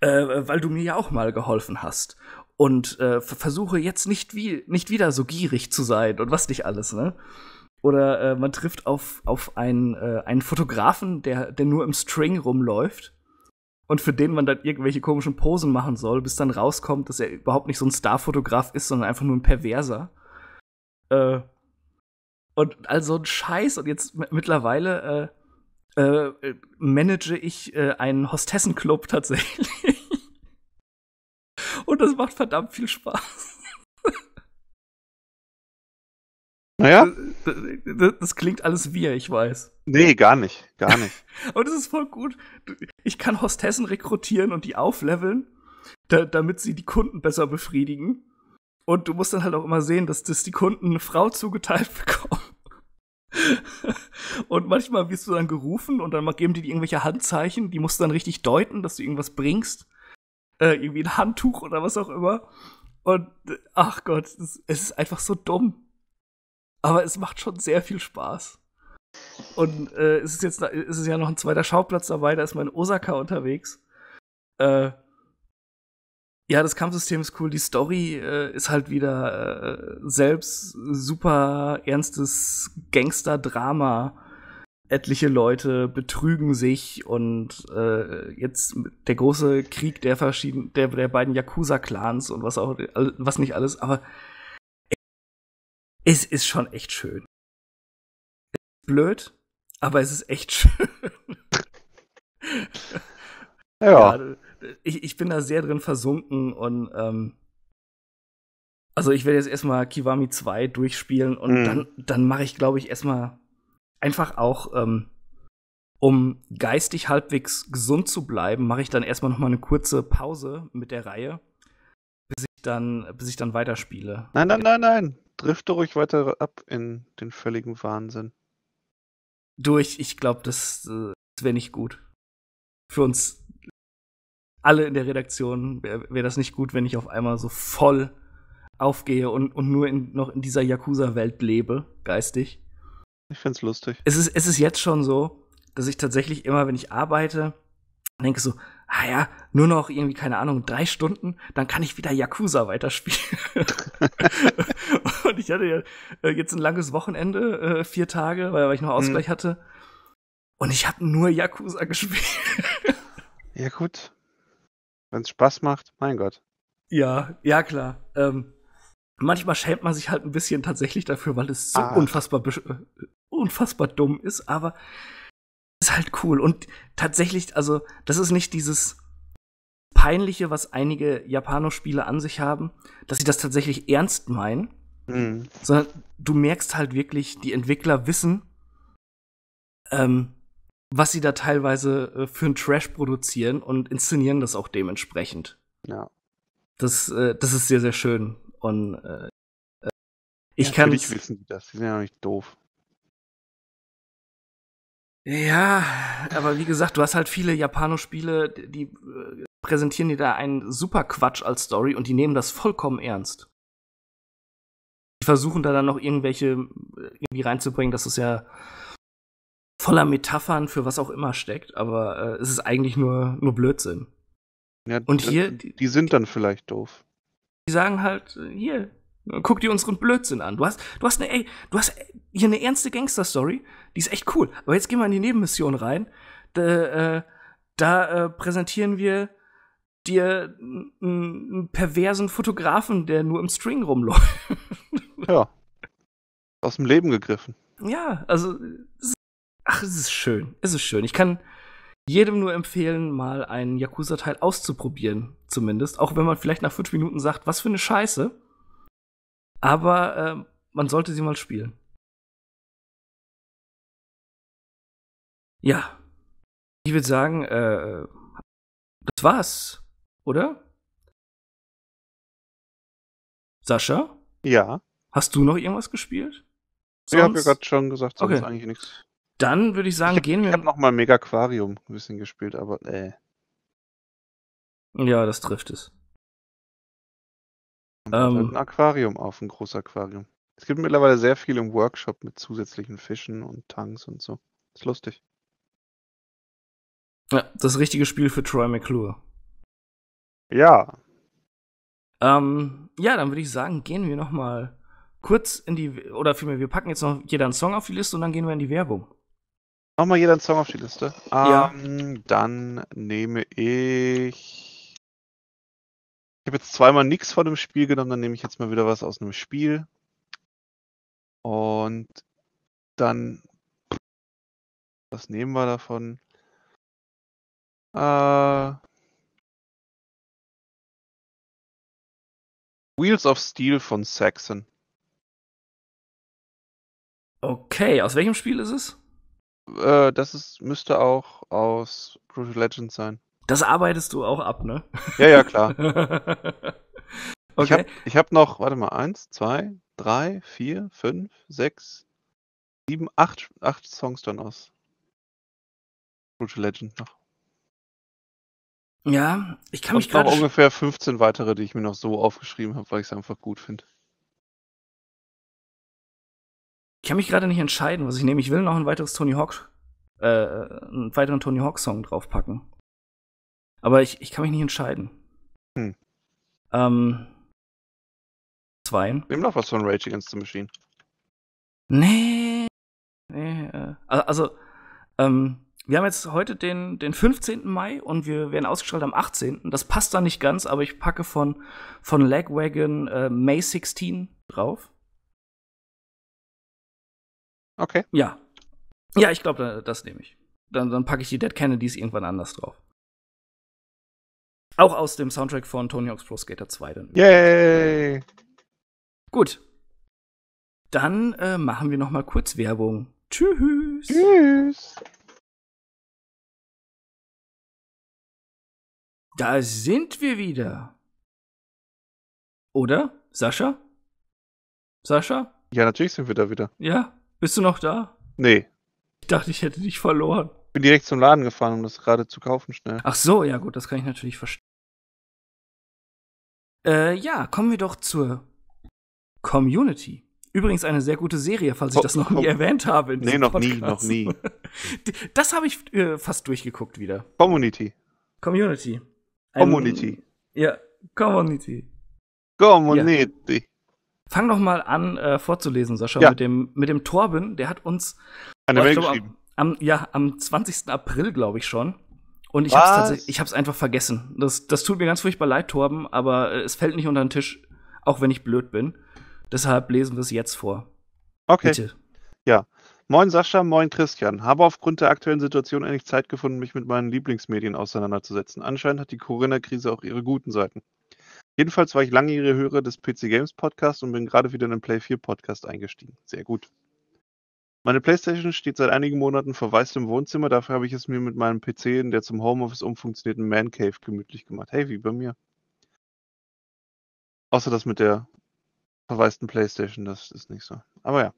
Speaker 1: äh, weil du mir ja auch mal geholfen hast und äh, versuche jetzt nicht, wie, nicht wieder so gierig zu sein und was nicht alles, ne? Oder äh, man trifft auf, auf einen, äh, einen Fotografen, der, der nur im String rumläuft und für den man dann irgendwelche komischen Posen machen soll, bis dann rauskommt, dass er überhaupt nicht so ein Starfotograf ist, sondern einfach nur ein Perverser. Äh, und all so ein Scheiß. Und jetzt mittlerweile äh, äh, manage ich äh, einen Hostessenclub tatsächlich. Und das macht verdammt viel Spaß. Naja. Das, das, das, klingt alles wir, ich weiß.
Speaker 3: Nee, gar nicht. Gar nicht.
Speaker 1: und es ist voll gut. Ich kann Hostessen rekrutieren und die aufleveln, da, damit sie die Kunden besser befriedigen. Und du musst dann halt auch immer sehen, dass, dass die Kunden eine Frau zugeteilt bekommen. und manchmal wirst du dann gerufen und dann geben die dir irgendwelche Handzeichen, die musst du dann richtig deuten, dass du irgendwas bringst äh, irgendwie ein Handtuch oder was auch immer. Und ach Gott, es, es ist einfach so dumm. Aber es macht schon sehr viel Spaß. Und äh, es ist jetzt es ist ja noch ein zweiter Schauplatz dabei, da ist mein Osaka unterwegs. Äh, ja, das Kampfsystem ist cool, die Story äh, ist halt wieder äh, selbst super ernstes Gangster-Drama etliche Leute betrügen sich und äh, jetzt der große Krieg der verschiedenen, der, der beiden Yakuza-Clans und was auch, was nicht alles, aber es ist schon echt schön. blöd, aber es ist echt schön. ja. ja ich, ich, bin da sehr drin versunken und ähm, also ich werde jetzt erstmal Kiwami 2 durchspielen und mhm. dann, dann mache ich, glaube ich, erstmal einfach auch, ähm, um geistig halbwegs gesund zu bleiben, mache ich dann erstmal nochmal eine kurze Pause mit der Reihe, bis ich dann, bis ich dann weiterspiele. Nein, nein,
Speaker 3: nein, nein. Drifte ruhig weiter ab in den völligen Wahnsinn.
Speaker 1: Durch, ich glaube, das, das äh, wäre nicht gut. Für uns alle in der Redaktion wäre wär das nicht gut, wenn ich auf einmal so voll aufgehe und, und nur in, noch in dieser Yakuza-Welt lebe, geistig. Ich find's lustig. Es ist, es ist jetzt schon so, dass ich tatsächlich immer, wenn ich arbeite, denke so, ah ja, nur noch irgendwie, keine Ahnung, drei Stunden, dann kann ich wieder Yakuza weiterspielen. und ich hatte ja äh, jetzt ein langes Wochenende, äh, vier Tage, weil ich noch Ausgleich hm. hatte. Und ich habe nur Yakuza gespielt. ja, gut. Wenn es Spaß macht, mein Gott. Ja, ja, klar. Ähm, manchmal schämt man sich halt ein bisschen tatsächlich dafür, weil es so ah. unfassbar äh, unfassbar dumm ist, aber ist halt cool. Und tatsächlich, also, das ist nicht dieses Peinliche, was einige Japanospiele an sich haben, dass sie das tatsächlich ernst meinen, mhm. sondern du merkst halt wirklich, die Entwickler wissen, ähm, was sie da teilweise äh, für einen Trash produzieren und inszenieren das auch dementsprechend. Ja. Das, äh, das ist sehr, sehr schön. Und äh,
Speaker 2: äh ich ja, kann. Natürlich wissen die das, die sind ja nicht doof.
Speaker 1: Ja, aber wie gesagt, du hast halt viele Japano-Spiele, die äh, präsentieren dir da einen super Quatsch als Story und die nehmen das vollkommen ernst. Die versuchen da dann noch irgendwelche äh, irgendwie reinzubringen, dass es ja voller Metaphern für was auch immer steckt, aber äh, es ist eigentlich nur, nur Blödsinn.
Speaker 3: Ja, und hier. Die, die sind dann vielleicht doof.
Speaker 1: Die sagen halt, äh, hier, Guck dir unseren Blödsinn an. Du hast, du hast eine, ey, du hast hier eine ernste Gangster-Story. Die ist echt cool. Aber jetzt gehen wir in die Nebenmission rein. Da, äh, da äh, präsentieren wir dir einen perversen Fotografen, der nur im String rumläuft. Ja.
Speaker 3: Aus dem Leben gegriffen.
Speaker 1: Ja, also, ach, es ist schön. Es ist schön. Ich kann jedem nur empfehlen, mal einen Yakuza-Teil auszuprobieren, zumindest. Auch wenn man vielleicht nach fünf Minuten sagt, was für eine Scheiße. Aber äh, man sollte sie mal spielen.
Speaker 2: Ja. Ich würde sagen, äh, das war's, oder? Sascha? Ja. Hast du noch irgendwas gespielt? Sonst? Ich habe ja gerade schon gesagt, sonst okay. eigentlich nichts. Dann
Speaker 3: würde ich sagen, ich hab, gehen wir. Ich habe nochmal Mega Aquarium ein bisschen gespielt, aber äh. Ja, das trifft es. Und halt ähm, ein Aquarium auf, ein großes Aquarium. Es gibt mittlerweile sehr viel im Workshop mit zusätzlichen Fischen und Tanks und so.
Speaker 2: Ist lustig.
Speaker 1: Ja, das richtige Spiel für Troy McClure. Ja. Ähm, ja, dann würde ich sagen, gehen wir noch mal kurz in die, oder vielmehr, wir packen jetzt noch jeder einen Song auf die Liste und dann gehen wir in die Werbung.
Speaker 3: Nochmal jeder einen Song auf die Liste. Ähm, ja. Dann nehme ich ich habe jetzt zweimal nichts von dem Spiel genommen, dann nehme ich jetzt mal wieder was aus einem Spiel.
Speaker 2: Und dann, was nehmen wir davon? Äh, Wheels of Steel von Saxon. Okay, aus welchem Spiel ist es?
Speaker 3: Äh, das ist, müsste auch aus Crucial Legends sein. Das arbeitest du auch ab, ne? Ja, ja, klar. okay. Ich habe hab noch, warte mal, eins, zwei, drei, vier, fünf, sechs, sieben, acht, acht Songs dann aus. Brutal Legend noch. Ja, ich kann Und mich gerade. noch ungefähr 15 weitere, die ich mir noch so aufgeschrieben habe, weil ich es einfach gut finde.
Speaker 1: Ich kann mich gerade nicht entscheiden, was ich nehme. Ich will noch ein weiteres Tony Hawk, äh, einen weiteren Tony Hawk Song draufpacken. Aber ich, ich kann mich nicht entscheiden. Hm. Ähm. Zwei. Nimm noch was von Rage Against the Machine. Nee. Nee. Äh, also, ähm, wir haben jetzt heute den, den 15. Mai und wir werden ausgestrahlt am 18. Das passt da nicht ganz, aber ich packe von, von Lagwagon äh, May 16 drauf. Okay. Ja. Ja, ich glaube, das nehme ich. Dann, dann packe ich die Dead Kennedys irgendwann anders drauf. Auch aus dem Soundtrack von Tony Hawk's Pro Skater 2 dann. Yay! Gut. Dann äh, machen wir noch mal kurz Werbung.
Speaker 2: Tschüss. Tschüss. Da
Speaker 1: sind wir wieder.
Speaker 2: Oder? Sascha?
Speaker 1: Sascha?
Speaker 3: Ja, natürlich sind wir da wieder.
Speaker 1: Ja? Bist du noch da? Nee. Ich dachte, ich hätte dich verloren.
Speaker 3: Ich bin direkt zum Laden gefahren, um das gerade zu kaufen schnell. Ach
Speaker 1: so, ja gut, das kann ich natürlich verstehen. Äh, ja, kommen wir doch zur Community. Übrigens eine sehr gute Serie, falls ich das noch nie oh. erwähnt habe. nee, noch Podcast. nie, noch nie. Das habe ich äh, fast durchgeguckt wieder. Community. Community. Ein, Community. Ja, Community. Community. Ja. Fang doch mal an äh, vorzulesen, Sascha, ja. mit, dem, mit dem Torben. Der hat uns eine Mail geschrieben. Am, am, ja, am 20. April, glaube ich schon, und ich habe ich hab's einfach vergessen. Das, das tut mir ganz furchtbar leid, Torben, aber äh, es fällt nicht unter den Tisch, auch wenn ich blöd bin. Deshalb lesen wir es jetzt vor. Okay. Bitte.
Speaker 3: Ja. Moin Sascha, moin Christian. Habe aufgrund der aktuellen Situation endlich Zeit gefunden, mich mit meinen Lieblingsmedien auseinanderzusetzen. Anscheinend hat die Corona-Krise auch ihre guten Seiten. Jedenfalls war ich lange langjährige Hörer des PC Games Podcasts und bin gerade wieder in den Play 4 Podcast eingestiegen. Sehr gut. Meine Playstation steht seit einigen Monaten verwaist im Wohnzimmer, dafür habe ich es mir mit meinem PC in der zum Homeoffice umfunktionierten Mancave gemütlich gemacht. Hey, wie bei mir. Außer das mit der verwaisten Playstation, das ist nicht so. Aber ja.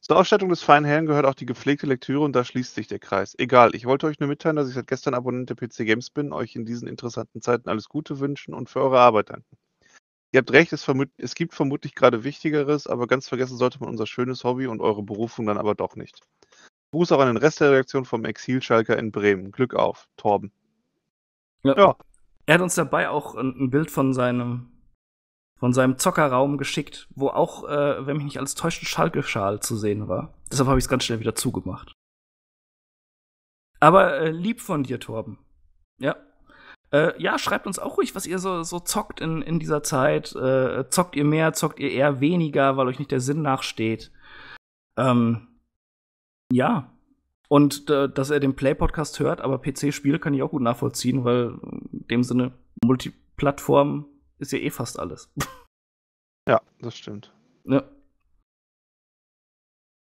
Speaker 3: Zur Ausstattung des feinen Herrn gehört auch die gepflegte Lektüre und da schließt sich der Kreis. Egal, ich wollte euch nur mitteilen, dass ich seit gestern Abonnent der PC Games bin, euch in diesen interessanten Zeiten alles Gute wünschen und für eure Arbeit danken. Ihr habt recht, es, es gibt vermutlich gerade Wichtigeres, aber ganz vergessen sollte man unser schönes Hobby und eure Berufung dann aber doch nicht. Gruß auch an den Rest der Redaktion vom Exil-Schalker in Bremen. Glück auf, Torben.
Speaker 1: Ja. ja. Er hat uns dabei auch ein Bild von seinem, von seinem Zockerraum geschickt, wo auch, äh, wenn mich nicht alles täuscht, ein Schalke-Schal zu sehen war. Deshalb habe ich es ganz schnell wieder zugemacht. Aber äh, lieb von dir, Torben. Ja, äh, ja, schreibt uns auch ruhig, was ihr so, so zockt in, in dieser Zeit. Äh, zockt ihr mehr, zockt ihr eher weniger, weil euch nicht der Sinn nachsteht. Ähm, ja. Und äh, dass er den Play-Podcast hört, aber PC-Spiele kann ich auch gut nachvollziehen, weil in dem Sinne Multiplattform ist ja eh fast alles.
Speaker 2: Ja, das stimmt. Ja.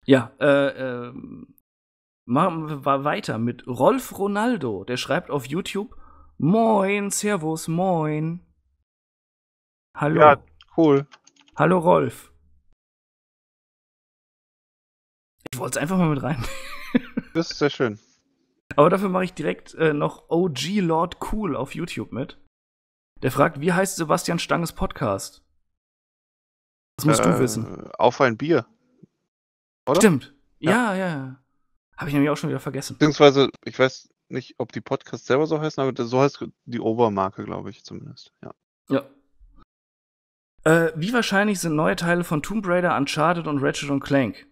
Speaker 1: Ja, äh, äh, machen wir weiter mit Rolf Ronaldo. Der schreibt auf YouTube, Moin, Servus, moin. Hallo. Ja, cool. Hallo, Rolf. Ich wollte es einfach mal mit rein. das ist sehr schön. Aber dafür mache ich direkt äh, noch OG Lord Cool auf YouTube mit. Der fragt, wie heißt Sebastian Stanges Podcast?
Speaker 4: Das musst äh, du wissen.
Speaker 3: Auf
Speaker 1: ein Bier. Oder? Stimmt. Ja, ja, ja. Habe ich nämlich auch schon wieder vergessen.
Speaker 3: Beziehungsweise, ich weiß, nicht, ob die Podcasts selber so heißen, aber so heißt die Obermarke, glaube
Speaker 1: ich zumindest. Ja. ja. Äh, wie wahrscheinlich sind neue Teile von Tomb Raider, Uncharted und Ratchet und Clank?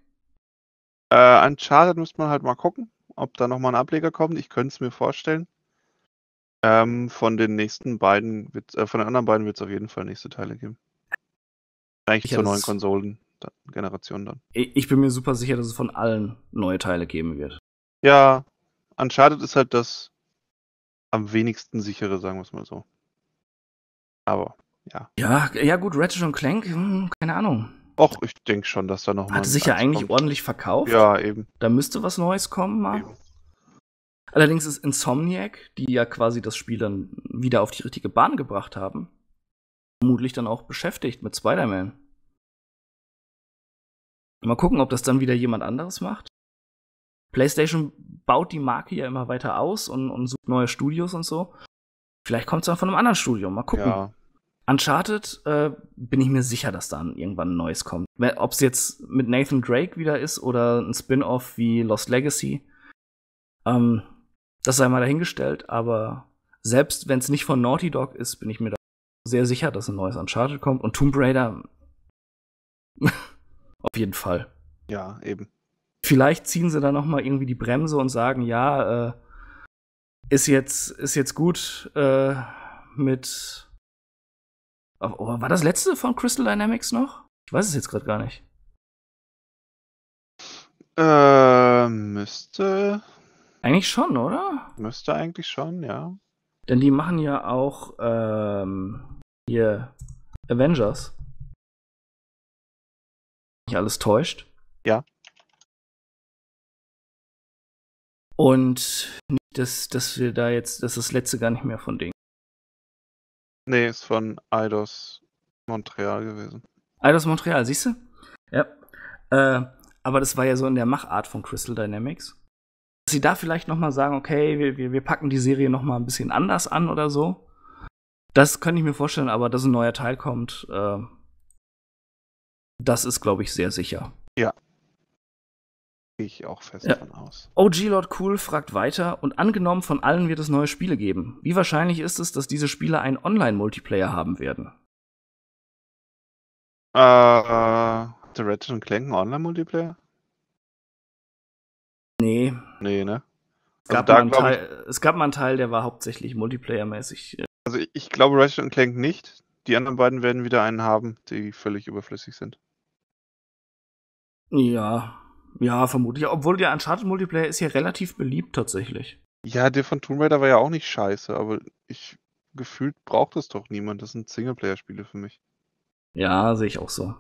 Speaker 1: Äh, Uncharted müsste man halt mal gucken,
Speaker 3: ob da nochmal ein Ableger kommt. Ich könnte es mir vorstellen. Ähm, von den nächsten beiden, äh, von den anderen beiden wird es auf jeden Fall nächste Teile geben. Eigentlich zur neuen Konsolen. Generation dann. Ich bin mir super sicher, dass es von allen neue Teile geben wird. Ja, Uncharted ist halt das am wenigsten sichere, sagen wir es mal so.
Speaker 1: Aber, ja. Ja, ja gut, Ratchet und Clank, hm, keine Ahnung.
Speaker 3: Och, ich denke schon, dass da
Speaker 1: noch mal. Hatte sich ja eigentlich kommt. ordentlich verkauft. Ja, eben. Da müsste was Neues kommen mal. Allerdings ist Insomniac, die ja quasi das Spiel dann wieder auf die richtige Bahn gebracht haben, vermutlich dann auch beschäftigt mit Spider-Man. Mal gucken, ob das dann wieder jemand anderes macht. PlayStation baut die Marke ja immer weiter aus und, und sucht neue Studios und so. Vielleicht kommt es dann von einem anderen Studio. Mal gucken. Ja. Uncharted äh, bin ich mir sicher, dass dann irgendwann ein neues kommt. Ob es jetzt mit Nathan Drake wieder ist oder ein Spin-off wie Lost Legacy, ähm, das sei mal dahingestellt. Aber selbst wenn es nicht von Naughty Dog ist, bin ich mir da sehr sicher, dass ein neues Uncharted kommt. Und Tomb Raider auf jeden Fall. Ja, eben. Vielleicht ziehen sie dann noch mal irgendwie die Bremse und sagen, ja, äh, ist jetzt ist jetzt gut äh, mit. Oh, oh war das letzte von Crystal Dynamics noch? Ich weiß es jetzt gerade gar
Speaker 2: nicht. Äh, müsste.
Speaker 1: Eigentlich schon, oder? Müsste eigentlich schon, ja. Denn die machen ja auch ähm, hier Avengers.
Speaker 2: Nicht alles täuscht. Ja.
Speaker 1: Und nicht, dass, dass wir da jetzt, dass das letzte gar nicht mehr von Ding. Nee, ist von Eidos Montreal gewesen. Eidos Montreal, siehst du? Ja. Äh, aber das war ja so in der Machart von Crystal Dynamics. Dass sie da vielleicht nochmal sagen, okay, wir, wir, wir packen die Serie nochmal ein bisschen anders an oder so. Das könnte ich mir vorstellen, aber dass ein neuer Teil kommt, äh, das ist, glaube ich, sehr sicher. Ja, Gehe ich auch fest ja. davon aus. OG Lord Cool fragt weiter und angenommen von allen wird es neue Spiele geben. Wie wahrscheinlich ist es, dass diese Spiele einen Online-Multiplayer haben werden?
Speaker 2: Äh, hatte
Speaker 1: Ratchet und Clank einen Online-Multiplayer? Nee. Nee, ne? Es gab, also da, Teil, ich, es gab, mal einen Teil, der war hauptsächlich Multiplayer-mäßig. Äh. Also ich, ich
Speaker 3: glaube Ratchet und Clank nicht. Die anderen beiden werden wieder einen haben, die völlig überflüssig sind.
Speaker 1: Ja, ja, vermutlich. Obwohl der Uncharted-Multiplayer ist hier relativ beliebt tatsächlich.
Speaker 3: Ja, der von Tomb Raider war ja auch nicht scheiße, aber ich gefühlt braucht es doch niemand. Das sind Singleplayer-Spiele für mich.
Speaker 1: Ja, sehe ich auch so.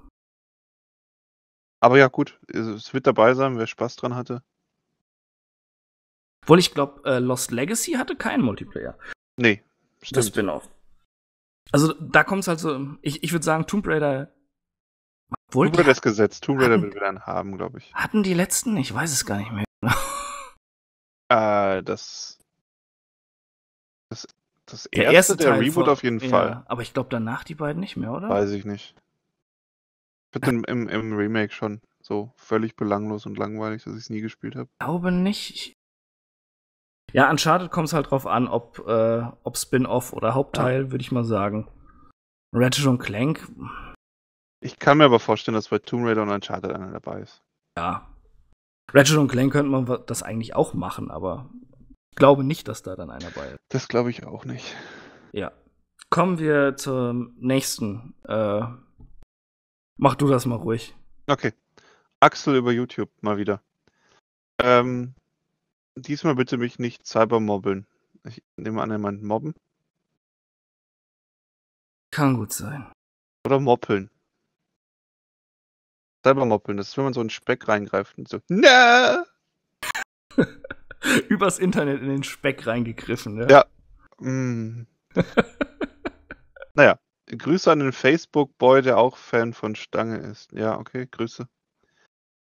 Speaker 3: Aber ja, gut, es wird dabei sein, wer Spaß dran hatte.
Speaker 1: Obwohl, ich glaube, äh, Lost Legacy hatte keinen Multiplayer. Nee, stimmt. Das Spin-off. Also da kommt es halt so, ich, ich würde sagen, Tomb Raider obwohl Tomb Raider ist
Speaker 3: gesetzt. Tomb Raider will wieder einen haben, glaube ich.
Speaker 1: Hatten die letzten? Ich weiß
Speaker 2: es gar nicht mehr.
Speaker 3: äh, das. Das, das erste, der, erste der Reboot von, auf jeden ja, Fall.
Speaker 1: Aber ich glaube danach die beiden nicht mehr, oder? Weiß
Speaker 3: ich nicht. Ich bin im, im Remake schon so völlig belanglos und langweilig, dass ich es nie gespielt habe. Glaube nicht.
Speaker 1: Ja, Uncharted kommt es halt drauf an, ob, äh, ob Spin-off oder Hauptteil, ja. würde ich mal sagen. Ratchet und Clank ich kann mir aber vorstellen, dass bei Tomb Raider und Uncharted einer dabei ist. Ja. Ratchet und Clank könnte man das eigentlich auch machen, aber ich glaube nicht, dass da dann einer dabei ist. Das glaube ich auch nicht. Ja. Kommen wir zum nächsten. Äh, mach du das mal ruhig. Okay. Axel über YouTube mal wieder. Ähm,
Speaker 3: diesmal bitte mich nicht cybermobbeln. Ich nehme an, er meint mobben. Kann gut sein. Oder moppeln. Cybermoppeln, das ist, wenn man so einen Speck reingreift und so, ne!
Speaker 1: Übers Internet in den Speck reingegriffen, ne? Ja.
Speaker 3: Mm. naja, Grüße an den Facebook-Boy, der auch Fan von Stange ist. Ja, okay, Grüße.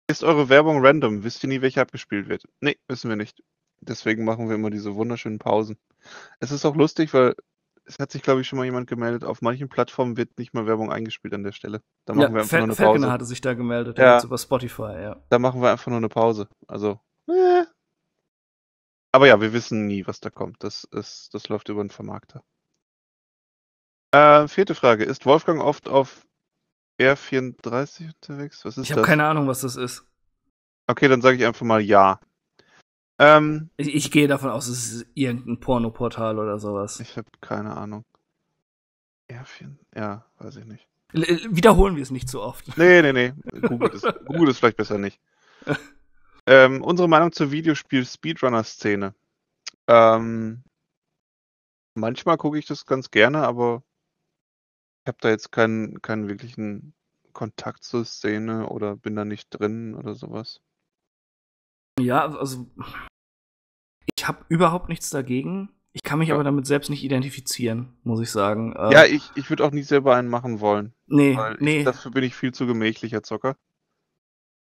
Speaker 3: Ist eure Werbung random? Wisst ihr nie, welche abgespielt wird? Nee, wissen wir nicht. Deswegen machen wir immer diese wunderschönen Pausen. Es ist auch lustig, weil es hat sich, glaube ich, schon mal jemand gemeldet. Auf manchen Plattformen wird nicht mal Werbung eingespielt an der Stelle. Da machen ja, wir einfach Fel nur eine Pause. Falconer hatte sich da gemeldet, ja. über Spotify, ja. Da machen wir einfach nur eine Pause. Also, äh. Aber ja, wir wissen nie, was da kommt. Das, ist, das läuft über einen Vermarkter. Äh, vierte Frage. Ist Wolfgang oft auf R34 unterwegs? Was ist ich Ich habe keine
Speaker 1: Ahnung, was das ist.
Speaker 3: Okay, dann sage ich einfach mal ja. Ähm,
Speaker 1: ich, ich, gehe davon aus, es ist irgendein Pornoportal oder sowas. Ich habe keine Ahnung. Erfchen? Ja, weiß ich nicht. L äh, wiederholen wir es nicht so oft. Nee, nee, nee. Google ist, Google
Speaker 3: ist vielleicht besser nicht. ähm, unsere Meinung zur Videospiel-Speedrunner-Szene. Ähm, manchmal gucke ich das ganz gerne, aber ich habe da jetzt keinen, keinen wirklichen Kontakt zur Szene
Speaker 1: oder bin da nicht drin oder sowas. Ja, also ich habe überhaupt nichts dagegen. Ich kann mich ja. aber damit selbst nicht identifizieren, muss ich sagen. Ähm, ja,
Speaker 3: ich, ich würde auch nicht selber einen machen wollen. Nee, nee. Ich, dafür bin ich viel zu gemächlicher Zocker.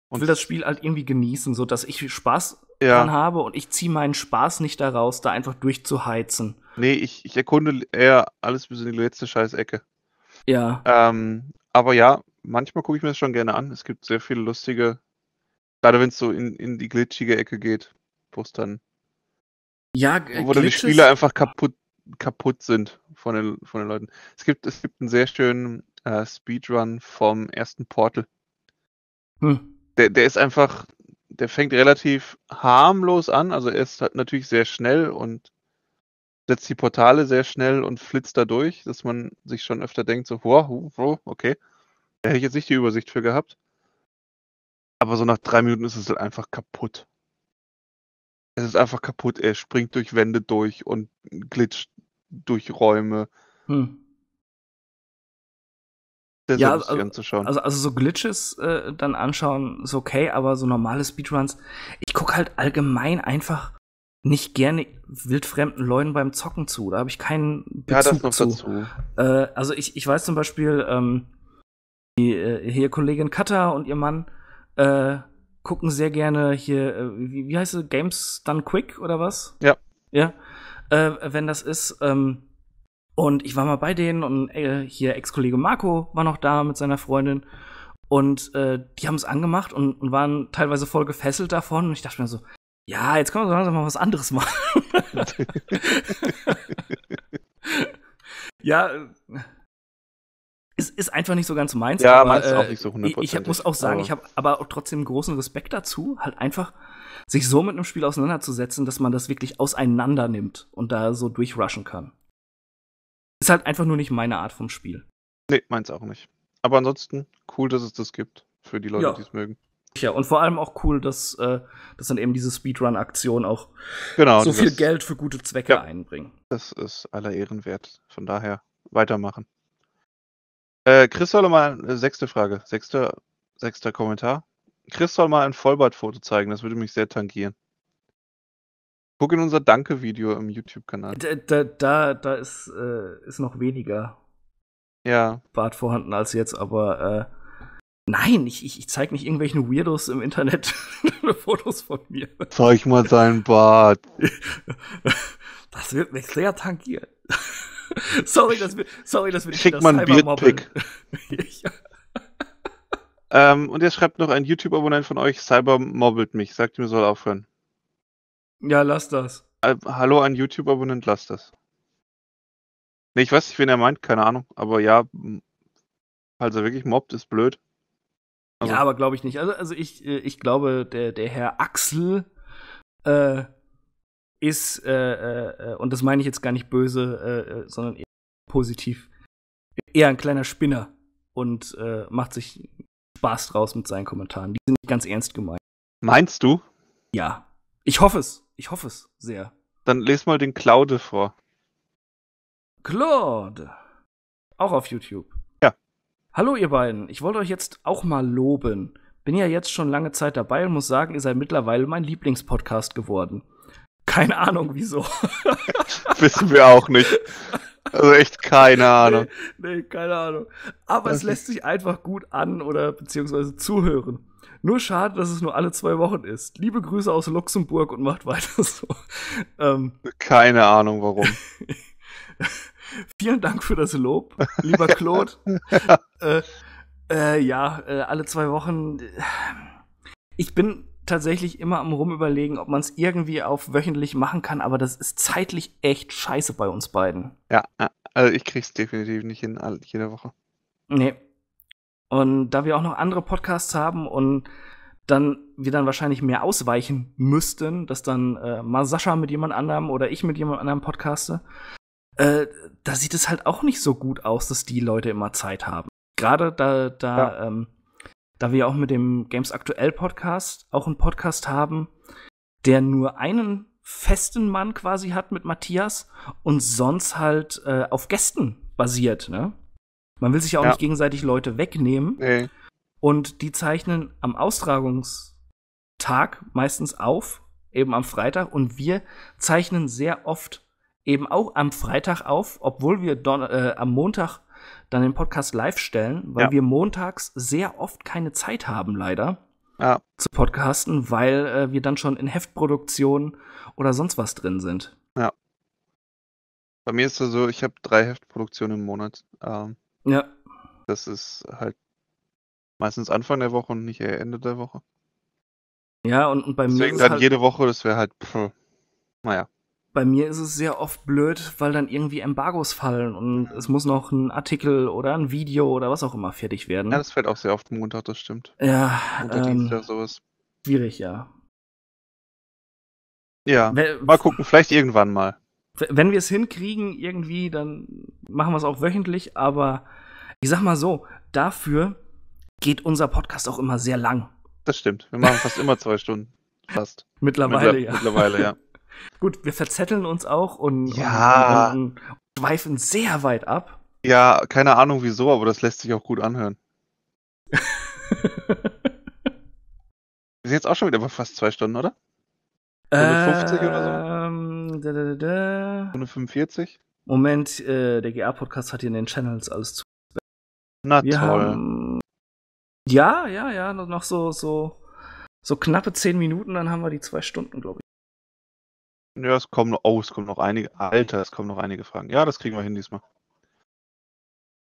Speaker 1: Und ich will das Spiel halt irgendwie genießen, sodass ich Spaß ja. dran habe und ich ziehe meinen Spaß nicht daraus, da einfach durchzuheizen. Nee, ich, ich erkunde eher alles bis
Speaker 3: in die letzte Scheißecke. Ja. Ähm, aber ja, manchmal gucke ich mir das schon gerne an. Es gibt sehr viele lustige, gerade wenn es so in, in die glitschige Ecke geht, wo es dann ja, Oder die Spiele einfach kaputt, kaputt sind von den, von den Leuten. Es gibt, es gibt einen sehr schönen äh, Speedrun vom ersten Portal. Hm. Der, der ist einfach, der fängt relativ harmlos an. Also er ist halt natürlich sehr schnell und setzt die Portale sehr schnell und flitzt da durch, dass man sich schon öfter denkt, so, wow okay. Da hätte ich jetzt nicht die Übersicht für gehabt. Aber so nach drei Minuten ist es halt einfach kaputt. Es ist einfach kaputt. Er springt durch Wände durch und glitscht durch Räume. Hm. Das ja, also, anzuschauen. Also,
Speaker 1: also so Glitches äh, dann anschauen ist okay, aber so normale Speedruns. Ich gucke halt allgemein einfach nicht gerne wildfremden Leuten beim Zocken zu. Da habe ich keinen Bezug ja, das zu. Äh, also ich, ich weiß zum Beispiel, ähm, die, äh, hier Kollegin Katta und ihr Mann, äh, gucken sehr gerne hier, äh, wie, wie heißt es, Games Done Quick oder was? Ja. Ja. Äh, wenn das ist. Ähm, und ich war mal bei denen und äh, hier Ex-Kollege Marco war noch da mit seiner Freundin. Und äh, die haben es angemacht und, und, waren teilweise voll gefesselt davon. Und ich dachte mir so, ja, jetzt können wir so langsam mal was anderes machen. ja, äh, ist, ist einfach nicht so ganz meins. Ja, aber, meins äh, auch nicht so 100%. Ich, muss auch sagen, ich habe aber auch trotzdem großen Respekt dazu, halt einfach sich so mit einem Spiel auseinanderzusetzen, dass man das wirklich auseinander nimmt und da so durchrushen kann. Ist halt einfach nur nicht meine Art vom Spiel. Nee, meins auch nicht. Aber ansonsten cool, dass es das gibt für die Leute, ja. die es mögen. Ja, und vor allem auch cool, dass, äh, dass dann eben diese Speedrun-Aktion auch genau, so viel
Speaker 3: Geld für gute Zwecke ja, einbringen. Das ist aller Ehren wert. Von daher weitermachen. Äh, Chris soll mal, äh, sechste Frage, sechster, sechster Kommentar. Chris soll mal ein Vollbart-Foto zeigen, das würde mich sehr tangieren. Guck in unser Danke-Video im YouTube-Kanal.
Speaker 1: Da, da, da, da ist, äh, ist noch weniger ja. Bart vorhanden als jetzt, aber äh, nein, ich, ich, ich zeige nicht irgendwelchen Weirdos im Internet Fotos von mir.
Speaker 3: Zeig mal seinen Bart.
Speaker 1: Das wird mich sehr tankieren. sorry, dass wir, sorry, dass wir Schick das man Beardpick.
Speaker 3: ja. ähm, und jetzt schreibt noch ein YouTube-Abonnent von euch, Cyber mobbelt mich. Sagt mir, soll aufhören. Ja, lass das. Äh, hallo, ein YouTube-Abonnent, lass das. Nee, ich weiß nicht, wen er meint, keine Ahnung. Aber ja, falls er wirklich mobbt, ist blöd. Also. Ja, aber
Speaker 1: glaube ich nicht. Also, also ich, äh, ich glaube, der, der Herr Axel äh, ist, äh, äh, äh, und das meine ich jetzt gar nicht böse, äh, äh, sondern eher positiv, eher ein kleiner Spinner und äh, macht sich Spaß draus mit seinen Kommentaren. Die sind nicht ganz ernst gemeint. Meinst du? Ja. Ich hoffe es. Ich hoffe es sehr. Dann les mal den Claude vor. Claude. Auch auf YouTube. Ja. Hallo, ihr beiden. Ich wollte euch jetzt auch mal loben. Bin ja jetzt schon lange Zeit dabei und muss sagen, ihr seid mittlerweile mein Lieblingspodcast geworden. Keine Ahnung wieso.
Speaker 3: Wissen wir auch nicht. Also echt keine Ahnung.
Speaker 1: Nee, nee keine Ahnung. Aber das es lässt sich einfach gut an oder beziehungsweise zuhören. Nur schade, dass es nur alle zwei Wochen ist. Liebe Grüße aus Luxemburg und macht weiter so.
Speaker 3: Ähm, keine Ahnung warum.
Speaker 1: Vielen Dank für das Lob, lieber Claude. äh, äh, ja, äh, alle zwei Wochen. Ich bin tatsächlich immer am Rumüberlegen, ob man es irgendwie auf wöchentlich machen kann, aber das ist zeitlich echt scheiße bei uns beiden. Ja, also ich krieg's definitiv nicht in jeder Woche. Nee. Und da wir auch noch andere Podcasts haben und dann wir dann wahrscheinlich mehr ausweichen müssten, dass dann äh, mal Sascha mit jemand anderem oder ich mit jemand anderem podcaste, äh, da sieht es halt auch nicht so gut aus, dass die Leute immer Zeit haben. Gerade da, da ja. ähm, da wir auch mit dem Games Aktuell Podcast auch einen Podcast haben, der nur einen festen Mann quasi hat mit Matthias und sonst halt äh, auf Gästen basiert. Ne? Man will sich ja auch nicht gegenseitig Leute wegnehmen. Nee. Und die zeichnen am Austragungstag meistens auf, eben am Freitag. Und wir zeichnen sehr oft eben auch am Freitag auf, obwohl wir Don äh, am Montag dann den Podcast live stellen, weil ja. wir montags sehr oft keine Zeit haben, leider. Ja. Zu podcasten, weil äh, wir dann schon in Heftproduktion oder sonst was drin sind. Ja. Bei mir ist es so, ich habe drei Heftproduktionen
Speaker 3: im Monat. Ähm, ja. Das ist halt meistens Anfang der Woche und nicht eher Ende der Woche. Ja, und, und bei Deswegen mir. Deswegen halt jede Woche, das wäre halt. Pff,
Speaker 1: naja bei mir ist es sehr oft blöd, weil dann irgendwie Embargos fallen und es muss noch ein Artikel oder ein Video oder was auch immer fertig werden. Ja, das fällt auch sehr oft Montag, das stimmt. Ja. Montag, ähm, sowas. Schwierig, ja. Ja, wenn,
Speaker 3: mal gucken, vielleicht irgendwann
Speaker 1: mal. Wenn wir es hinkriegen, irgendwie, dann machen wir es auch wöchentlich, aber ich sag mal so, dafür geht unser Podcast auch immer sehr lang. Das stimmt. Wir machen fast immer zwei Stunden. Fast. Mittlerweile, Mittler ja. Mittlerweile, ja. Gut, wir verzetteln uns auch und, ja. und, und, und schweifen sehr weit ab.
Speaker 3: Ja, keine Ahnung wieso, aber das lässt sich auch gut anhören. wir sind jetzt auch schon wieder bei fast zwei Stunden, oder? Stunde 50 ähm, oder
Speaker 1: so? Da, da, da. Stunde 45? Moment, äh, der GA-Podcast hat hier in den Channels alles zu.
Speaker 2: Na wir toll. Haben,
Speaker 1: ja, ja, ja, noch so, so, so knappe zehn Minuten, dann haben wir die zwei Stunden, glaube ich.
Speaker 3: Ja, es kommen noch, oh, es kommen noch einige. Alter, es kommen noch einige Fragen. Ja, das kriegen wir hin diesmal.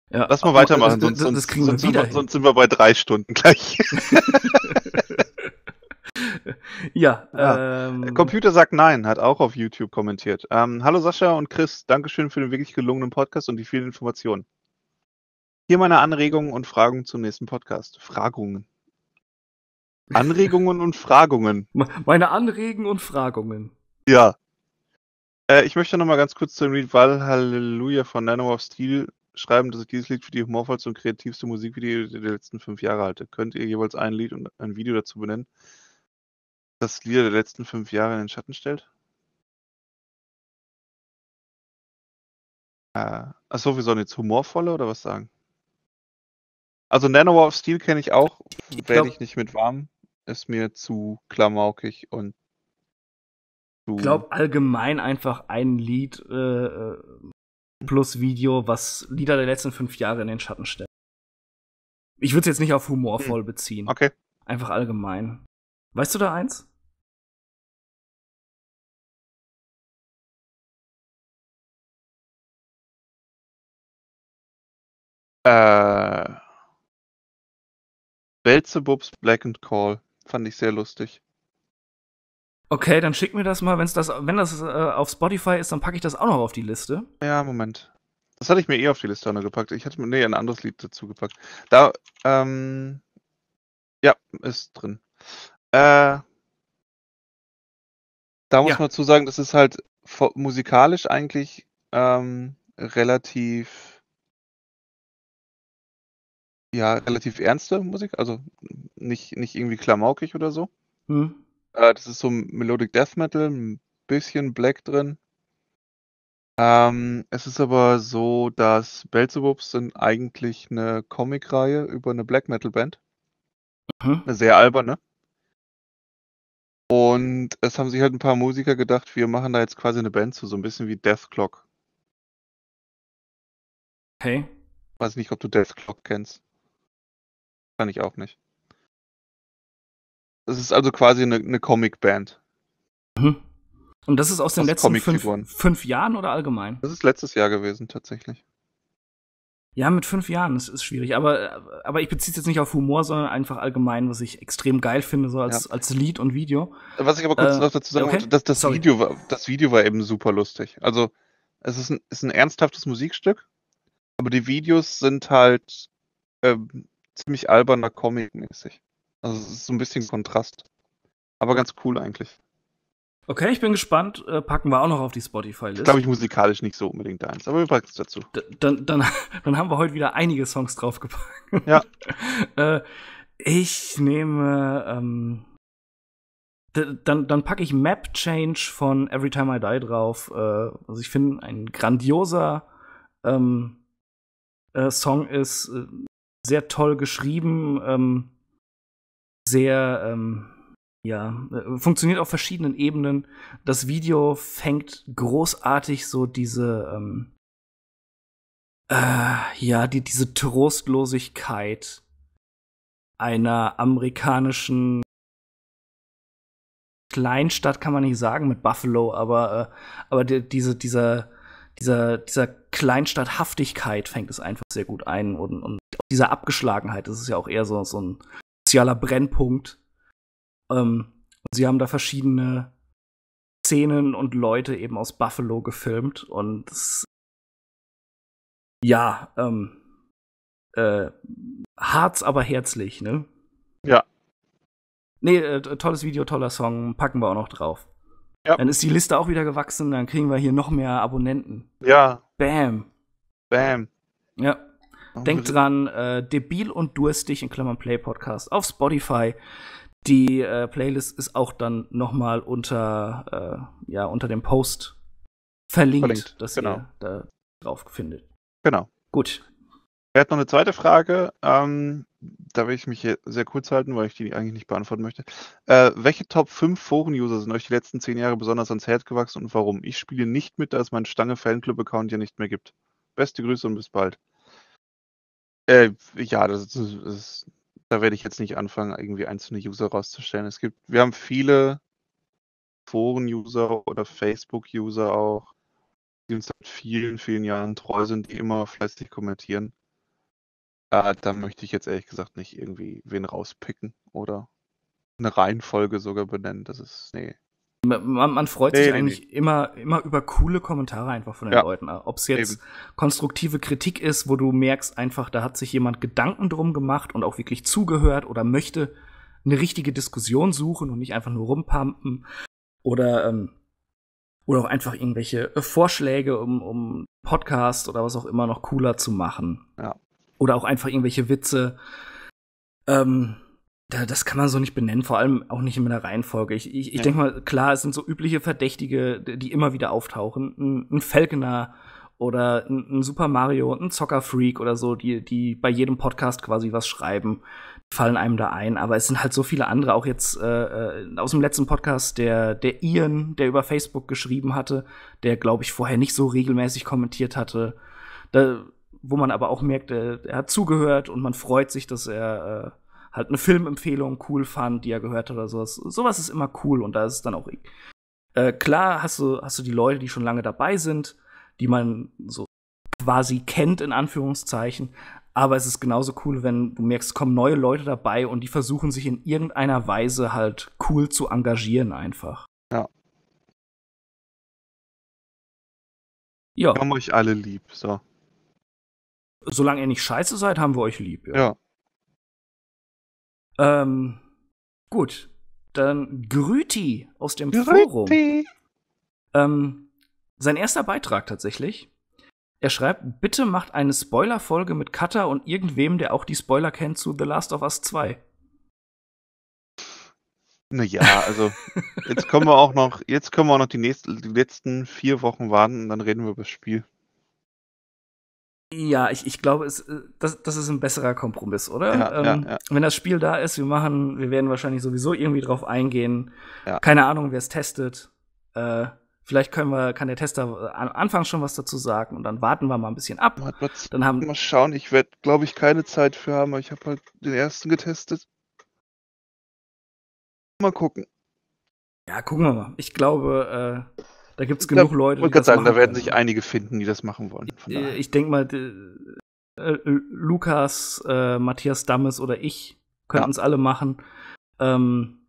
Speaker 2: Ja, Lass mal weitermachen, das, sonst, das kriegen sonst, wir wieder sonst, sonst sind
Speaker 3: wir bei drei Stunden gleich. ja, ja. Ähm, Computer sagt nein, hat auch auf YouTube kommentiert. Ähm, Hallo Sascha und Chris, Dankeschön für den wirklich gelungenen Podcast und die vielen Informationen. Hier meine Anregungen und Fragen zum nächsten Podcast. Fragungen. Anregungen und Fragungen.
Speaker 1: Meine Anregen und Fragungen.
Speaker 3: Ja. Äh, ich möchte nochmal ganz kurz zum Lied Hallelujah von Nano of Steel schreiben, dass ich dieses Lied für die humorvollste und kreativste Musikvideo der letzten fünf Jahre halte. Könnt ihr jeweils ein Lied und ein Video dazu benennen, das Lieder der letzten fünf Jahre in den Schatten stellt?
Speaker 2: Äh, achso, wir sollen jetzt humorvolle oder was sagen? Also Nano of Steel kenne ich auch, werde ich
Speaker 1: nicht
Speaker 3: mit warm. Ist mir zu klamaukig und ich glaube
Speaker 1: allgemein einfach ein Lied äh, äh, plus Video, was Lieder der letzten fünf Jahre in den Schatten stellt. Ich würde es jetzt nicht auf humorvoll hm. beziehen. Okay.
Speaker 2: Einfach allgemein. Weißt du da eins? Äh. Belzebubs
Speaker 3: Black and Call fand ich sehr lustig.
Speaker 1: Okay, dann schick mir das mal, wenn's das, wenn das äh, auf Spotify ist, dann packe ich das auch noch auf die Liste. Ja, Moment. Das hatte ich mir eh auf die
Speaker 3: Liste gepackt. Ich hatte mir nee, ein anderes Lied dazu gepackt. Da, ähm, ja, ist drin. Äh, da muss ja. man zu sagen, das ist halt musikalisch eigentlich ähm, relativ ja, relativ ernste Musik, also nicht, nicht irgendwie klamaukig oder so. Hm. Äh, das ist so Melodic Death Metal, ein bisschen Black drin. Ähm, es ist aber so, dass Belzebubs sind eigentlich eine Comic-Reihe über eine Black Metal Band. Mhm. Eine sehr alberne. Und es haben sich halt ein paar Musiker gedacht, wir machen da jetzt quasi eine Band zu, so ein bisschen wie Death Clock. Hey. Weiß nicht, ob du Death Clock kennst. Kann ich auch nicht. Es ist also quasi eine, eine Comic-Band.
Speaker 2: Mhm. Und das ist aus den aus letzten fünf,
Speaker 1: fünf, Jahren oder allgemein? Das ist letztes Jahr gewesen, tatsächlich. Ja, mit fünf Jahren, das ist schwierig. Aber, aber ich beziehe es jetzt nicht auf Humor, sondern einfach allgemein, was ich extrem geil finde, so als, ja. als Lied und Video. Was ich aber kurz äh, noch dazu sagen wollte, dass das Sorry. Video, war,
Speaker 3: das Video war eben super lustig. Also, es ist
Speaker 1: ein, ist ein ernsthaftes Musikstück,
Speaker 3: aber die Videos sind halt ähm, ziemlich alberner Comic-mäßig. Also es ist so ein bisschen Kontrast. Aber ganz cool eigentlich.
Speaker 1: Okay, ich bin gespannt. Äh, packen wir auch noch auf die Spotify-Liste. Glaube ich
Speaker 3: musikalisch nicht so unbedingt eins,
Speaker 1: aber wir packen es dazu. D dann, dann, dann haben wir heute wieder einige Songs draufgepackt. Ja. äh, ich nehme. Ähm, dann, dann packe ich Map Change von Every Time I Die drauf. Äh, also ich finde, ein grandioser ähm, äh, Song ist äh, sehr toll geschrieben. Ähm, sehr, ähm, ja, äh, funktioniert auf verschiedenen Ebenen. Das Video fängt großartig so diese, ähm, äh, ja, die, diese Trostlosigkeit einer amerikanischen Kleinstadt kann man nicht sagen mit Buffalo, aber, äh, aber die, diese, dieser, dieser, dieser Kleinstadthaftigkeit fängt es einfach sehr gut ein und, und diese Abgeschlagenheit, das ist ja auch eher so, so ein, sozialer Brennpunkt. Ähm, sie haben da verschiedene Szenen und Leute eben aus Buffalo gefilmt und das, ja, ähm, äh, harz aber herzlich, ne? Ja. Nee, äh, tolles Video, toller Song, packen wir auch noch drauf. Ja. Dann ist die Liste auch wieder gewachsen, dann kriegen wir hier noch mehr Abonnenten. Ja. Bam. Bam. Ja. Denkt dran, äh, debil und durstig in Klammern Play Podcast auf Spotify. Die äh, Playlist ist auch dann nochmal unter, äh, ja, unter dem Post verlinkt, verlinkt. dass genau. ihr da drauf findet. Genau. Gut.
Speaker 3: Er hat noch eine zweite Frage. Ähm, da will ich mich hier sehr kurz halten, weil ich die eigentlich nicht beantworten möchte. Äh, welche Top 5 Foren-User sind euch die letzten zehn Jahre besonders ans Herz gewachsen und warum? Ich spiele nicht mit, da es meinen Stange-Fanclub-Account ja nicht mehr gibt. Beste Grüße und bis bald. Äh, ja, das, das, das, da werde ich jetzt nicht anfangen, irgendwie einzelne User rauszustellen. Es gibt, wir haben viele Foren-User oder Facebook-User auch, die uns seit vielen, vielen Jahren treu sind, die immer fleißig kommentieren. Äh, da möchte ich jetzt ehrlich gesagt nicht irgendwie wen rauspicken oder eine Reihenfolge sogar benennen. Das ist, nee,
Speaker 1: man, man freut nee, sich nee, eigentlich nee. immer immer über coole Kommentare einfach von den ja, Leuten. Ob es jetzt eben. konstruktive Kritik ist, wo du merkst einfach, da hat sich jemand Gedanken drum gemacht und auch wirklich zugehört oder möchte eine richtige Diskussion suchen und nicht einfach nur rumpumpen oder ähm, oder auch einfach irgendwelche äh, Vorschläge, um, um Podcast oder was auch immer noch cooler zu machen. Ja. Oder auch einfach irgendwelche Witze. Ähm, das kann man so nicht benennen, vor allem auch nicht in der Reihenfolge. Ich, ich, ich ja. denke mal, klar, es sind so übliche Verdächtige, die immer wieder auftauchen. Ein, ein Falconer oder ein, ein, Super Mario, ein Zockerfreak oder so, die, die bei jedem Podcast quasi was schreiben, fallen einem da ein. Aber es sind halt so viele andere, auch jetzt äh, äh aus dem letzten Podcast, der, der Ian, der über Facebook geschrieben hatte, der, glaube ich, vorher nicht so regelmäßig kommentiert hatte. Da, wo man aber auch merkt, er, äh, er hat zugehört und man freut sich, dass er. Äh, halt eine Filmempfehlung cool fand, die er gehört hat oder sowas. Sowas ist immer cool und da ist es dann auch e- äh, klar, hast du hast du die Leute, die schon lange dabei sind, die man so quasi kennt in Anführungszeichen, aber es ist genauso cool, wenn du merkst, es kommen neue Leute dabei und die versuchen sich in irgendeiner Weise halt cool zu engagieren einfach. Ja.
Speaker 2: Ja. Wir haben euch alle lieb, so.
Speaker 1: Solange ihr nicht scheiße seid, haben wir euch lieb, ja. ja. Ähm, gut. Dann Grüti aus dem Grüti. Forum. Ähm, sein erster Beitrag tatsächlich. Er schreibt, bitte macht eine Spoiler-Folge mit Cutter und irgendwem, der auch die Spoiler kennt zu The Last of Us 2.
Speaker 3: Naja, also jetzt können wir auch noch, jetzt können wir auch noch die, nächsten, die letzten vier Wochen warten und dann reden wir über das Spiel. Ja, ich,
Speaker 1: ich glaube, es, äh, das, das ist ein besserer Kompromiss, oder? Ja, ähm, ja, ja. Wenn das Spiel da ist, wir machen, wir werden wahrscheinlich sowieso irgendwie drauf eingehen. Keine Ahnung, wer es testet. Äh, vielleicht können wir, kann der Tester am Anfang schon was dazu sagen und dann warten wir mal ein bisschen ab. Dann haben mal schauen, ich werde, glaube ich, keine Zeit für haben, aber ich habe halt den ersten getestet. Mal gucken. Ja, gucken wir mal. Ich glaube, äh, da gibt es genug Leute. Ich kann sagen, da werden sich
Speaker 3: einige finden, die das machen wollen.
Speaker 1: Äh, ich, denke mal, äh, äh, Lukas, Matthias Dammes oder ich könnten es alle machen. Ähm,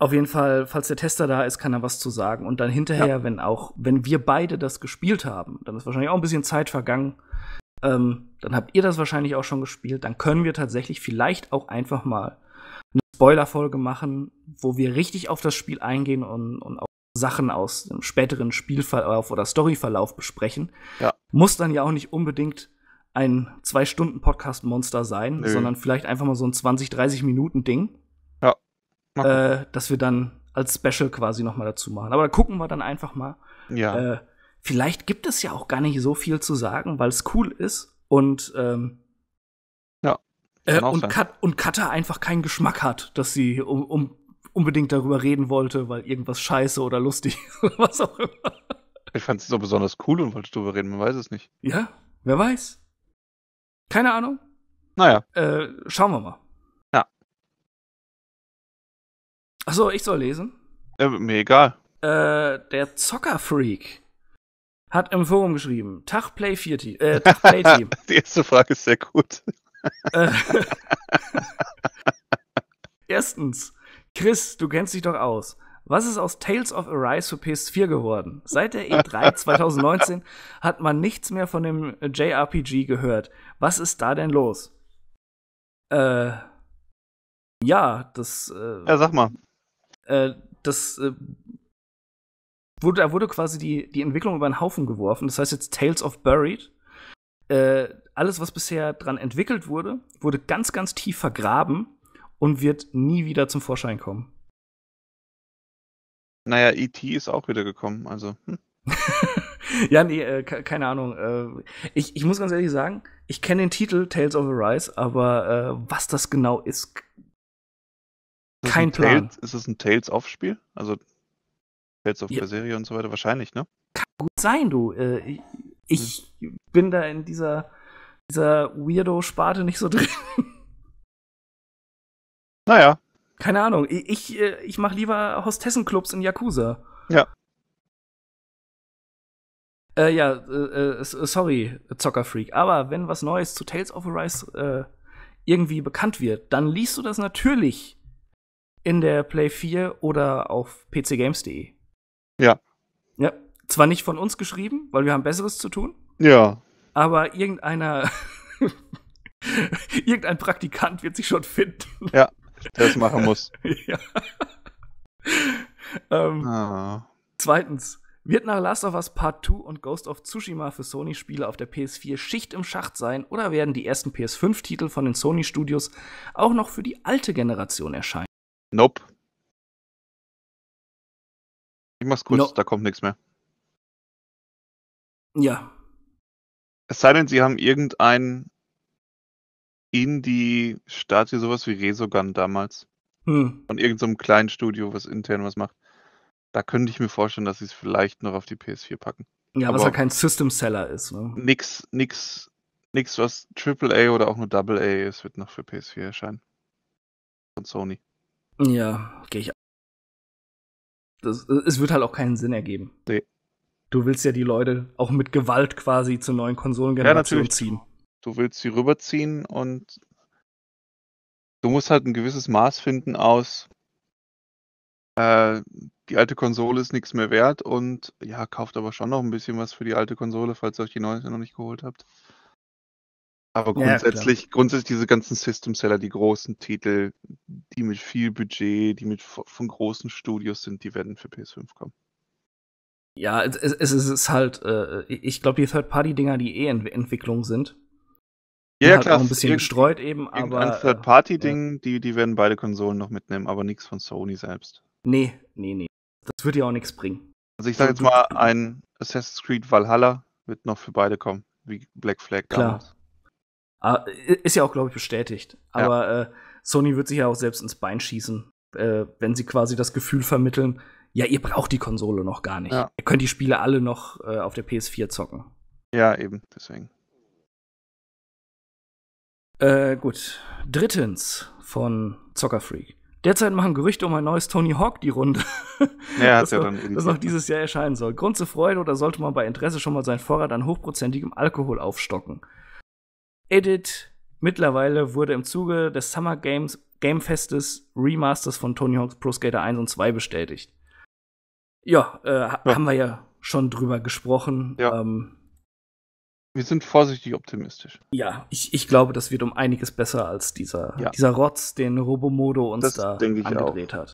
Speaker 1: auf jeden Fall, falls der Tester da ist, kann er was zu sagen. Und dann hinterher, ja. wenn auch, wenn wir beide das gespielt haben, dann ist wahrscheinlich auch ein bisschen Zeit vergangen. Ähm, dann habt ihr das wahrscheinlich auch schon gespielt. Dann können wir tatsächlich vielleicht auch einfach mal eine Spoilerfolge machen, wo wir richtig auf das Spiel eingehen und, und Sachen aus dem späteren Spielverlauf oder Storyverlauf besprechen, ja. muss dann ja auch nicht unbedingt ein Zwei-Stunden-Podcast-Monster sein, Nö. sondern vielleicht einfach mal so ein 20, 30 Minuten-Ding. Ja. Äh, dass wir dann als Special quasi nochmal dazu machen. Aber da gucken wir dann einfach mal. Ja. Äh, vielleicht gibt es ja auch gar nicht so viel zu sagen, weil es cool ist und ähm, ja, äh, und, Kat und Kata einfach keinen Geschmack hat, dass sie um, um unbedingt darüber reden wollte, weil irgendwas scheiße oder lustig oder was auch immer. Ich fand es so besonders cool und wollte darüber reden, man weiß es nicht. Ja, wer
Speaker 3: weiß.
Speaker 2: Keine Ahnung. Naja. Äh, schauen wir mal. Ja.
Speaker 1: Achso, ich soll lesen? Ja, äh, mir egal. Äh, der Zockerfreak hat im Forum geschrieben: Tag Play 4 Äh, Tag Play Team. Die erste Frage ist sehr gut. Äh, erstens, Chris, du kennst dich doch aus. Was ist aus Tales of Arise für PS4 geworden? Seit der E3 2019 hat man nichts mehr von dem JRPG gehört. Was ist da denn los? Äh, ja, das. Äh, ja, sag mal. Äh, das. Äh, wurde, da wurde quasi die, die Entwicklung über den Haufen geworfen. Das heißt jetzt Tales of Buried. Äh, alles, was bisher dran entwickelt wurde, wurde ganz, ganz tief vergraben und wird nie wieder zum Vorschein kommen.
Speaker 3: Naja, E.T. ist auch wieder
Speaker 1: gekommen, also. Hm. ja, nee, äh, keine Ahnung. Äh, ich, ich muss ganz ehrlich sagen, ich kenne den Titel Tales of Arise, aber äh, was das genau ist, ist kein Plan. Tales,
Speaker 3: ist es ein tales of spiel Also Tales of ja. Berseria
Speaker 1: und so weiter, wahrscheinlich, ne? Kann gut sein, du. Äh, ich, ich hm. bin da in dieser, dieser Weirdo-Sparte nicht so drin. Naja. Keine Ahnung. Ich, äh, ich, mache lieber Hostessenclubs in Yakuza. Ja. Äh, ja, äh, äh sorry, Zockerfreak. Aber wenn was Neues zu Tales of Arise äh, irgendwie bekannt wird, dann liest du das natürlich in der Play 4 oder auf pcgames.de. Ja. Ja, zwar nicht von uns geschrieben, weil wir haben Besseres zu tun. Ja. Aber irgendeiner, irgendein Praktikant wird sich schon finden. Ja
Speaker 2: der es machen muss.
Speaker 1: ja. ähm, ah. Zweitens. Wird nach Last of Us Part 2 und Ghost of Tsushima für Sony-Spiele auf der PS4 Schicht im Schacht sein oder werden die ersten PS5-Titel von den Sony-Studios auch noch für die alte Generation erscheinen? Nope. Ich mach's kurz, nope.
Speaker 2: da kommt nichts mehr. Ja. Es sei denn, sie haben
Speaker 3: irgendein in die stadt hier sowas wie Resogun damals. Hm. Von irgendeinem so kleinen Studio, was intern was macht. Da könnte ich mir vorstellen, dass sie es vielleicht noch auf die PS4 packen. Ja, Aber was ja kein
Speaker 1: System-Seller ist. Ne?
Speaker 3: Nix, nix, nichts, was AAA oder auch nur Double A ist, wird noch für PS4 erscheinen. Von Sony.
Speaker 1: Ja, gehe ich. Das, äh, es wird halt auch keinen Sinn ergeben. Nee. Du willst ja die Leute auch mit Gewalt quasi zur neuen Konsolengeneration ja, ziehen
Speaker 3: du willst sie rüberziehen und du musst halt ein gewisses Maß finden aus, äh, die alte Konsole ist nichts mehr wert und ja, kauft aber schon noch ein bisschen was für die alte Konsole, falls ihr euch die neue noch nicht geholt habt. Aber grundsätzlich, ja, grundsätzlich diese ganzen System-Seller, die großen Titel, die mit viel Budget, die mit von großen Studios sind, die werden für PS5 kommen.
Speaker 1: Ja, es, es, es ist halt, äh, ich glaube, die Third-Party-Dinger, die eh in Entwicklung sind, ja, halt klar. Auch ein bisschen gestreut eben, aber. Ein äh,
Speaker 3: Third-Party-Ding, ja. die, die werden beide Konsolen noch mitnehmen, aber nichts von Sony selbst. Nee, nee, nee. Das wird ja auch nichts bringen. Also ich sag jetzt mal, ein Assassin's Creed Valhalla wird noch für beide kommen, wie Black Flag damals.
Speaker 1: Ah, ist ja auch, glaube ich, bestätigt. Aber ja. äh, Sony wird sich ja auch selbst ins Bein schießen, äh, wenn sie quasi das Gefühl vermitteln, ja, ihr braucht die Konsole noch gar nicht. Ja. Ihr könnt die Spiele alle noch äh, auf der PS4 zocken. Ja, eben, deswegen. Äh, gut. Drittens von Zockerfreak. Derzeit machen Gerüchte um ein neues Tony Hawk die Runde. Ja, das, ja dann das noch dieses Jahr erscheinen soll. Grund zur Freude oder sollte man bei Interesse schon mal seinen Vorrat an hochprozentigem Alkohol aufstocken? Edit. Mittlerweile wurde im Zuge des Summer Games Gamefestes Remasters von Tony Hawk's Pro Skater 1 und 2 bestätigt. Ja, äh, ja. haben wir ja schon drüber gesprochen. Ja. Ähm, wir sind vorsichtig optimistisch. Ja, ich, ich glaube, das wird um einiges besser als dieser, ja. dieser Rotz, den Robomodo uns das da angedreht hat.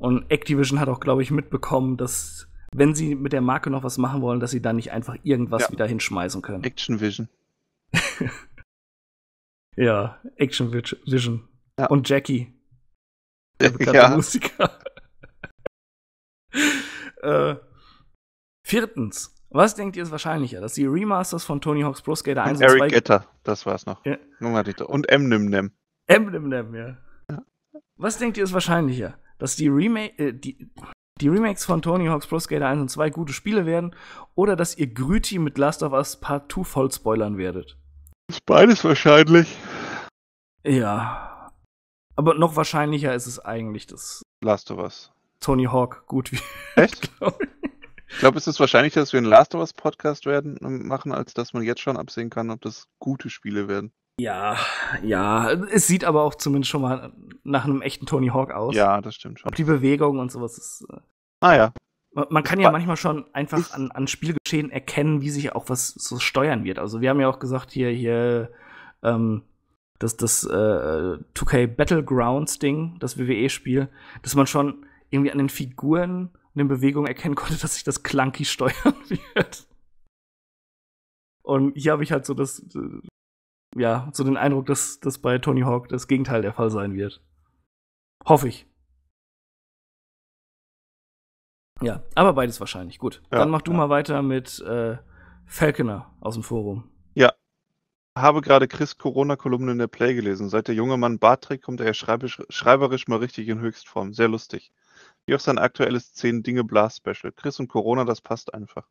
Speaker 1: Und Activision hat auch, glaube ich, mitbekommen, dass wenn sie mit der Marke noch was machen wollen, dass sie da nicht einfach irgendwas ja. wieder hinschmeißen können. Action Vision. ja, Action Vision. Ja. Und Jackie.
Speaker 2: Der bekannte ja. Musiker.
Speaker 1: äh, viertens, was denkt ihr ist wahrscheinlicher, dass die Remasters von Tony Hawk's Pro Skater 1 und, und Eric 2... Eric Getter,
Speaker 3: das war's noch. Ja. Und Emnimnem.
Speaker 1: -Nim, ja. ja. Was denkt ihr ist wahrscheinlicher, dass die, Rema äh, die, die Remakes von Tony Hawk's Pro Skater 1 und 2 gute Spiele werden oder dass ihr Grüti mit Last of Us Part 2 voll spoilern werdet? Ist beides wahrscheinlich. Ja. Aber noch wahrscheinlicher ist es eigentlich, dass Last of Us Tony Hawk gut wird. Echt?
Speaker 3: Ich glaube, es ist wahrscheinlich, dass wir einen Last of Us Podcast werden ähm, machen, als dass man jetzt schon absehen kann, ob das gute Spiele werden. Ja, ja.
Speaker 1: Es sieht aber auch zumindest schon mal nach einem echten Tony Hawk aus. Ja, das stimmt schon. Ob die Bewegung und sowas ist. Äh, ah ja. Man, man kann ja manchmal schon einfach an, an Spielgeschehen erkennen, wie sich auch was so steuern wird. Also wir haben ja auch gesagt, hier, hier, ähm, dass das äh, 2K Battlegrounds Ding, das WWE-Spiel, dass man schon irgendwie an den Figuren in den Bewegungen erkennen konnte, dass sich das clunky steuern wird. Und hier habe ich halt so das, äh, ja, so den Eindruck, dass das bei Tony Hawk das Gegenteil der Fall sein wird. Hoffe ich.
Speaker 2: Ja, aber beides wahrscheinlich. Gut. Ja, Dann mach
Speaker 1: du ja. mal weiter mit äh, Falconer aus dem Forum.
Speaker 2: Ja.
Speaker 3: Habe gerade Chris Corona-Kolumne in der Play gelesen. Seit der junge Mann Bartrick kommt er ja schreiberisch, schreiberisch mal richtig in Höchstform. Sehr lustig wie auch sein aktuelles 10 Dinge Blast Special. Chris und Corona, das passt einfach.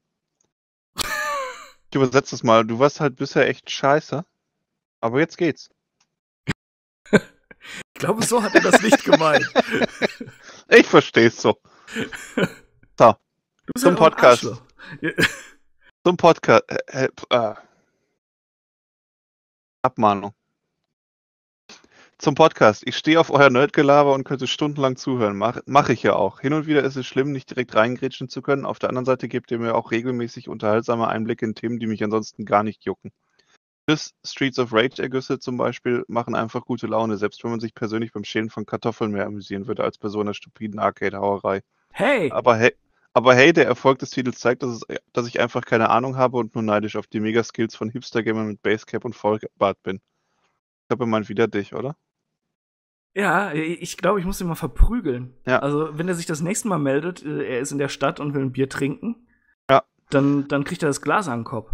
Speaker 3: ich übersetze das mal. Du warst halt bisher echt scheiße, aber jetzt geht's. ich glaube, so hat er das nicht gemeint. ich versteh's so. so. So. Halt Zum Podcast. Zum Podcast. Äh, ah. äh, äh. Abmahnung zum Podcast. Ich stehe auf euer Nerdgelaber und könnte stundenlang zuhören. Mache mach ich ja auch. Hin und wieder ist es schlimm, nicht direkt reingrätschen zu können. Auf der anderen Seite gebt ihr mir auch regelmäßig unterhaltsame Einblicke in Themen, die mich ansonsten gar nicht jucken. Bis Streets of Rage-Ergüsse zum Beispiel machen einfach gute Laune, selbst wenn man sich persönlich beim Schälen von Kartoffeln mehr amüsieren würde als bei so einer stupiden Arcade-Hauerei. Hey! Aber hey! Aber hey, der Erfolg des Titels zeigt, dass, es, dass ich einfach keine Ahnung habe und nur neidisch auf die Megaskills von Hipster-Gamern mit
Speaker 1: Basecap und Vollbart bin. Ich glaube, man wieder dich, oder? Ja, ich glaube, ich muss ihn mal verprügeln. Ja. Also, wenn er sich das nächste Mal meldet, äh, er ist in der Stadt und will ein Bier trinken, ja. dann, dann kriegt er das Glas an den Kopf.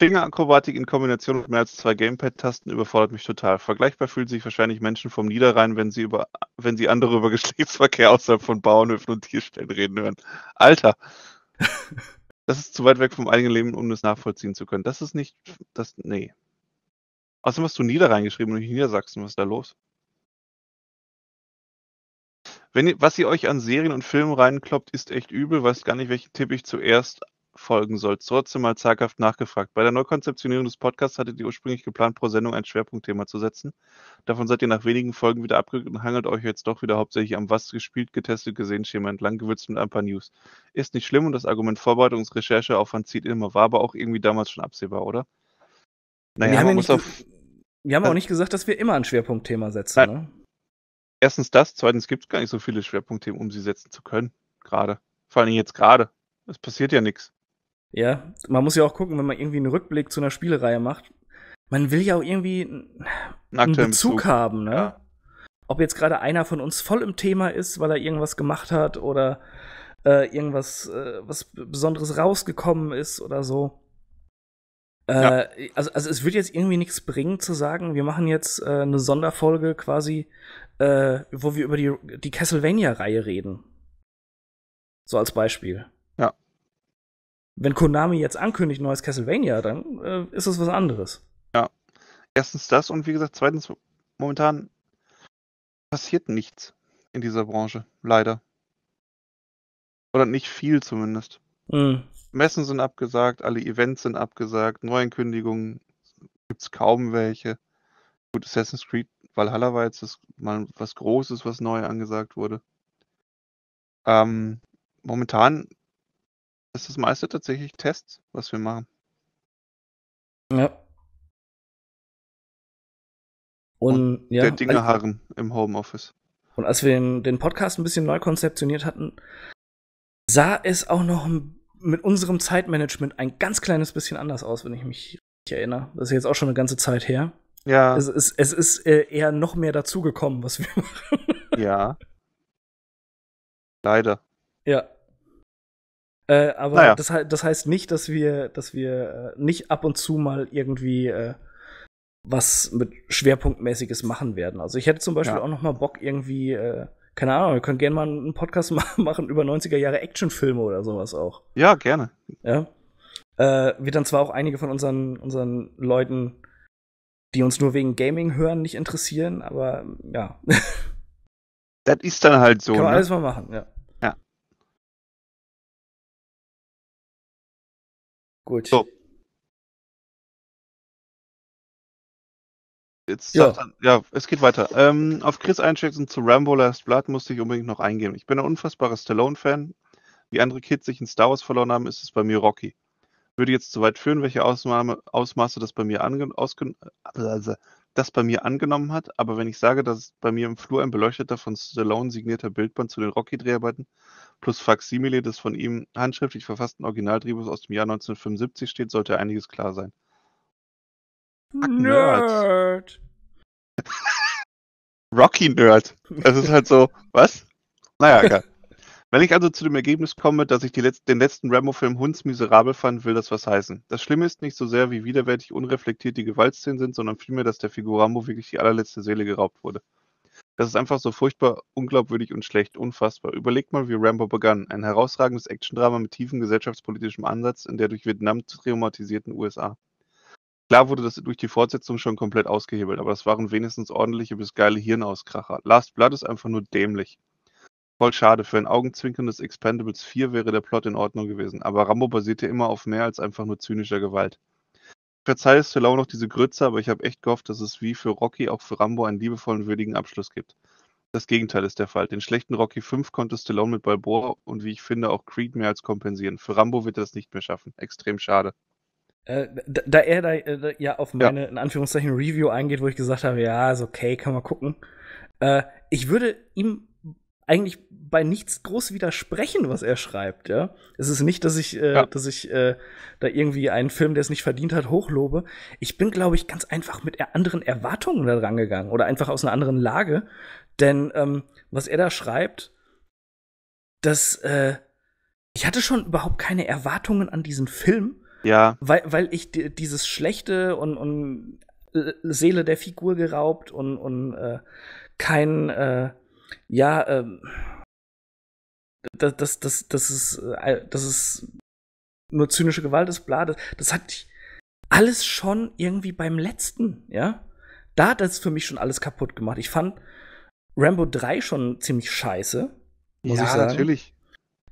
Speaker 1: Fingerakrobatik in Kombination mit
Speaker 3: mehr als zwei Gamepad-Tasten überfordert mich total. Vergleichbar fühlen sich wahrscheinlich Menschen vom Niederrhein, wenn sie, über, wenn sie andere über Geschlechtsverkehr außerhalb von Bauernhöfen und Tierstellen reden hören. Alter! das ist zu weit weg vom eigenen Leben, um das nachvollziehen zu können. Das ist nicht. Das. Nee. Außerdem hast du Niederrhein geschrieben und nicht Niedersachsen. Was ist da los? Wenn ihr, was ihr euch an Serien und Filmen reinkloppt, ist echt übel. Weiß gar nicht, welchen Tipp ich zuerst folgen soll. Trotzdem mal zaghaft nachgefragt. Bei der Neukonzeptionierung des Podcasts hattet ihr ursprünglich geplant, pro Sendung ein Schwerpunktthema zu setzen. Davon seid ihr nach wenigen Folgen wieder abgerückt und hangelt euch jetzt doch wieder hauptsächlich am was gespielt, getestet, gesehen Schema entlang, gewürzt mit ein paar News. Ist nicht schlimm und das Argument Vorbereitungsrechercheaufwand zieht immer, war aber auch irgendwie damals schon absehbar, oder? Naja, wir man haben muss ja nicht, auf. Wir haben auch nicht
Speaker 1: gesagt, dass wir immer ein Schwerpunktthema setzen, Nein. ne? erstens
Speaker 3: das, zweitens gibt es gar nicht so viele Schwerpunktthemen, um sie setzen zu können. Gerade. Vor allem jetzt gerade. Es
Speaker 1: passiert ja nichts. Ja, man muss ja auch gucken, wenn man irgendwie einen Rückblick zu einer Spielereihe macht. Man will ja auch irgendwie einen, einen Bezug, Bezug, haben, ne? Ja. Ob jetzt gerade einer von uns voll im Thema ist, weil er irgendwas gemacht hat oder äh, irgendwas äh, was Besonderes rausgekommen ist oder so. Äh, ja. also, also es wird jetzt irgendwie nichts bringen zu sagen, wir machen jetzt äh, eine Sonderfolge quasi äh, wo wir über die, die Castlevania-Reihe reden. So als Beispiel. Ja. Wenn Konami jetzt ankündigt, neues Castlevania, dann äh, ist es was anderes. Ja. Erstens das und wie gesagt, zweitens, momentan passiert
Speaker 3: nichts in dieser Branche, leider. Oder nicht viel zumindest. Mhm. Messen sind abgesagt, alle Events sind abgesagt, Neuankündigungen gibt es kaum welche. Gut, Assassin's Creed Valhalla war jetzt das, mal was Großes, was neu angesagt wurde. Ähm, momentan ist das meiste tatsächlich Tests, was wir machen.
Speaker 2: Ja. Und,
Speaker 1: und ja, der Dinge harren
Speaker 2: im Homeoffice.
Speaker 1: Und als wir den Podcast ein bisschen neu konzeptioniert hatten, sah es auch noch mit unserem Zeitmanagement ein ganz kleines bisschen anders aus, wenn ich mich erinnere. Das ist jetzt auch schon eine ganze Zeit her. Ja. Es ist, es ist äh, eher noch mehr dazugekommen, was wir machen.
Speaker 3: Ja. Leider.
Speaker 1: Ja. Äh, aber naja. das, das, heißt nicht, dass wir, dass wir äh, nicht ab und zu mal irgendwie äh, was mit Schwerpunktmäßiges machen werden. Also ich hätte zum Beispiel ja. auch noch mal Bock irgendwie, äh, keine Ahnung, wir können gerne mal einen Podcast machen über 90er Jahre Actionfilme oder sowas auch. Ja, gerne. Ja. Äh, wir dann zwar auch einige von unseren, unseren Leuten die uns nur wegen Gaming hören, nicht interessieren, aber ja.
Speaker 2: das ist dann halt so. Kann man ne? alles mal machen, ja. ja. Gut. So. Jetzt ja. Dann, ja, es geht weiter. Ähm, auf Chris Einschätzung zu Rambo
Speaker 3: Last Blood musste ich unbedingt noch eingehen. Ich bin ein unfassbarer Stallone-Fan. Wie andere Kids sich in Star Wars verloren haben, ist es bei mir Rocky würde jetzt zu weit führen, welche Ausnahme, Ausmaße das bei, mir ange, ausgen, also das bei mir angenommen hat. Aber wenn ich sage, dass bei mir im Flur ein beleuchteter von Stallone signierter Bildband zu den Rocky-Dreharbeiten plus Faksimile des von ihm handschriftlich verfassten Originaldrehbuchs aus dem Jahr 1975 steht, sollte einiges klar sein.
Speaker 2: Ach, Nerd!
Speaker 3: Rocky-Nerd. Das ist halt so, was? Naja, egal. Wenn ich also zu dem Ergebnis komme, dass ich Letz den letzten Rambo-Film hundsmiserabel fand, will das was heißen. Das Schlimme ist nicht so sehr, wie widerwärtig unreflektiert die Gewaltszenen sind, sondern vielmehr, dass der Figur Rambo wirklich die allerletzte Seele geraubt wurde. Das ist einfach so furchtbar, unglaubwürdig und schlecht, unfassbar. Überlegt mal, wie Rambo begann. Ein herausragendes Actiondrama mit tiefem gesellschaftspolitischem Ansatz in der durch Vietnam traumatisierten USA. Klar wurde das durch die Fortsetzung schon komplett ausgehebelt, aber das waren wenigstens ordentliche bis geile Hirnauskracher. Last Blood ist einfach nur dämlich. Voll schade, für ein Augenzwinkern des Expendables 4 wäre der Plot in Ordnung gewesen, aber Rambo basierte immer auf mehr als einfach nur zynischer Gewalt. Ich verzeihe Stallone noch diese Grütze, aber ich habe echt gehofft, dass es wie für Rocky auch für Rambo einen liebevollen, würdigen Abschluss gibt. Das Gegenteil ist der Fall. Den schlechten Rocky 5 konnte Stallone mit Balboa und wie ich finde auch Creed mehr als kompensieren. Für Rambo wird er das nicht mehr schaffen. Extrem schade.
Speaker 1: Äh, da, da, er da, äh, da, ja auf meine, ja. in Anführungszeichen, Review eingeht, wo ich gesagt habe, ja, ist okay, kann man gucken. Äh, ich würde ihm eigentlich bei nichts groß widersprechen, was er schreibt, ja. Es ist nicht, dass ich, äh, ja. dass ich äh, da irgendwie einen Film, der es nicht verdient hat, hochlobe. Ich bin, glaube ich, ganz einfach mit anderen Erwartungen da rangegangen oder einfach aus einer anderen Lage. Denn ähm, was er da schreibt, dass äh, ich hatte schon überhaupt keine Erwartungen an diesen Film. Ja. Weil, weil ich dieses schlechte und, und äh, Seele der Figur geraubt und, und äh, kein äh, ja, ähm, das, das, das, das ist, äh, das ist nur zynische Gewalt das ist bla, das, das hatte ich alles schon irgendwie beim letzten, ja. Da hat das für mich schon alles kaputt gemacht. Ich fand Rambo 3 schon ziemlich scheiße. Muss ja, ich sagen. natürlich.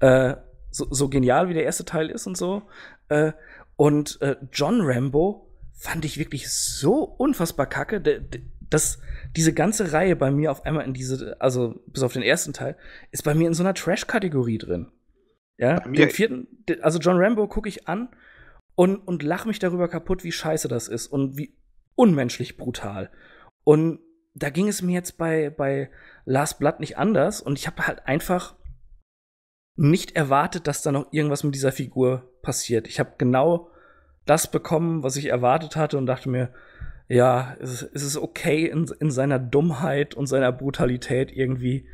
Speaker 1: Äh, so, so, genial wie der erste Teil ist und so. Äh, und äh, John Rambo fand ich wirklich so unfassbar kacke. Der, der, dass diese ganze Reihe bei mir auf einmal in diese, also bis auf den ersten Teil, ist bei mir in so einer Trash-Kategorie drin. Ja, den vierten, also John Rambo gucke ich an und, und lach mich darüber kaputt, wie scheiße das ist und wie unmenschlich brutal. Und da ging es mir jetzt bei, bei Last Blood nicht anders und ich habe halt einfach nicht erwartet, dass da noch irgendwas mit dieser Figur passiert. Ich habe genau das bekommen, was ich erwartet hatte und dachte mir, ja, es, es ist okay in, in seiner Dummheit und seiner Brutalität irgendwie.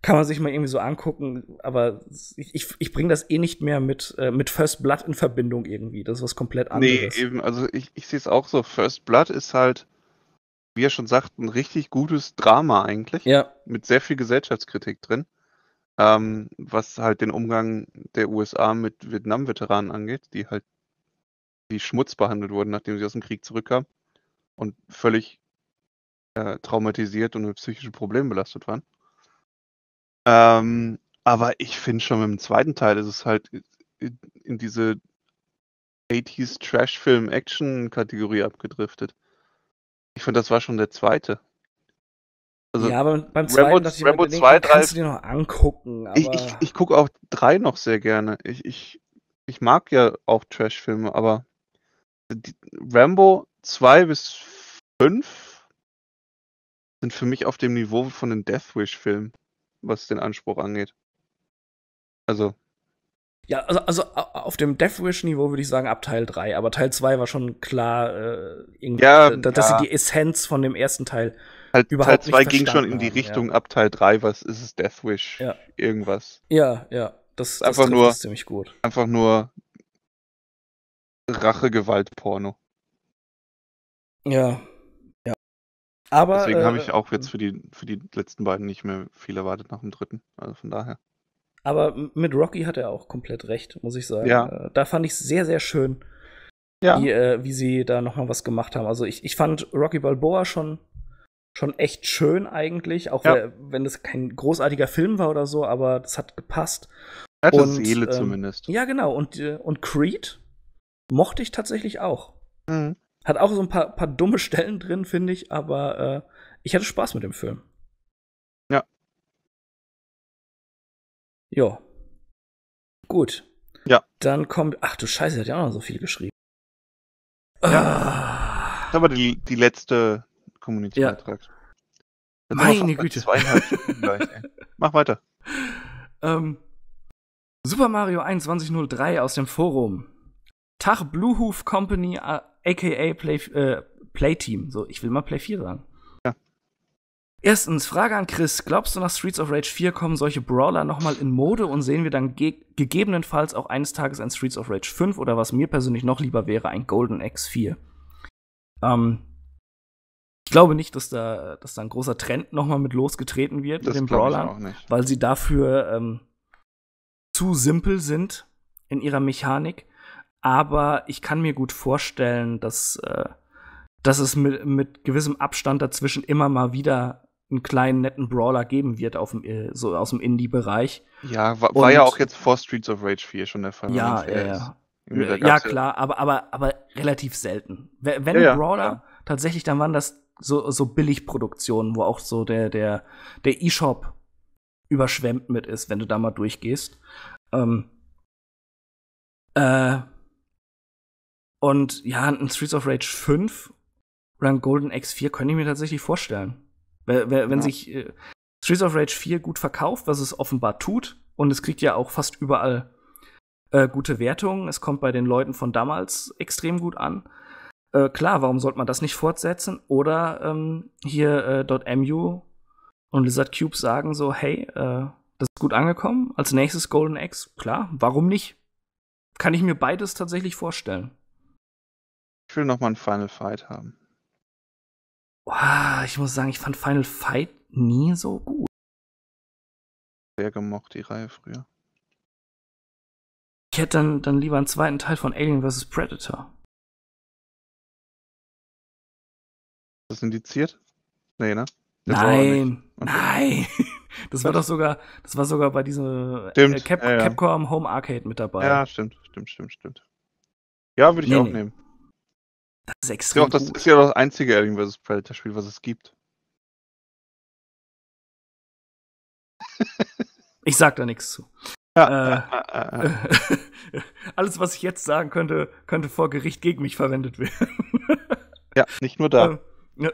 Speaker 1: Kann man sich mal irgendwie so angucken, aber ich, ich bringe das eh nicht mehr mit, äh, mit First Blood in Verbindung irgendwie. Das ist was komplett anderes. Nee, eben,
Speaker 3: also ich, ich sehe es auch so. First Blood ist halt, wie er schon sagt, ein richtig gutes Drama eigentlich. Ja. Mit sehr viel Gesellschaftskritik drin. Ähm, was halt den Umgang der USA mit Vietnam-Veteranen angeht, die halt wie Schmutz behandelt wurden, nachdem sie aus dem Krieg zurückkamen und völlig äh, traumatisiert und mit psychischen Problemen belastet waren. Ähm, aber ich finde schon im zweiten Teil ist es halt in, in diese 80s Trash-Film-Action-Kategorie abgedriftet. Ich finde, das war schon der zweite. Also ja, aber beim zweiten, Rambo,
Speaker 2: dass ich Rambo 2, 3, kannst du dir noch angucken.
Speaker 1: Aber... Ich, ich,
Speaker 3: ich gucke auch drei noch sehr gerne. Ich, ich, ich mag ja auch Trash-Filme, aber die, Rambo 2 bis 5 sind für mich auf dem Niveau von den Deathwish-Filmen, was den Anspruch angeht. Also.
Speaker 1: Ja, also, also auf dem Deathwish-Niveau würde ich sagen ab Teil 3, aber Teil 2 war schon klar, äh, irgendwie, ja, äh, da, dass ja. sie die Essenz von dem ersten Teil halt, Teil, überhaupt Teil 2 ging schon in die Richtung ja.
Speaker 3: ab Teil 3, was ist es, Deathwish, ja. irgendwas. Ja, ja, das, das einfach nur, ziemlich gut. Einfach nur Rache-Gewalt-Porno.
Speaker 1: Ja. Ja. Aber. Deswegen äh, habe ich äh,
Speaker 3: auch jetzt hm. für die, für die letzten beiden nicht mehr
Speaker 1: viel erwartet nach dem dritten. Also von daher. Aber mit Rocky hat er auch komplett recht, muss ich sagen. Ja. Äh, da fand ich es sehr, sehr schön, ja. wie, äh, wie sie da nochmal was gemacht haben. Also ich, ich fand Rocky Balboa schon, schon echt schön eigentlich, auch ja. weil, wenn das kein großartiger Film war oder so, aber das hat gepasst. Er hatte und, Seele ähm, zumindest. Ja, genau. Und, äh, und Creed mochte ich tatsächlich auch. Mhm. Hat auch so ein paar, paar dumme Stellen drin, finde ich, aber äh, ich hatte Spaß mit dem Film. Ja.
Speaker 2: Jo. Gut. Ja.
Speaker 1: Dann kommt. Ach du Scheiße, der hat ja auch noch so viel geschrieben.
Speaker 2: Ja. Ah. war
Speaker 3: die, die letzte Community ja. Meine Güte. Zweieinhalb Stunden gleich, ey. Mach weiter.
Speaker 1: Ähm, Super Mario 2103 aus dem Forum Tag Bluehoof Company, aka äh, Play, äh, Playteam. So, ich will mal Play 4 sagen. Ja. Erstens, Frage an Chris. Glaubst du, nach Streets of Rage 4 kommen solche Brawler nochmal in Mode und sehen wir dann ge gegebenenfalls auch eines Tages ein Streets of Rage 5 oder was mir persönlich noch lieber wäre, ein Golden X4? Ähm, ich glaube nicht, dass da, dass da ein großer Trend nochmal mit losgetreten wird das mit den Brawlern, weil sie dafür ähm, zu simpel sind in ihrer Mechanik aber ich kann mir gut vorstellen, dass, äh, dass es mit, mit gewissem Abstand dazwischen immer mal wieder einen kleinen netten Brawler geben wird auf dem, äh, so aus dem Indie-Bereich. Ja, war, war ja auch
Speaker 3: jetzt vor Streets of Rage 4 schon der Fall. Ja, ne?
Speaker 1: ja, ja. Äh, ja, klar, aber, aber, aber relativ selten. Wenn ja, Brawler, ja. tatsächlich, dann waren das so, so Billigproduktionen, wo auch so der, der, der E-Shop überschwemmt mit ist, wenn du da mal durchgehst. Ähm, äh, und ja, ein Streets of Rage 5 oder ein Golden x 4 könnte ich mir tatsächlich vorstellen. Wenn, wenn ja. sich äh, Streets of Rage 4 gut verkauft, was es offenbar tut, und es kriegt ja auch fast überall äh, gute Wertungen, es kommt bei den Leuten von damals extrem gut an. Äh, klar, warum sollte man das nicht fortsetzen? Oder ähm, hier äh, .mu und Lizard Cube sagen so, hey, äh, das ist gut angekommen. Als nächstes Golden X, klar, warum nicht? Kann ich mir beides tatsächlich vorstellen. Ich will nochmal einen Final Fight haben. Wow, ich muss sagen, ich fand Final Fight nie so gut.
Speaker 2: Sehr gemocht, die Reihe früher. Ich hätte dann,
Speaker 1: dann lieber einen zweiten Teil von Alien vs. Predator.
Speaker 3: Ist das indiziert? Nee, ne? Das nein, nein. Das war doch sogar,
Speaker 1: das war sogar bei diesem äh, Cap ja, ja. Capcom Home Arcade mit dabei. Ja, stimmt,
Speaker 3: stimmt, stimmt, stimmt. Ja, würde ich nee, auch nee. nehmen. Das ist extrem. Ja, das gut. ist ja das einzige Alien vs. Predator-Spiel, was es gibt.
Speaker 1: ich sag da nichts zu. Ja, äh, äh, äh, alles, was ich jetzt sagen könnte, könnte vor Gericht gegen mich verwendet werden. ja, nicht nur da. Ähm, ja.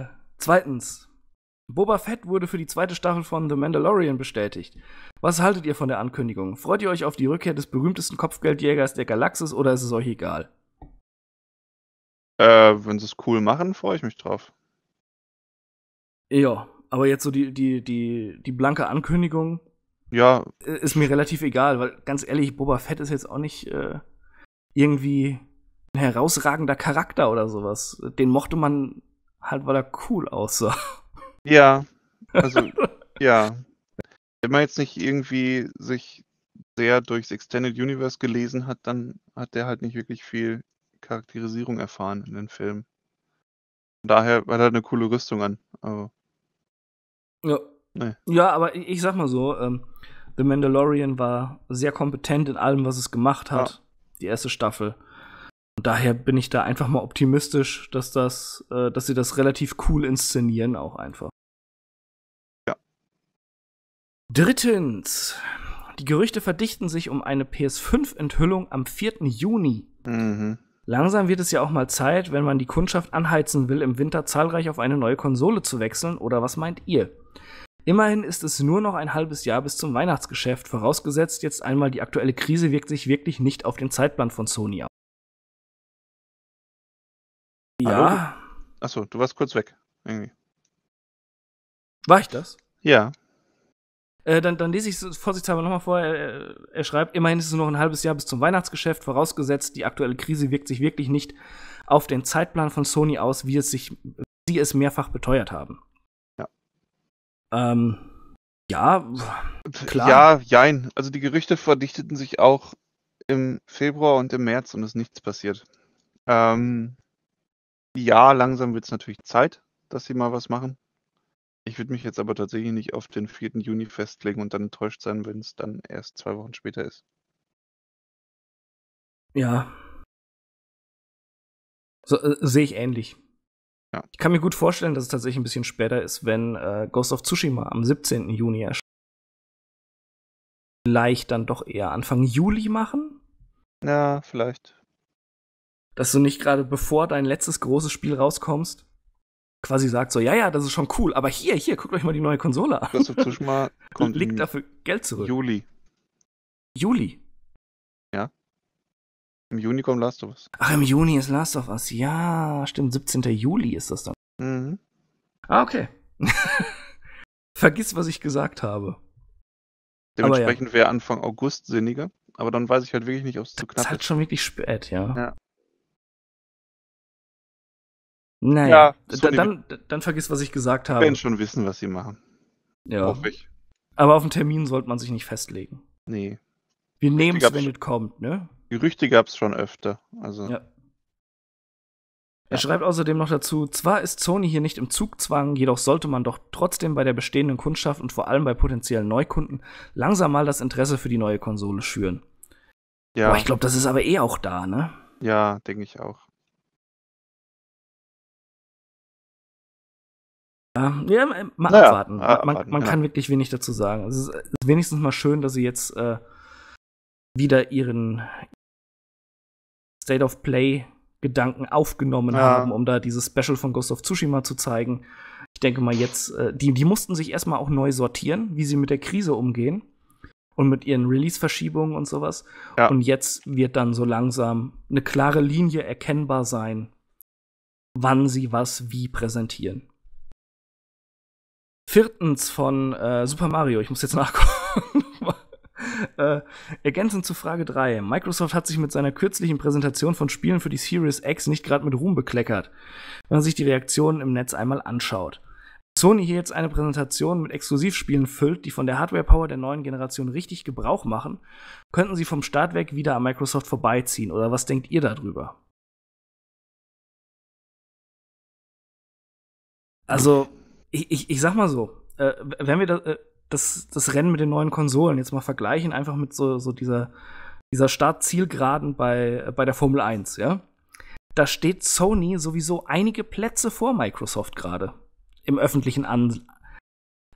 Speaker 1: Äh, zweitens, Boba Fett wurde für die zweite Staffel von The Mandalorian bestätigt. Was haltet ihr von der Ankündigung? Freut ihr euch auf die Rückkehr des berühmtesten Kopfgeldjägers der Galaxis oder ist es euch egal?
Speaker 3: Äh, wenn sie es cool machen, freue ich mich drauf.
Speaker 1: Ja, aber jetzt so die, die, die, die blanke Ankündigung. Ja. Äh, ist mir relativ egal, weil ganz ehrlich, Boba Fett ist jetzt auch nicht äh, irgendwie ein herausragender Charakter oder sowas. Den mochte man halt, weil er cool aussah.
Speaker 3: Ja. Also, ja. Wenn man jetzt nicht irgendwie sich sehr durchs Extended Universe gelesen hat, dann hat der halt nicht wirklich viel Charakterisierung erfahren in den Filmen. Von daher hat er eine coole Rüstung an. Aber
Speaker 1: ja. Nee. ja, aber ich sag mal so, ähm, The Mandalorian war sehr kompetent in allem, was es gemacht hat, ja. die erste Staffel. Und daher bin ich da einfach mal optimistisch, dass das, äh, dass sie das relativ cool inszenieren, auch einfach. Ja. Drittens. Die Gerüchte verdichten sich um eine PS5-Enthüllung am 4. Juni. Mhm. Langsam wird es ja auch mal Zeit, wenn man die Kundschaft anheizen will, im Winter zahlreich auf eine neue Konsole zu wechseln, oder was meint ihr? Immerhin ist es nur noch ein halbes Jahr bis zum Weihnachtsgeschäft, vorausgesetzt jetzt einmal die aktuelle Krise wirkt sich wirklich nicht auf den Zeitplan von Sony aus.
Speaker 2: Ja. Achso, du warst kurz weg. Irgendwie.
Speaker 1: War ich das? Ja, äh, dann, dann lese ich es vorsichtshalber nochmal vor. Er, er schreibt, immerhin ist es noch ein halbes Jahr bis zum Weihnachtsgeschäft, vorausgesetzt, die aktuelle Krise wirkt sich wirklich nicht auf den Zeitplan von Sony aus, wie es sich, sie es mehrfach beteuert haben. Ja.
Speaker 3: Ähm, ja, klar. Ja, jein. Also die Gerüchte verdichteten sich auch im Februar und im März und es ist nichts passiert. Ähm, ja, langsam wird es natürlich Zeit, dass sie mal was machen. Ich würde mich jetzt aber tatsächlich nicht auf den 4. Juni festlegen und dann enttäuscht sein, wenn es dann erst zwei Wochen später ist.
Speaker 2: Ja. So, äh, Sehe ich
Speaker 1: ähnlich. Ja. Ich kann mir gut vorstellen, dass es tatsächlich ein bisschen später ist, wenn äh, Ghost of Tsushima am 17. Juni erscheint. Vielleicht dann doch eher Anfang Juli machen? Ja, vielleicht. Dass du nicht gerade bevor dein letztes großes Spiel rauskommst quasi sagt so, ja, ja, das ist schon cool, aber hier, hier, guckt euch mal die neue Konsole an. Das Tsushima kommt Legt dafür Geld zurück. Juli. Juli?
Speaker 3: Ja. Im Juni kommt Last of Us.
Speaker 1: Ach, im Juni ist Last of Us. Ja, stimmt, 17. Juli ist das dann. Mhm. Ah, okay. Vergiss, was ich gesagt habe. Dementsprechend
Speaker 3: ja. wäre Anfang August sinniger, aber dann weiß ich halt wirklich nicht, ob es zu knapp ist. Das halt ist halt
Speaker 1: schon wirklich spät, ja.
Speaker 3: ja. Naja, ja, so dann, dann vergiss, was ich gesagt habe. Die werden schon wissen, was sie machen. Ja. Hoffe
Speaker 1: ich. Aber auf einen Termin sollte man sich nicht festlegen. Nee. Wir nehmen es, wenn es kommt, ne?
Speaker 3: Gerüchte gab es schon öfter. Also. Ja.
Speaker 1: Er ja. schreibt außerdem noch dazu, zwar ist Sony hier nicht im Zugzwang, jedoch sollte man doch trotzdem bei der bestehenden Kundschaft und vor allem bei potenziellen Neukunden langsam mal das Interesse für die neue Konsole schüren.
Speaker 2: Ja. Aber ich glaube, das ist aber eh auch da, ne? Ja, denke ich auch.
Speaker 1: ja, äh, mal naja, abwarten. Man, abwarten, man ja. kann wirklich wenig dazu sagen. Also, es ist, ist wenigstens mal schön, dass sie jetzt äh, wieder ihren State of Play Gedanken aufgenommen ja. haben, um da dieses Special von Ghost of Tsushima zu zeigen. Ich denke mal jetzt, äh, die, die mussten sich erstmal auch neu sortieren, wie sie mit der Krise umgehen und mit ihren Release-Verschiebungen und sowas. Ja. Und jetzt wird dann so langsam eine klare Linie erkennbar sein, wann sie was wie präsentieren. Viertens von äh, Super Mario, ich muss jetzt nachgucken. äh, ergänzend zu Frage 3. Microsoft hat sich mit seiner kürzlichen Präsentation von Spielen für die Series X nicht gerade mit Ruhm bekleckert, wenn man sich die Reaktionen im Netz einmal anschaut. Sony hier jetzt eine Präsentation mit Exklusivspielen füllt, die von der Hardware-Power der neuen Generation richtig Gebrauch machen, könnten sie vom Start weg wieder an Microsoft vorbeiziehen. Oder was denkt ihr darüber? Also, ich, ich, ich sag mal so, äh, wenn wir das, äh, das, das Rennen mit den neuen Konsolen jetzt mal vergleichen, einfach mit so, so dieser, dieser Startzielgeraden bei, äh, bei der Formel 1, ja, da steht Sony sowieso einige Plätze vor Microsoft gerade im öffentlichen An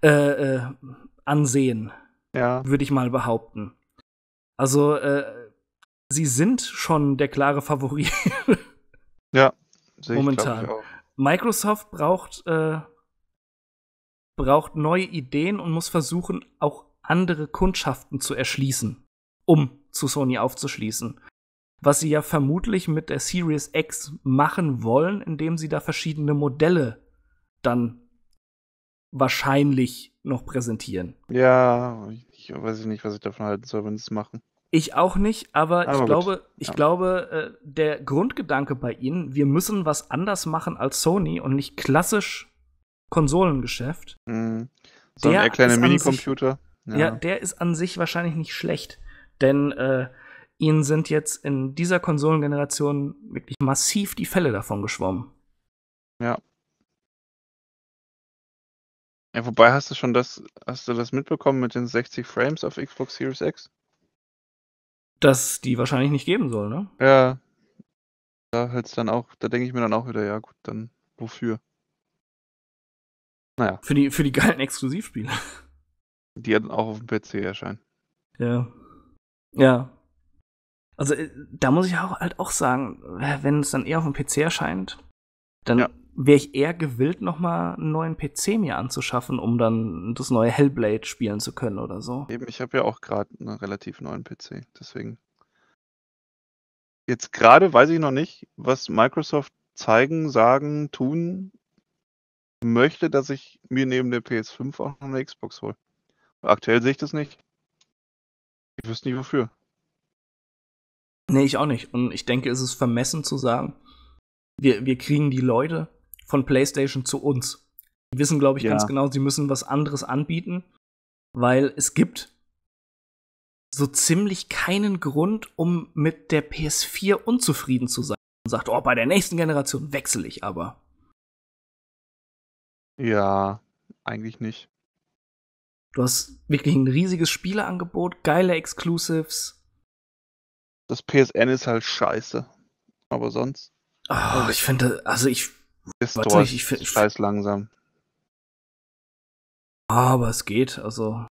Speaker 1: äh, äh, Ansehen, ja. würde ich mal behaupten. Also, äh, sie sind schon der klare Favorit.
Speaker 4: ja, sehe ich. momentan.
Speaker 1: Microsoft braucht äh, braucht neue Ideen und muss versuchen, auch andere Kundschaften zu erschließen, um zu Sony aufzuschließen. Was sie ja vermutlich mit der Series X machen wollen, indem sie da verschiedene Modelle dann wahrscheinlich noch präsentieren. Ja, ich weiß nicht, was ich davon halten soll, wenn sie es machen. Ich auch nicht, aber, aber ich gut. glaube, ich ja. glaube, äh, der Grundgedanke bei ihnen, wir müssen was anders machen als Sony und nicht klassisch Konsolengeschäft. Mhm. So der ein äh, kleiner Minicomputer. Sich, ja. ja. der ist an sich wahrscheinlich nicht schlecht, denn äh, ihnen sind jetzt in dieser Konsolengeneration wirklich massiv die Fälle davon geschwommen. Ja. Ja, wobei hast du schon
Speaker 3: das, hast du das mitbekommen mit den 60 Frames auf Xbox Series X?
Speaker 1: Dass die wahrscheinlich nicht geben soll, ne?
Speaker 3: Ja. Da hört's dann auch, da denke ich mir dann auch wieder, ja gut, dann wofür? Naja. Für die, für die geilen Exklusivspiele. Die dann auch auf dem PC erscheinen.
Speaker 1: Ja. Ja. Also äh, da muss ich auch, halt auch sagen, äh, wenn es dann eher auf dem PC erscheint, dann ja. wäre ich eher gewillt, nochmal einen neuen PC mir anzuschaffen, um dann das neue Hellblade spielen zu können oder so. Eben, ich habe ja auch gerade einen relativ neuen PC, deswegen.
Speaker 3: Jetzt gerade weiß ich noch nicht, was Microsoft zeigen, sagen, tun möchte, dass ich mir neben der PS5 auch noch eine
Speaker 1: Xbox hole. Aktuell sehe ich das nicht. Ich wüsste nicht wofür. Nee, ich auch nicht. Und ich denke, es ist vermessen zu sagen, wir, wir kriegen die Leute von PlayStation zu uns. Die wissen, glaube ich, ja. ganz genau, sie müssen was anderes anbieten, weil es gibt so ziemlich keinen Grund, um mit der PS4 unzufrieden zu sein. Und sagt, oh, bei der nächsten Generation wechsle ich aber.
Speaker 2: Ja, eigentlich nicht.
Speaker 1: Du hast wirklich ein riesiges Spieleangebot, geile Exclusives. Das
Speaker 3: PSN ist halt scheiße. Aber sonst. Oh, also ich finde, also ich. Ist weiß nicht, ich finde. Scheiß langsam. Aber
Speaker 1: es geht, also.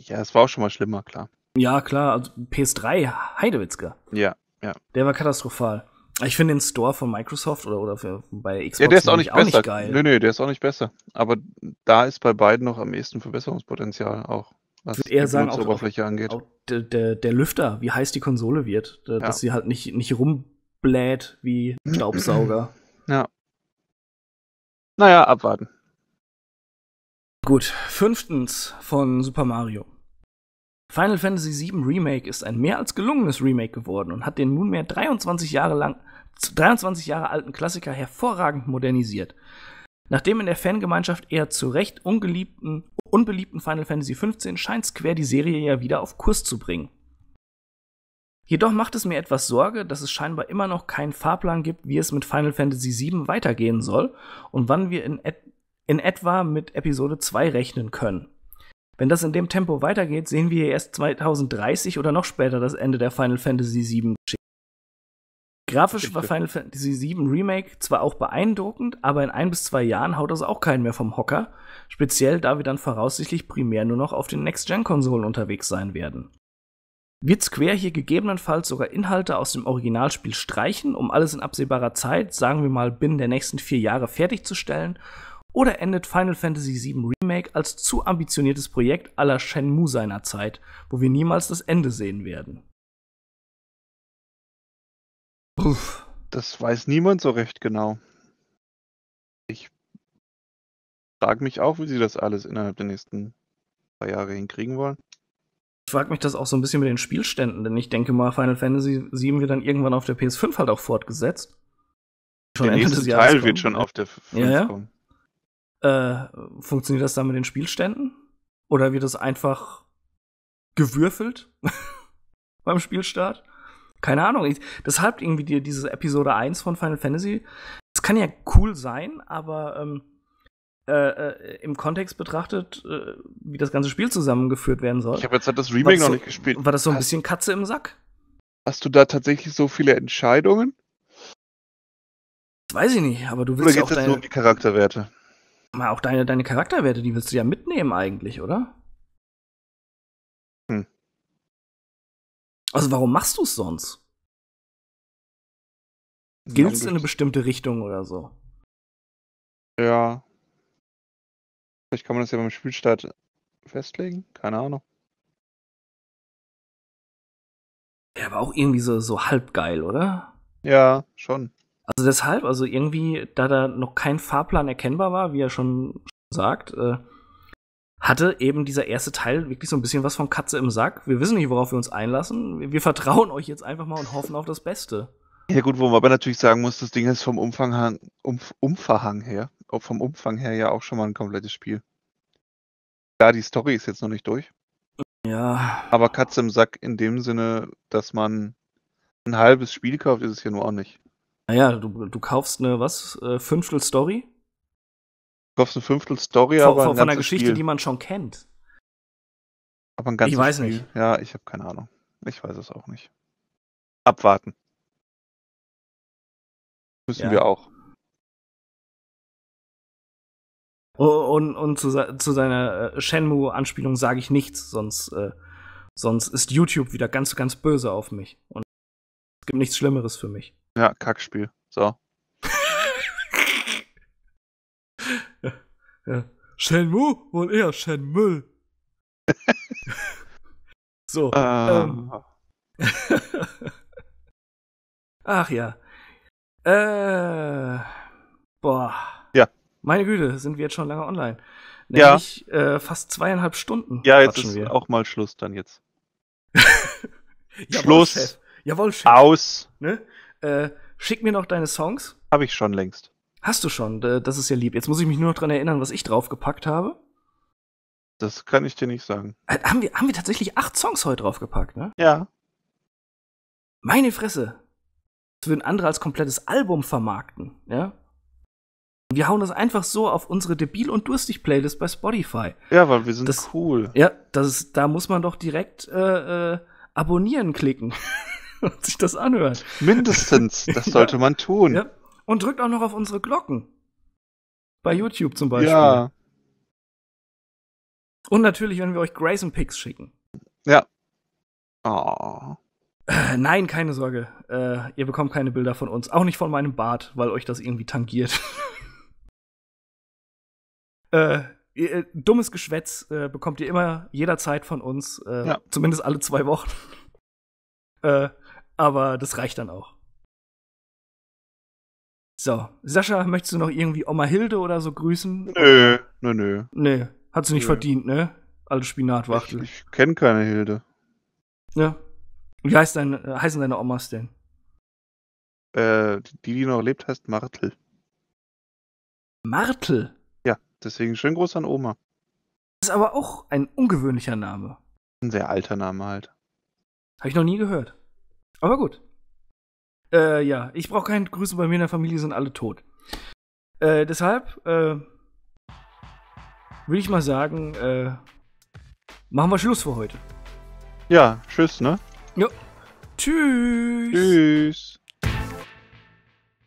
Speaker 1: Ja, es war auch schon mal schlimmer, klar. Ja, klar, also PS3, Heidewitzka. Ja, ja. Der war katastrophal. Ich finde den Store von Microsoft oder, oder für, bei Xbox ja, der ist auch nicht, auch nicht geil. Nö,
Speaker 3: nö, der ist auch nicht besser. Aber da ist bei beiden noch am ehesten Verbesserungspotenzial auch. Was die würde eher auch, angeht. auch
Speaker 1: der, der, der, Lüfter, wie heiß die Konsole wird, dass ja. sie halt nicht, nicht rumbläht wie Staubsauger. ja. Naja, abwarten. Gut, fünftens von Super Mario. Final Fantasy VII Remake ist ein mehr als gelungenes Remake geworden und hat den nunmehr 23 Jahre lang 23 Jahre alten Klassiker hervorragend modernisiert. Nach dem in der Fangemeinschaft eher zu Recht ungeliebten, unbeliebten Final Fantasy XV scheint Square die Serie ja wieder auf Kurs zu bringen. Jedoch macht es mir etwas Sorge, dass es scheinbar immer noch keinen Fahrplan gibt, wie es mit Final Fantasy VII weitergehen soll und wann wir in, et in etwa mit Episode 2 rechnen können. Wenn das in dem Tempo weitergeht, sehen wir erst 2030 oder noch später das Ende der Final Fantasy VII Geschichte. Grafisch war Final Fantasy VII Remake zwar auch beeindruckend, aber in ein bis zwei Jahren haut das auch keinen mehr vom Hocker, speziell da wir dann voraussichtlich primär nur noch auf den Next-Gen-Konsolen unterwegs sein werden. Wird Square hier gegebenenfalls sogar Inhalte aus dem Originalspiel streichen, um alles in absehbarer Zeit, sagen wir mal binnen der nächsten vier Jahre, fertigzustellen oder endet Final Fantasy VII Remake als zu ambitioniertes Projekt aller Shenmue seiner Zeit, wo wir niemals das Ende sehen werden? Puff. Das weiß niemand so recht genau.
Speaker 3: Ich frage mich auch, wie sie das alles innerhalb der nächsten
Speaker 1: paar Jahre hinkriegen wollen. Ich frage mich das auch so ein bisschen mit den Spielständen, denn ich denke mal, Final Fantasy VII wird dann irgendwann auf der PS5 halt auch fortgesetzt.
Speaker 4: Schon der nächste Teil kommt.
Speaker 1: wird schon auf der ps 5 ja, kommen. Äh, funktioniert das dann mit den Spielständen? Oder wird das einfach gewürfelt beim Spielstart? Keine Ahnung. Ich, deshalb irgendwie die, diese Episode 1 von Final Fantasy. Das kann ja cool sein, aber ähm, äh, äh, im Kontext betrachtet, äh, wie das ganze Spiel zusammengeführt werden soll. Ich habe jetzt halt das Remake noch so, nicht gespielt. War das so ein hast, bisschen Katze im Sack? Hast du da tatsächlich so viele Entscheidungen? Das weiß ich nicht, aber du willst Oder ja auch jetzt deine... nur um die
Speaker 3: Charakterwerte?
Speaker 1: mal auch deine, deine Charakterwerte, die willst du ja mitnehmen eigentlich, oder? Hm. Also warum machst du es sonst? Gilt es in eine
Speaker 2: bestimmte Richtung oder so? Ja. Vielleicht kann man das ja beim Spielstart festlegen. Keine Ahnung. Ja, aber auch
Speaker 1: irgendwie so, so halb oder? Ja, schon. Also deshalb, also irgendwie, da da noch kein Fahrplan erkennbar war, wie er schon sagt, äh, hatte eben dieser erste Teil wirklich so ein bisschen was von Katze im Sack. Wir wissen nicht, worauf wir uns einlassen. Wir, wir vertrauen euch jetzt einfach mal und hoffen auf das Beste.
Speaker 3: Ja gut, wo man aber natürlich sagen muss, das Ding ist vom Umfang, Umf Umfang her, vom Umfang her ja auch schon mal ein komplettes Spiel. Klar, die Story ist jetzt noch nicht durch. Ja. Aber Katze im Sack in dem Sinne, dass man ein halbes Spiel kauft, ist es ja nur auch
Speaker 1: nicht. Naja, du, du kaufst eine, was, äh,
Speaker 3: Fünftel Story? Du kaufst ein Fünftel Story, von, aber. Von, ein von einer Geschichte, Spiel. die
Speaker 1: man schon kennt.
Speaker 2: Aber ein ganzes Ich weiß Spiel. nicht. Ja,
Speaker 1: ich habe keine Ahnung. Ich weiß es auch nicht.
Speaker 2: Abwarten. Müssen ja. wir auch.
Speaker 1: Und, und zu, zu seiner äh, Shenmue-Anspielung sage ich nichts, sonst, äh, sonst ist YouTube wieder ganz, ganz böse auf mich. Und es gibt nichts Schlimmeres für mich.
Speaker 3: Ja, Kackspiel. So.
Speaker 1: ja, ja. Shenmue und eher Shenmüll.
Speaker 2: so. Ah. Ähm. Ähm.
Speaker 1: Ach ja. Äh, boah. Ja. Meine Güte, sind wir jetzt schon lange online. Nämlich ja. Äh, fast zweieinhalb
Speaker 3: Stunden. Ja, jetzt ist wir. auch mal Schluss dann jetzt.
Speaker 1: Schluss. Jawohl, Chef. Jawohl, Chef. Aus. Ne? Äh, schick mir noch deine Songs. Habe ich schon längst. Hast du schon, das ist ja lieb. Jetzt muss ich mich nur noch dran erinnern, was ich draufgepackt habe. Das kann ich dir nicht sagen. Äh, haben wir, haben wir tatsächlich acht Songs heute draufgepackt, ne? Ja. Meine Fresse. Das würden andere als komplettes Album vermarkten, ja? Wir hauen das einfach so auf unsere Debil- und Durstig-Playlist bei Spotify. Ja, weil wir sind das, cool. Ja, das ist, da muss man doch direkt äh, äh, abonnieren klicken. und sich das anhören. Mindestens, das sollte ja. man tun. Ja. Und drückt auch noch auf unsere Glocken. Bei YouTube zum Beispiel. Ja. Und natürlich, wenn wir euch Grayson Picks schicken. Ja. Oh. nein, keine Sorge. Äh, ihr bekommt keine Bilder von uns. Auch nicht von meinem Bart, weil euch das irgendwie tangiert. Äh, äh, dummes Geschwätz äh, bekommt ihr immer jederzeit von uns, äh, ja. zumindest alle zwei Wochen. äh, aber das reicht dann auch. So, Sascha, möchtest du noch irgendwie Oma Hilde oder so grüßen? Nö, nö, nö. Nee, hat sie nicht nö. verdient, ne? Alte Spinatwachtel. Ich,
Speaker 3: ich kenne keine Hilde.
Speaker 1: Ja. Wie heißt dein, äh, heißen deine Omas denn?
Speaker 3: Äh, die, die noch lebt, heißt Martel. Martel? Ja, deswegen schön groß an Oma.
Speaker 2: Das ist aber auch
Speaker 1: ein ungewöhnlicher Name. Ein sehr alter Name halt. Habe ich noch nie gehört. Aber gut. Äh, ja, ich brauche keine Grüße, bei mir in der Familie sind alle tot. Äh, deshalb äh, würde ich mal sagen, äh, machen wir Schluss für heute.
Speaker 3: Ja, tschüss, ne? Ja. Tschüss. Tschüss.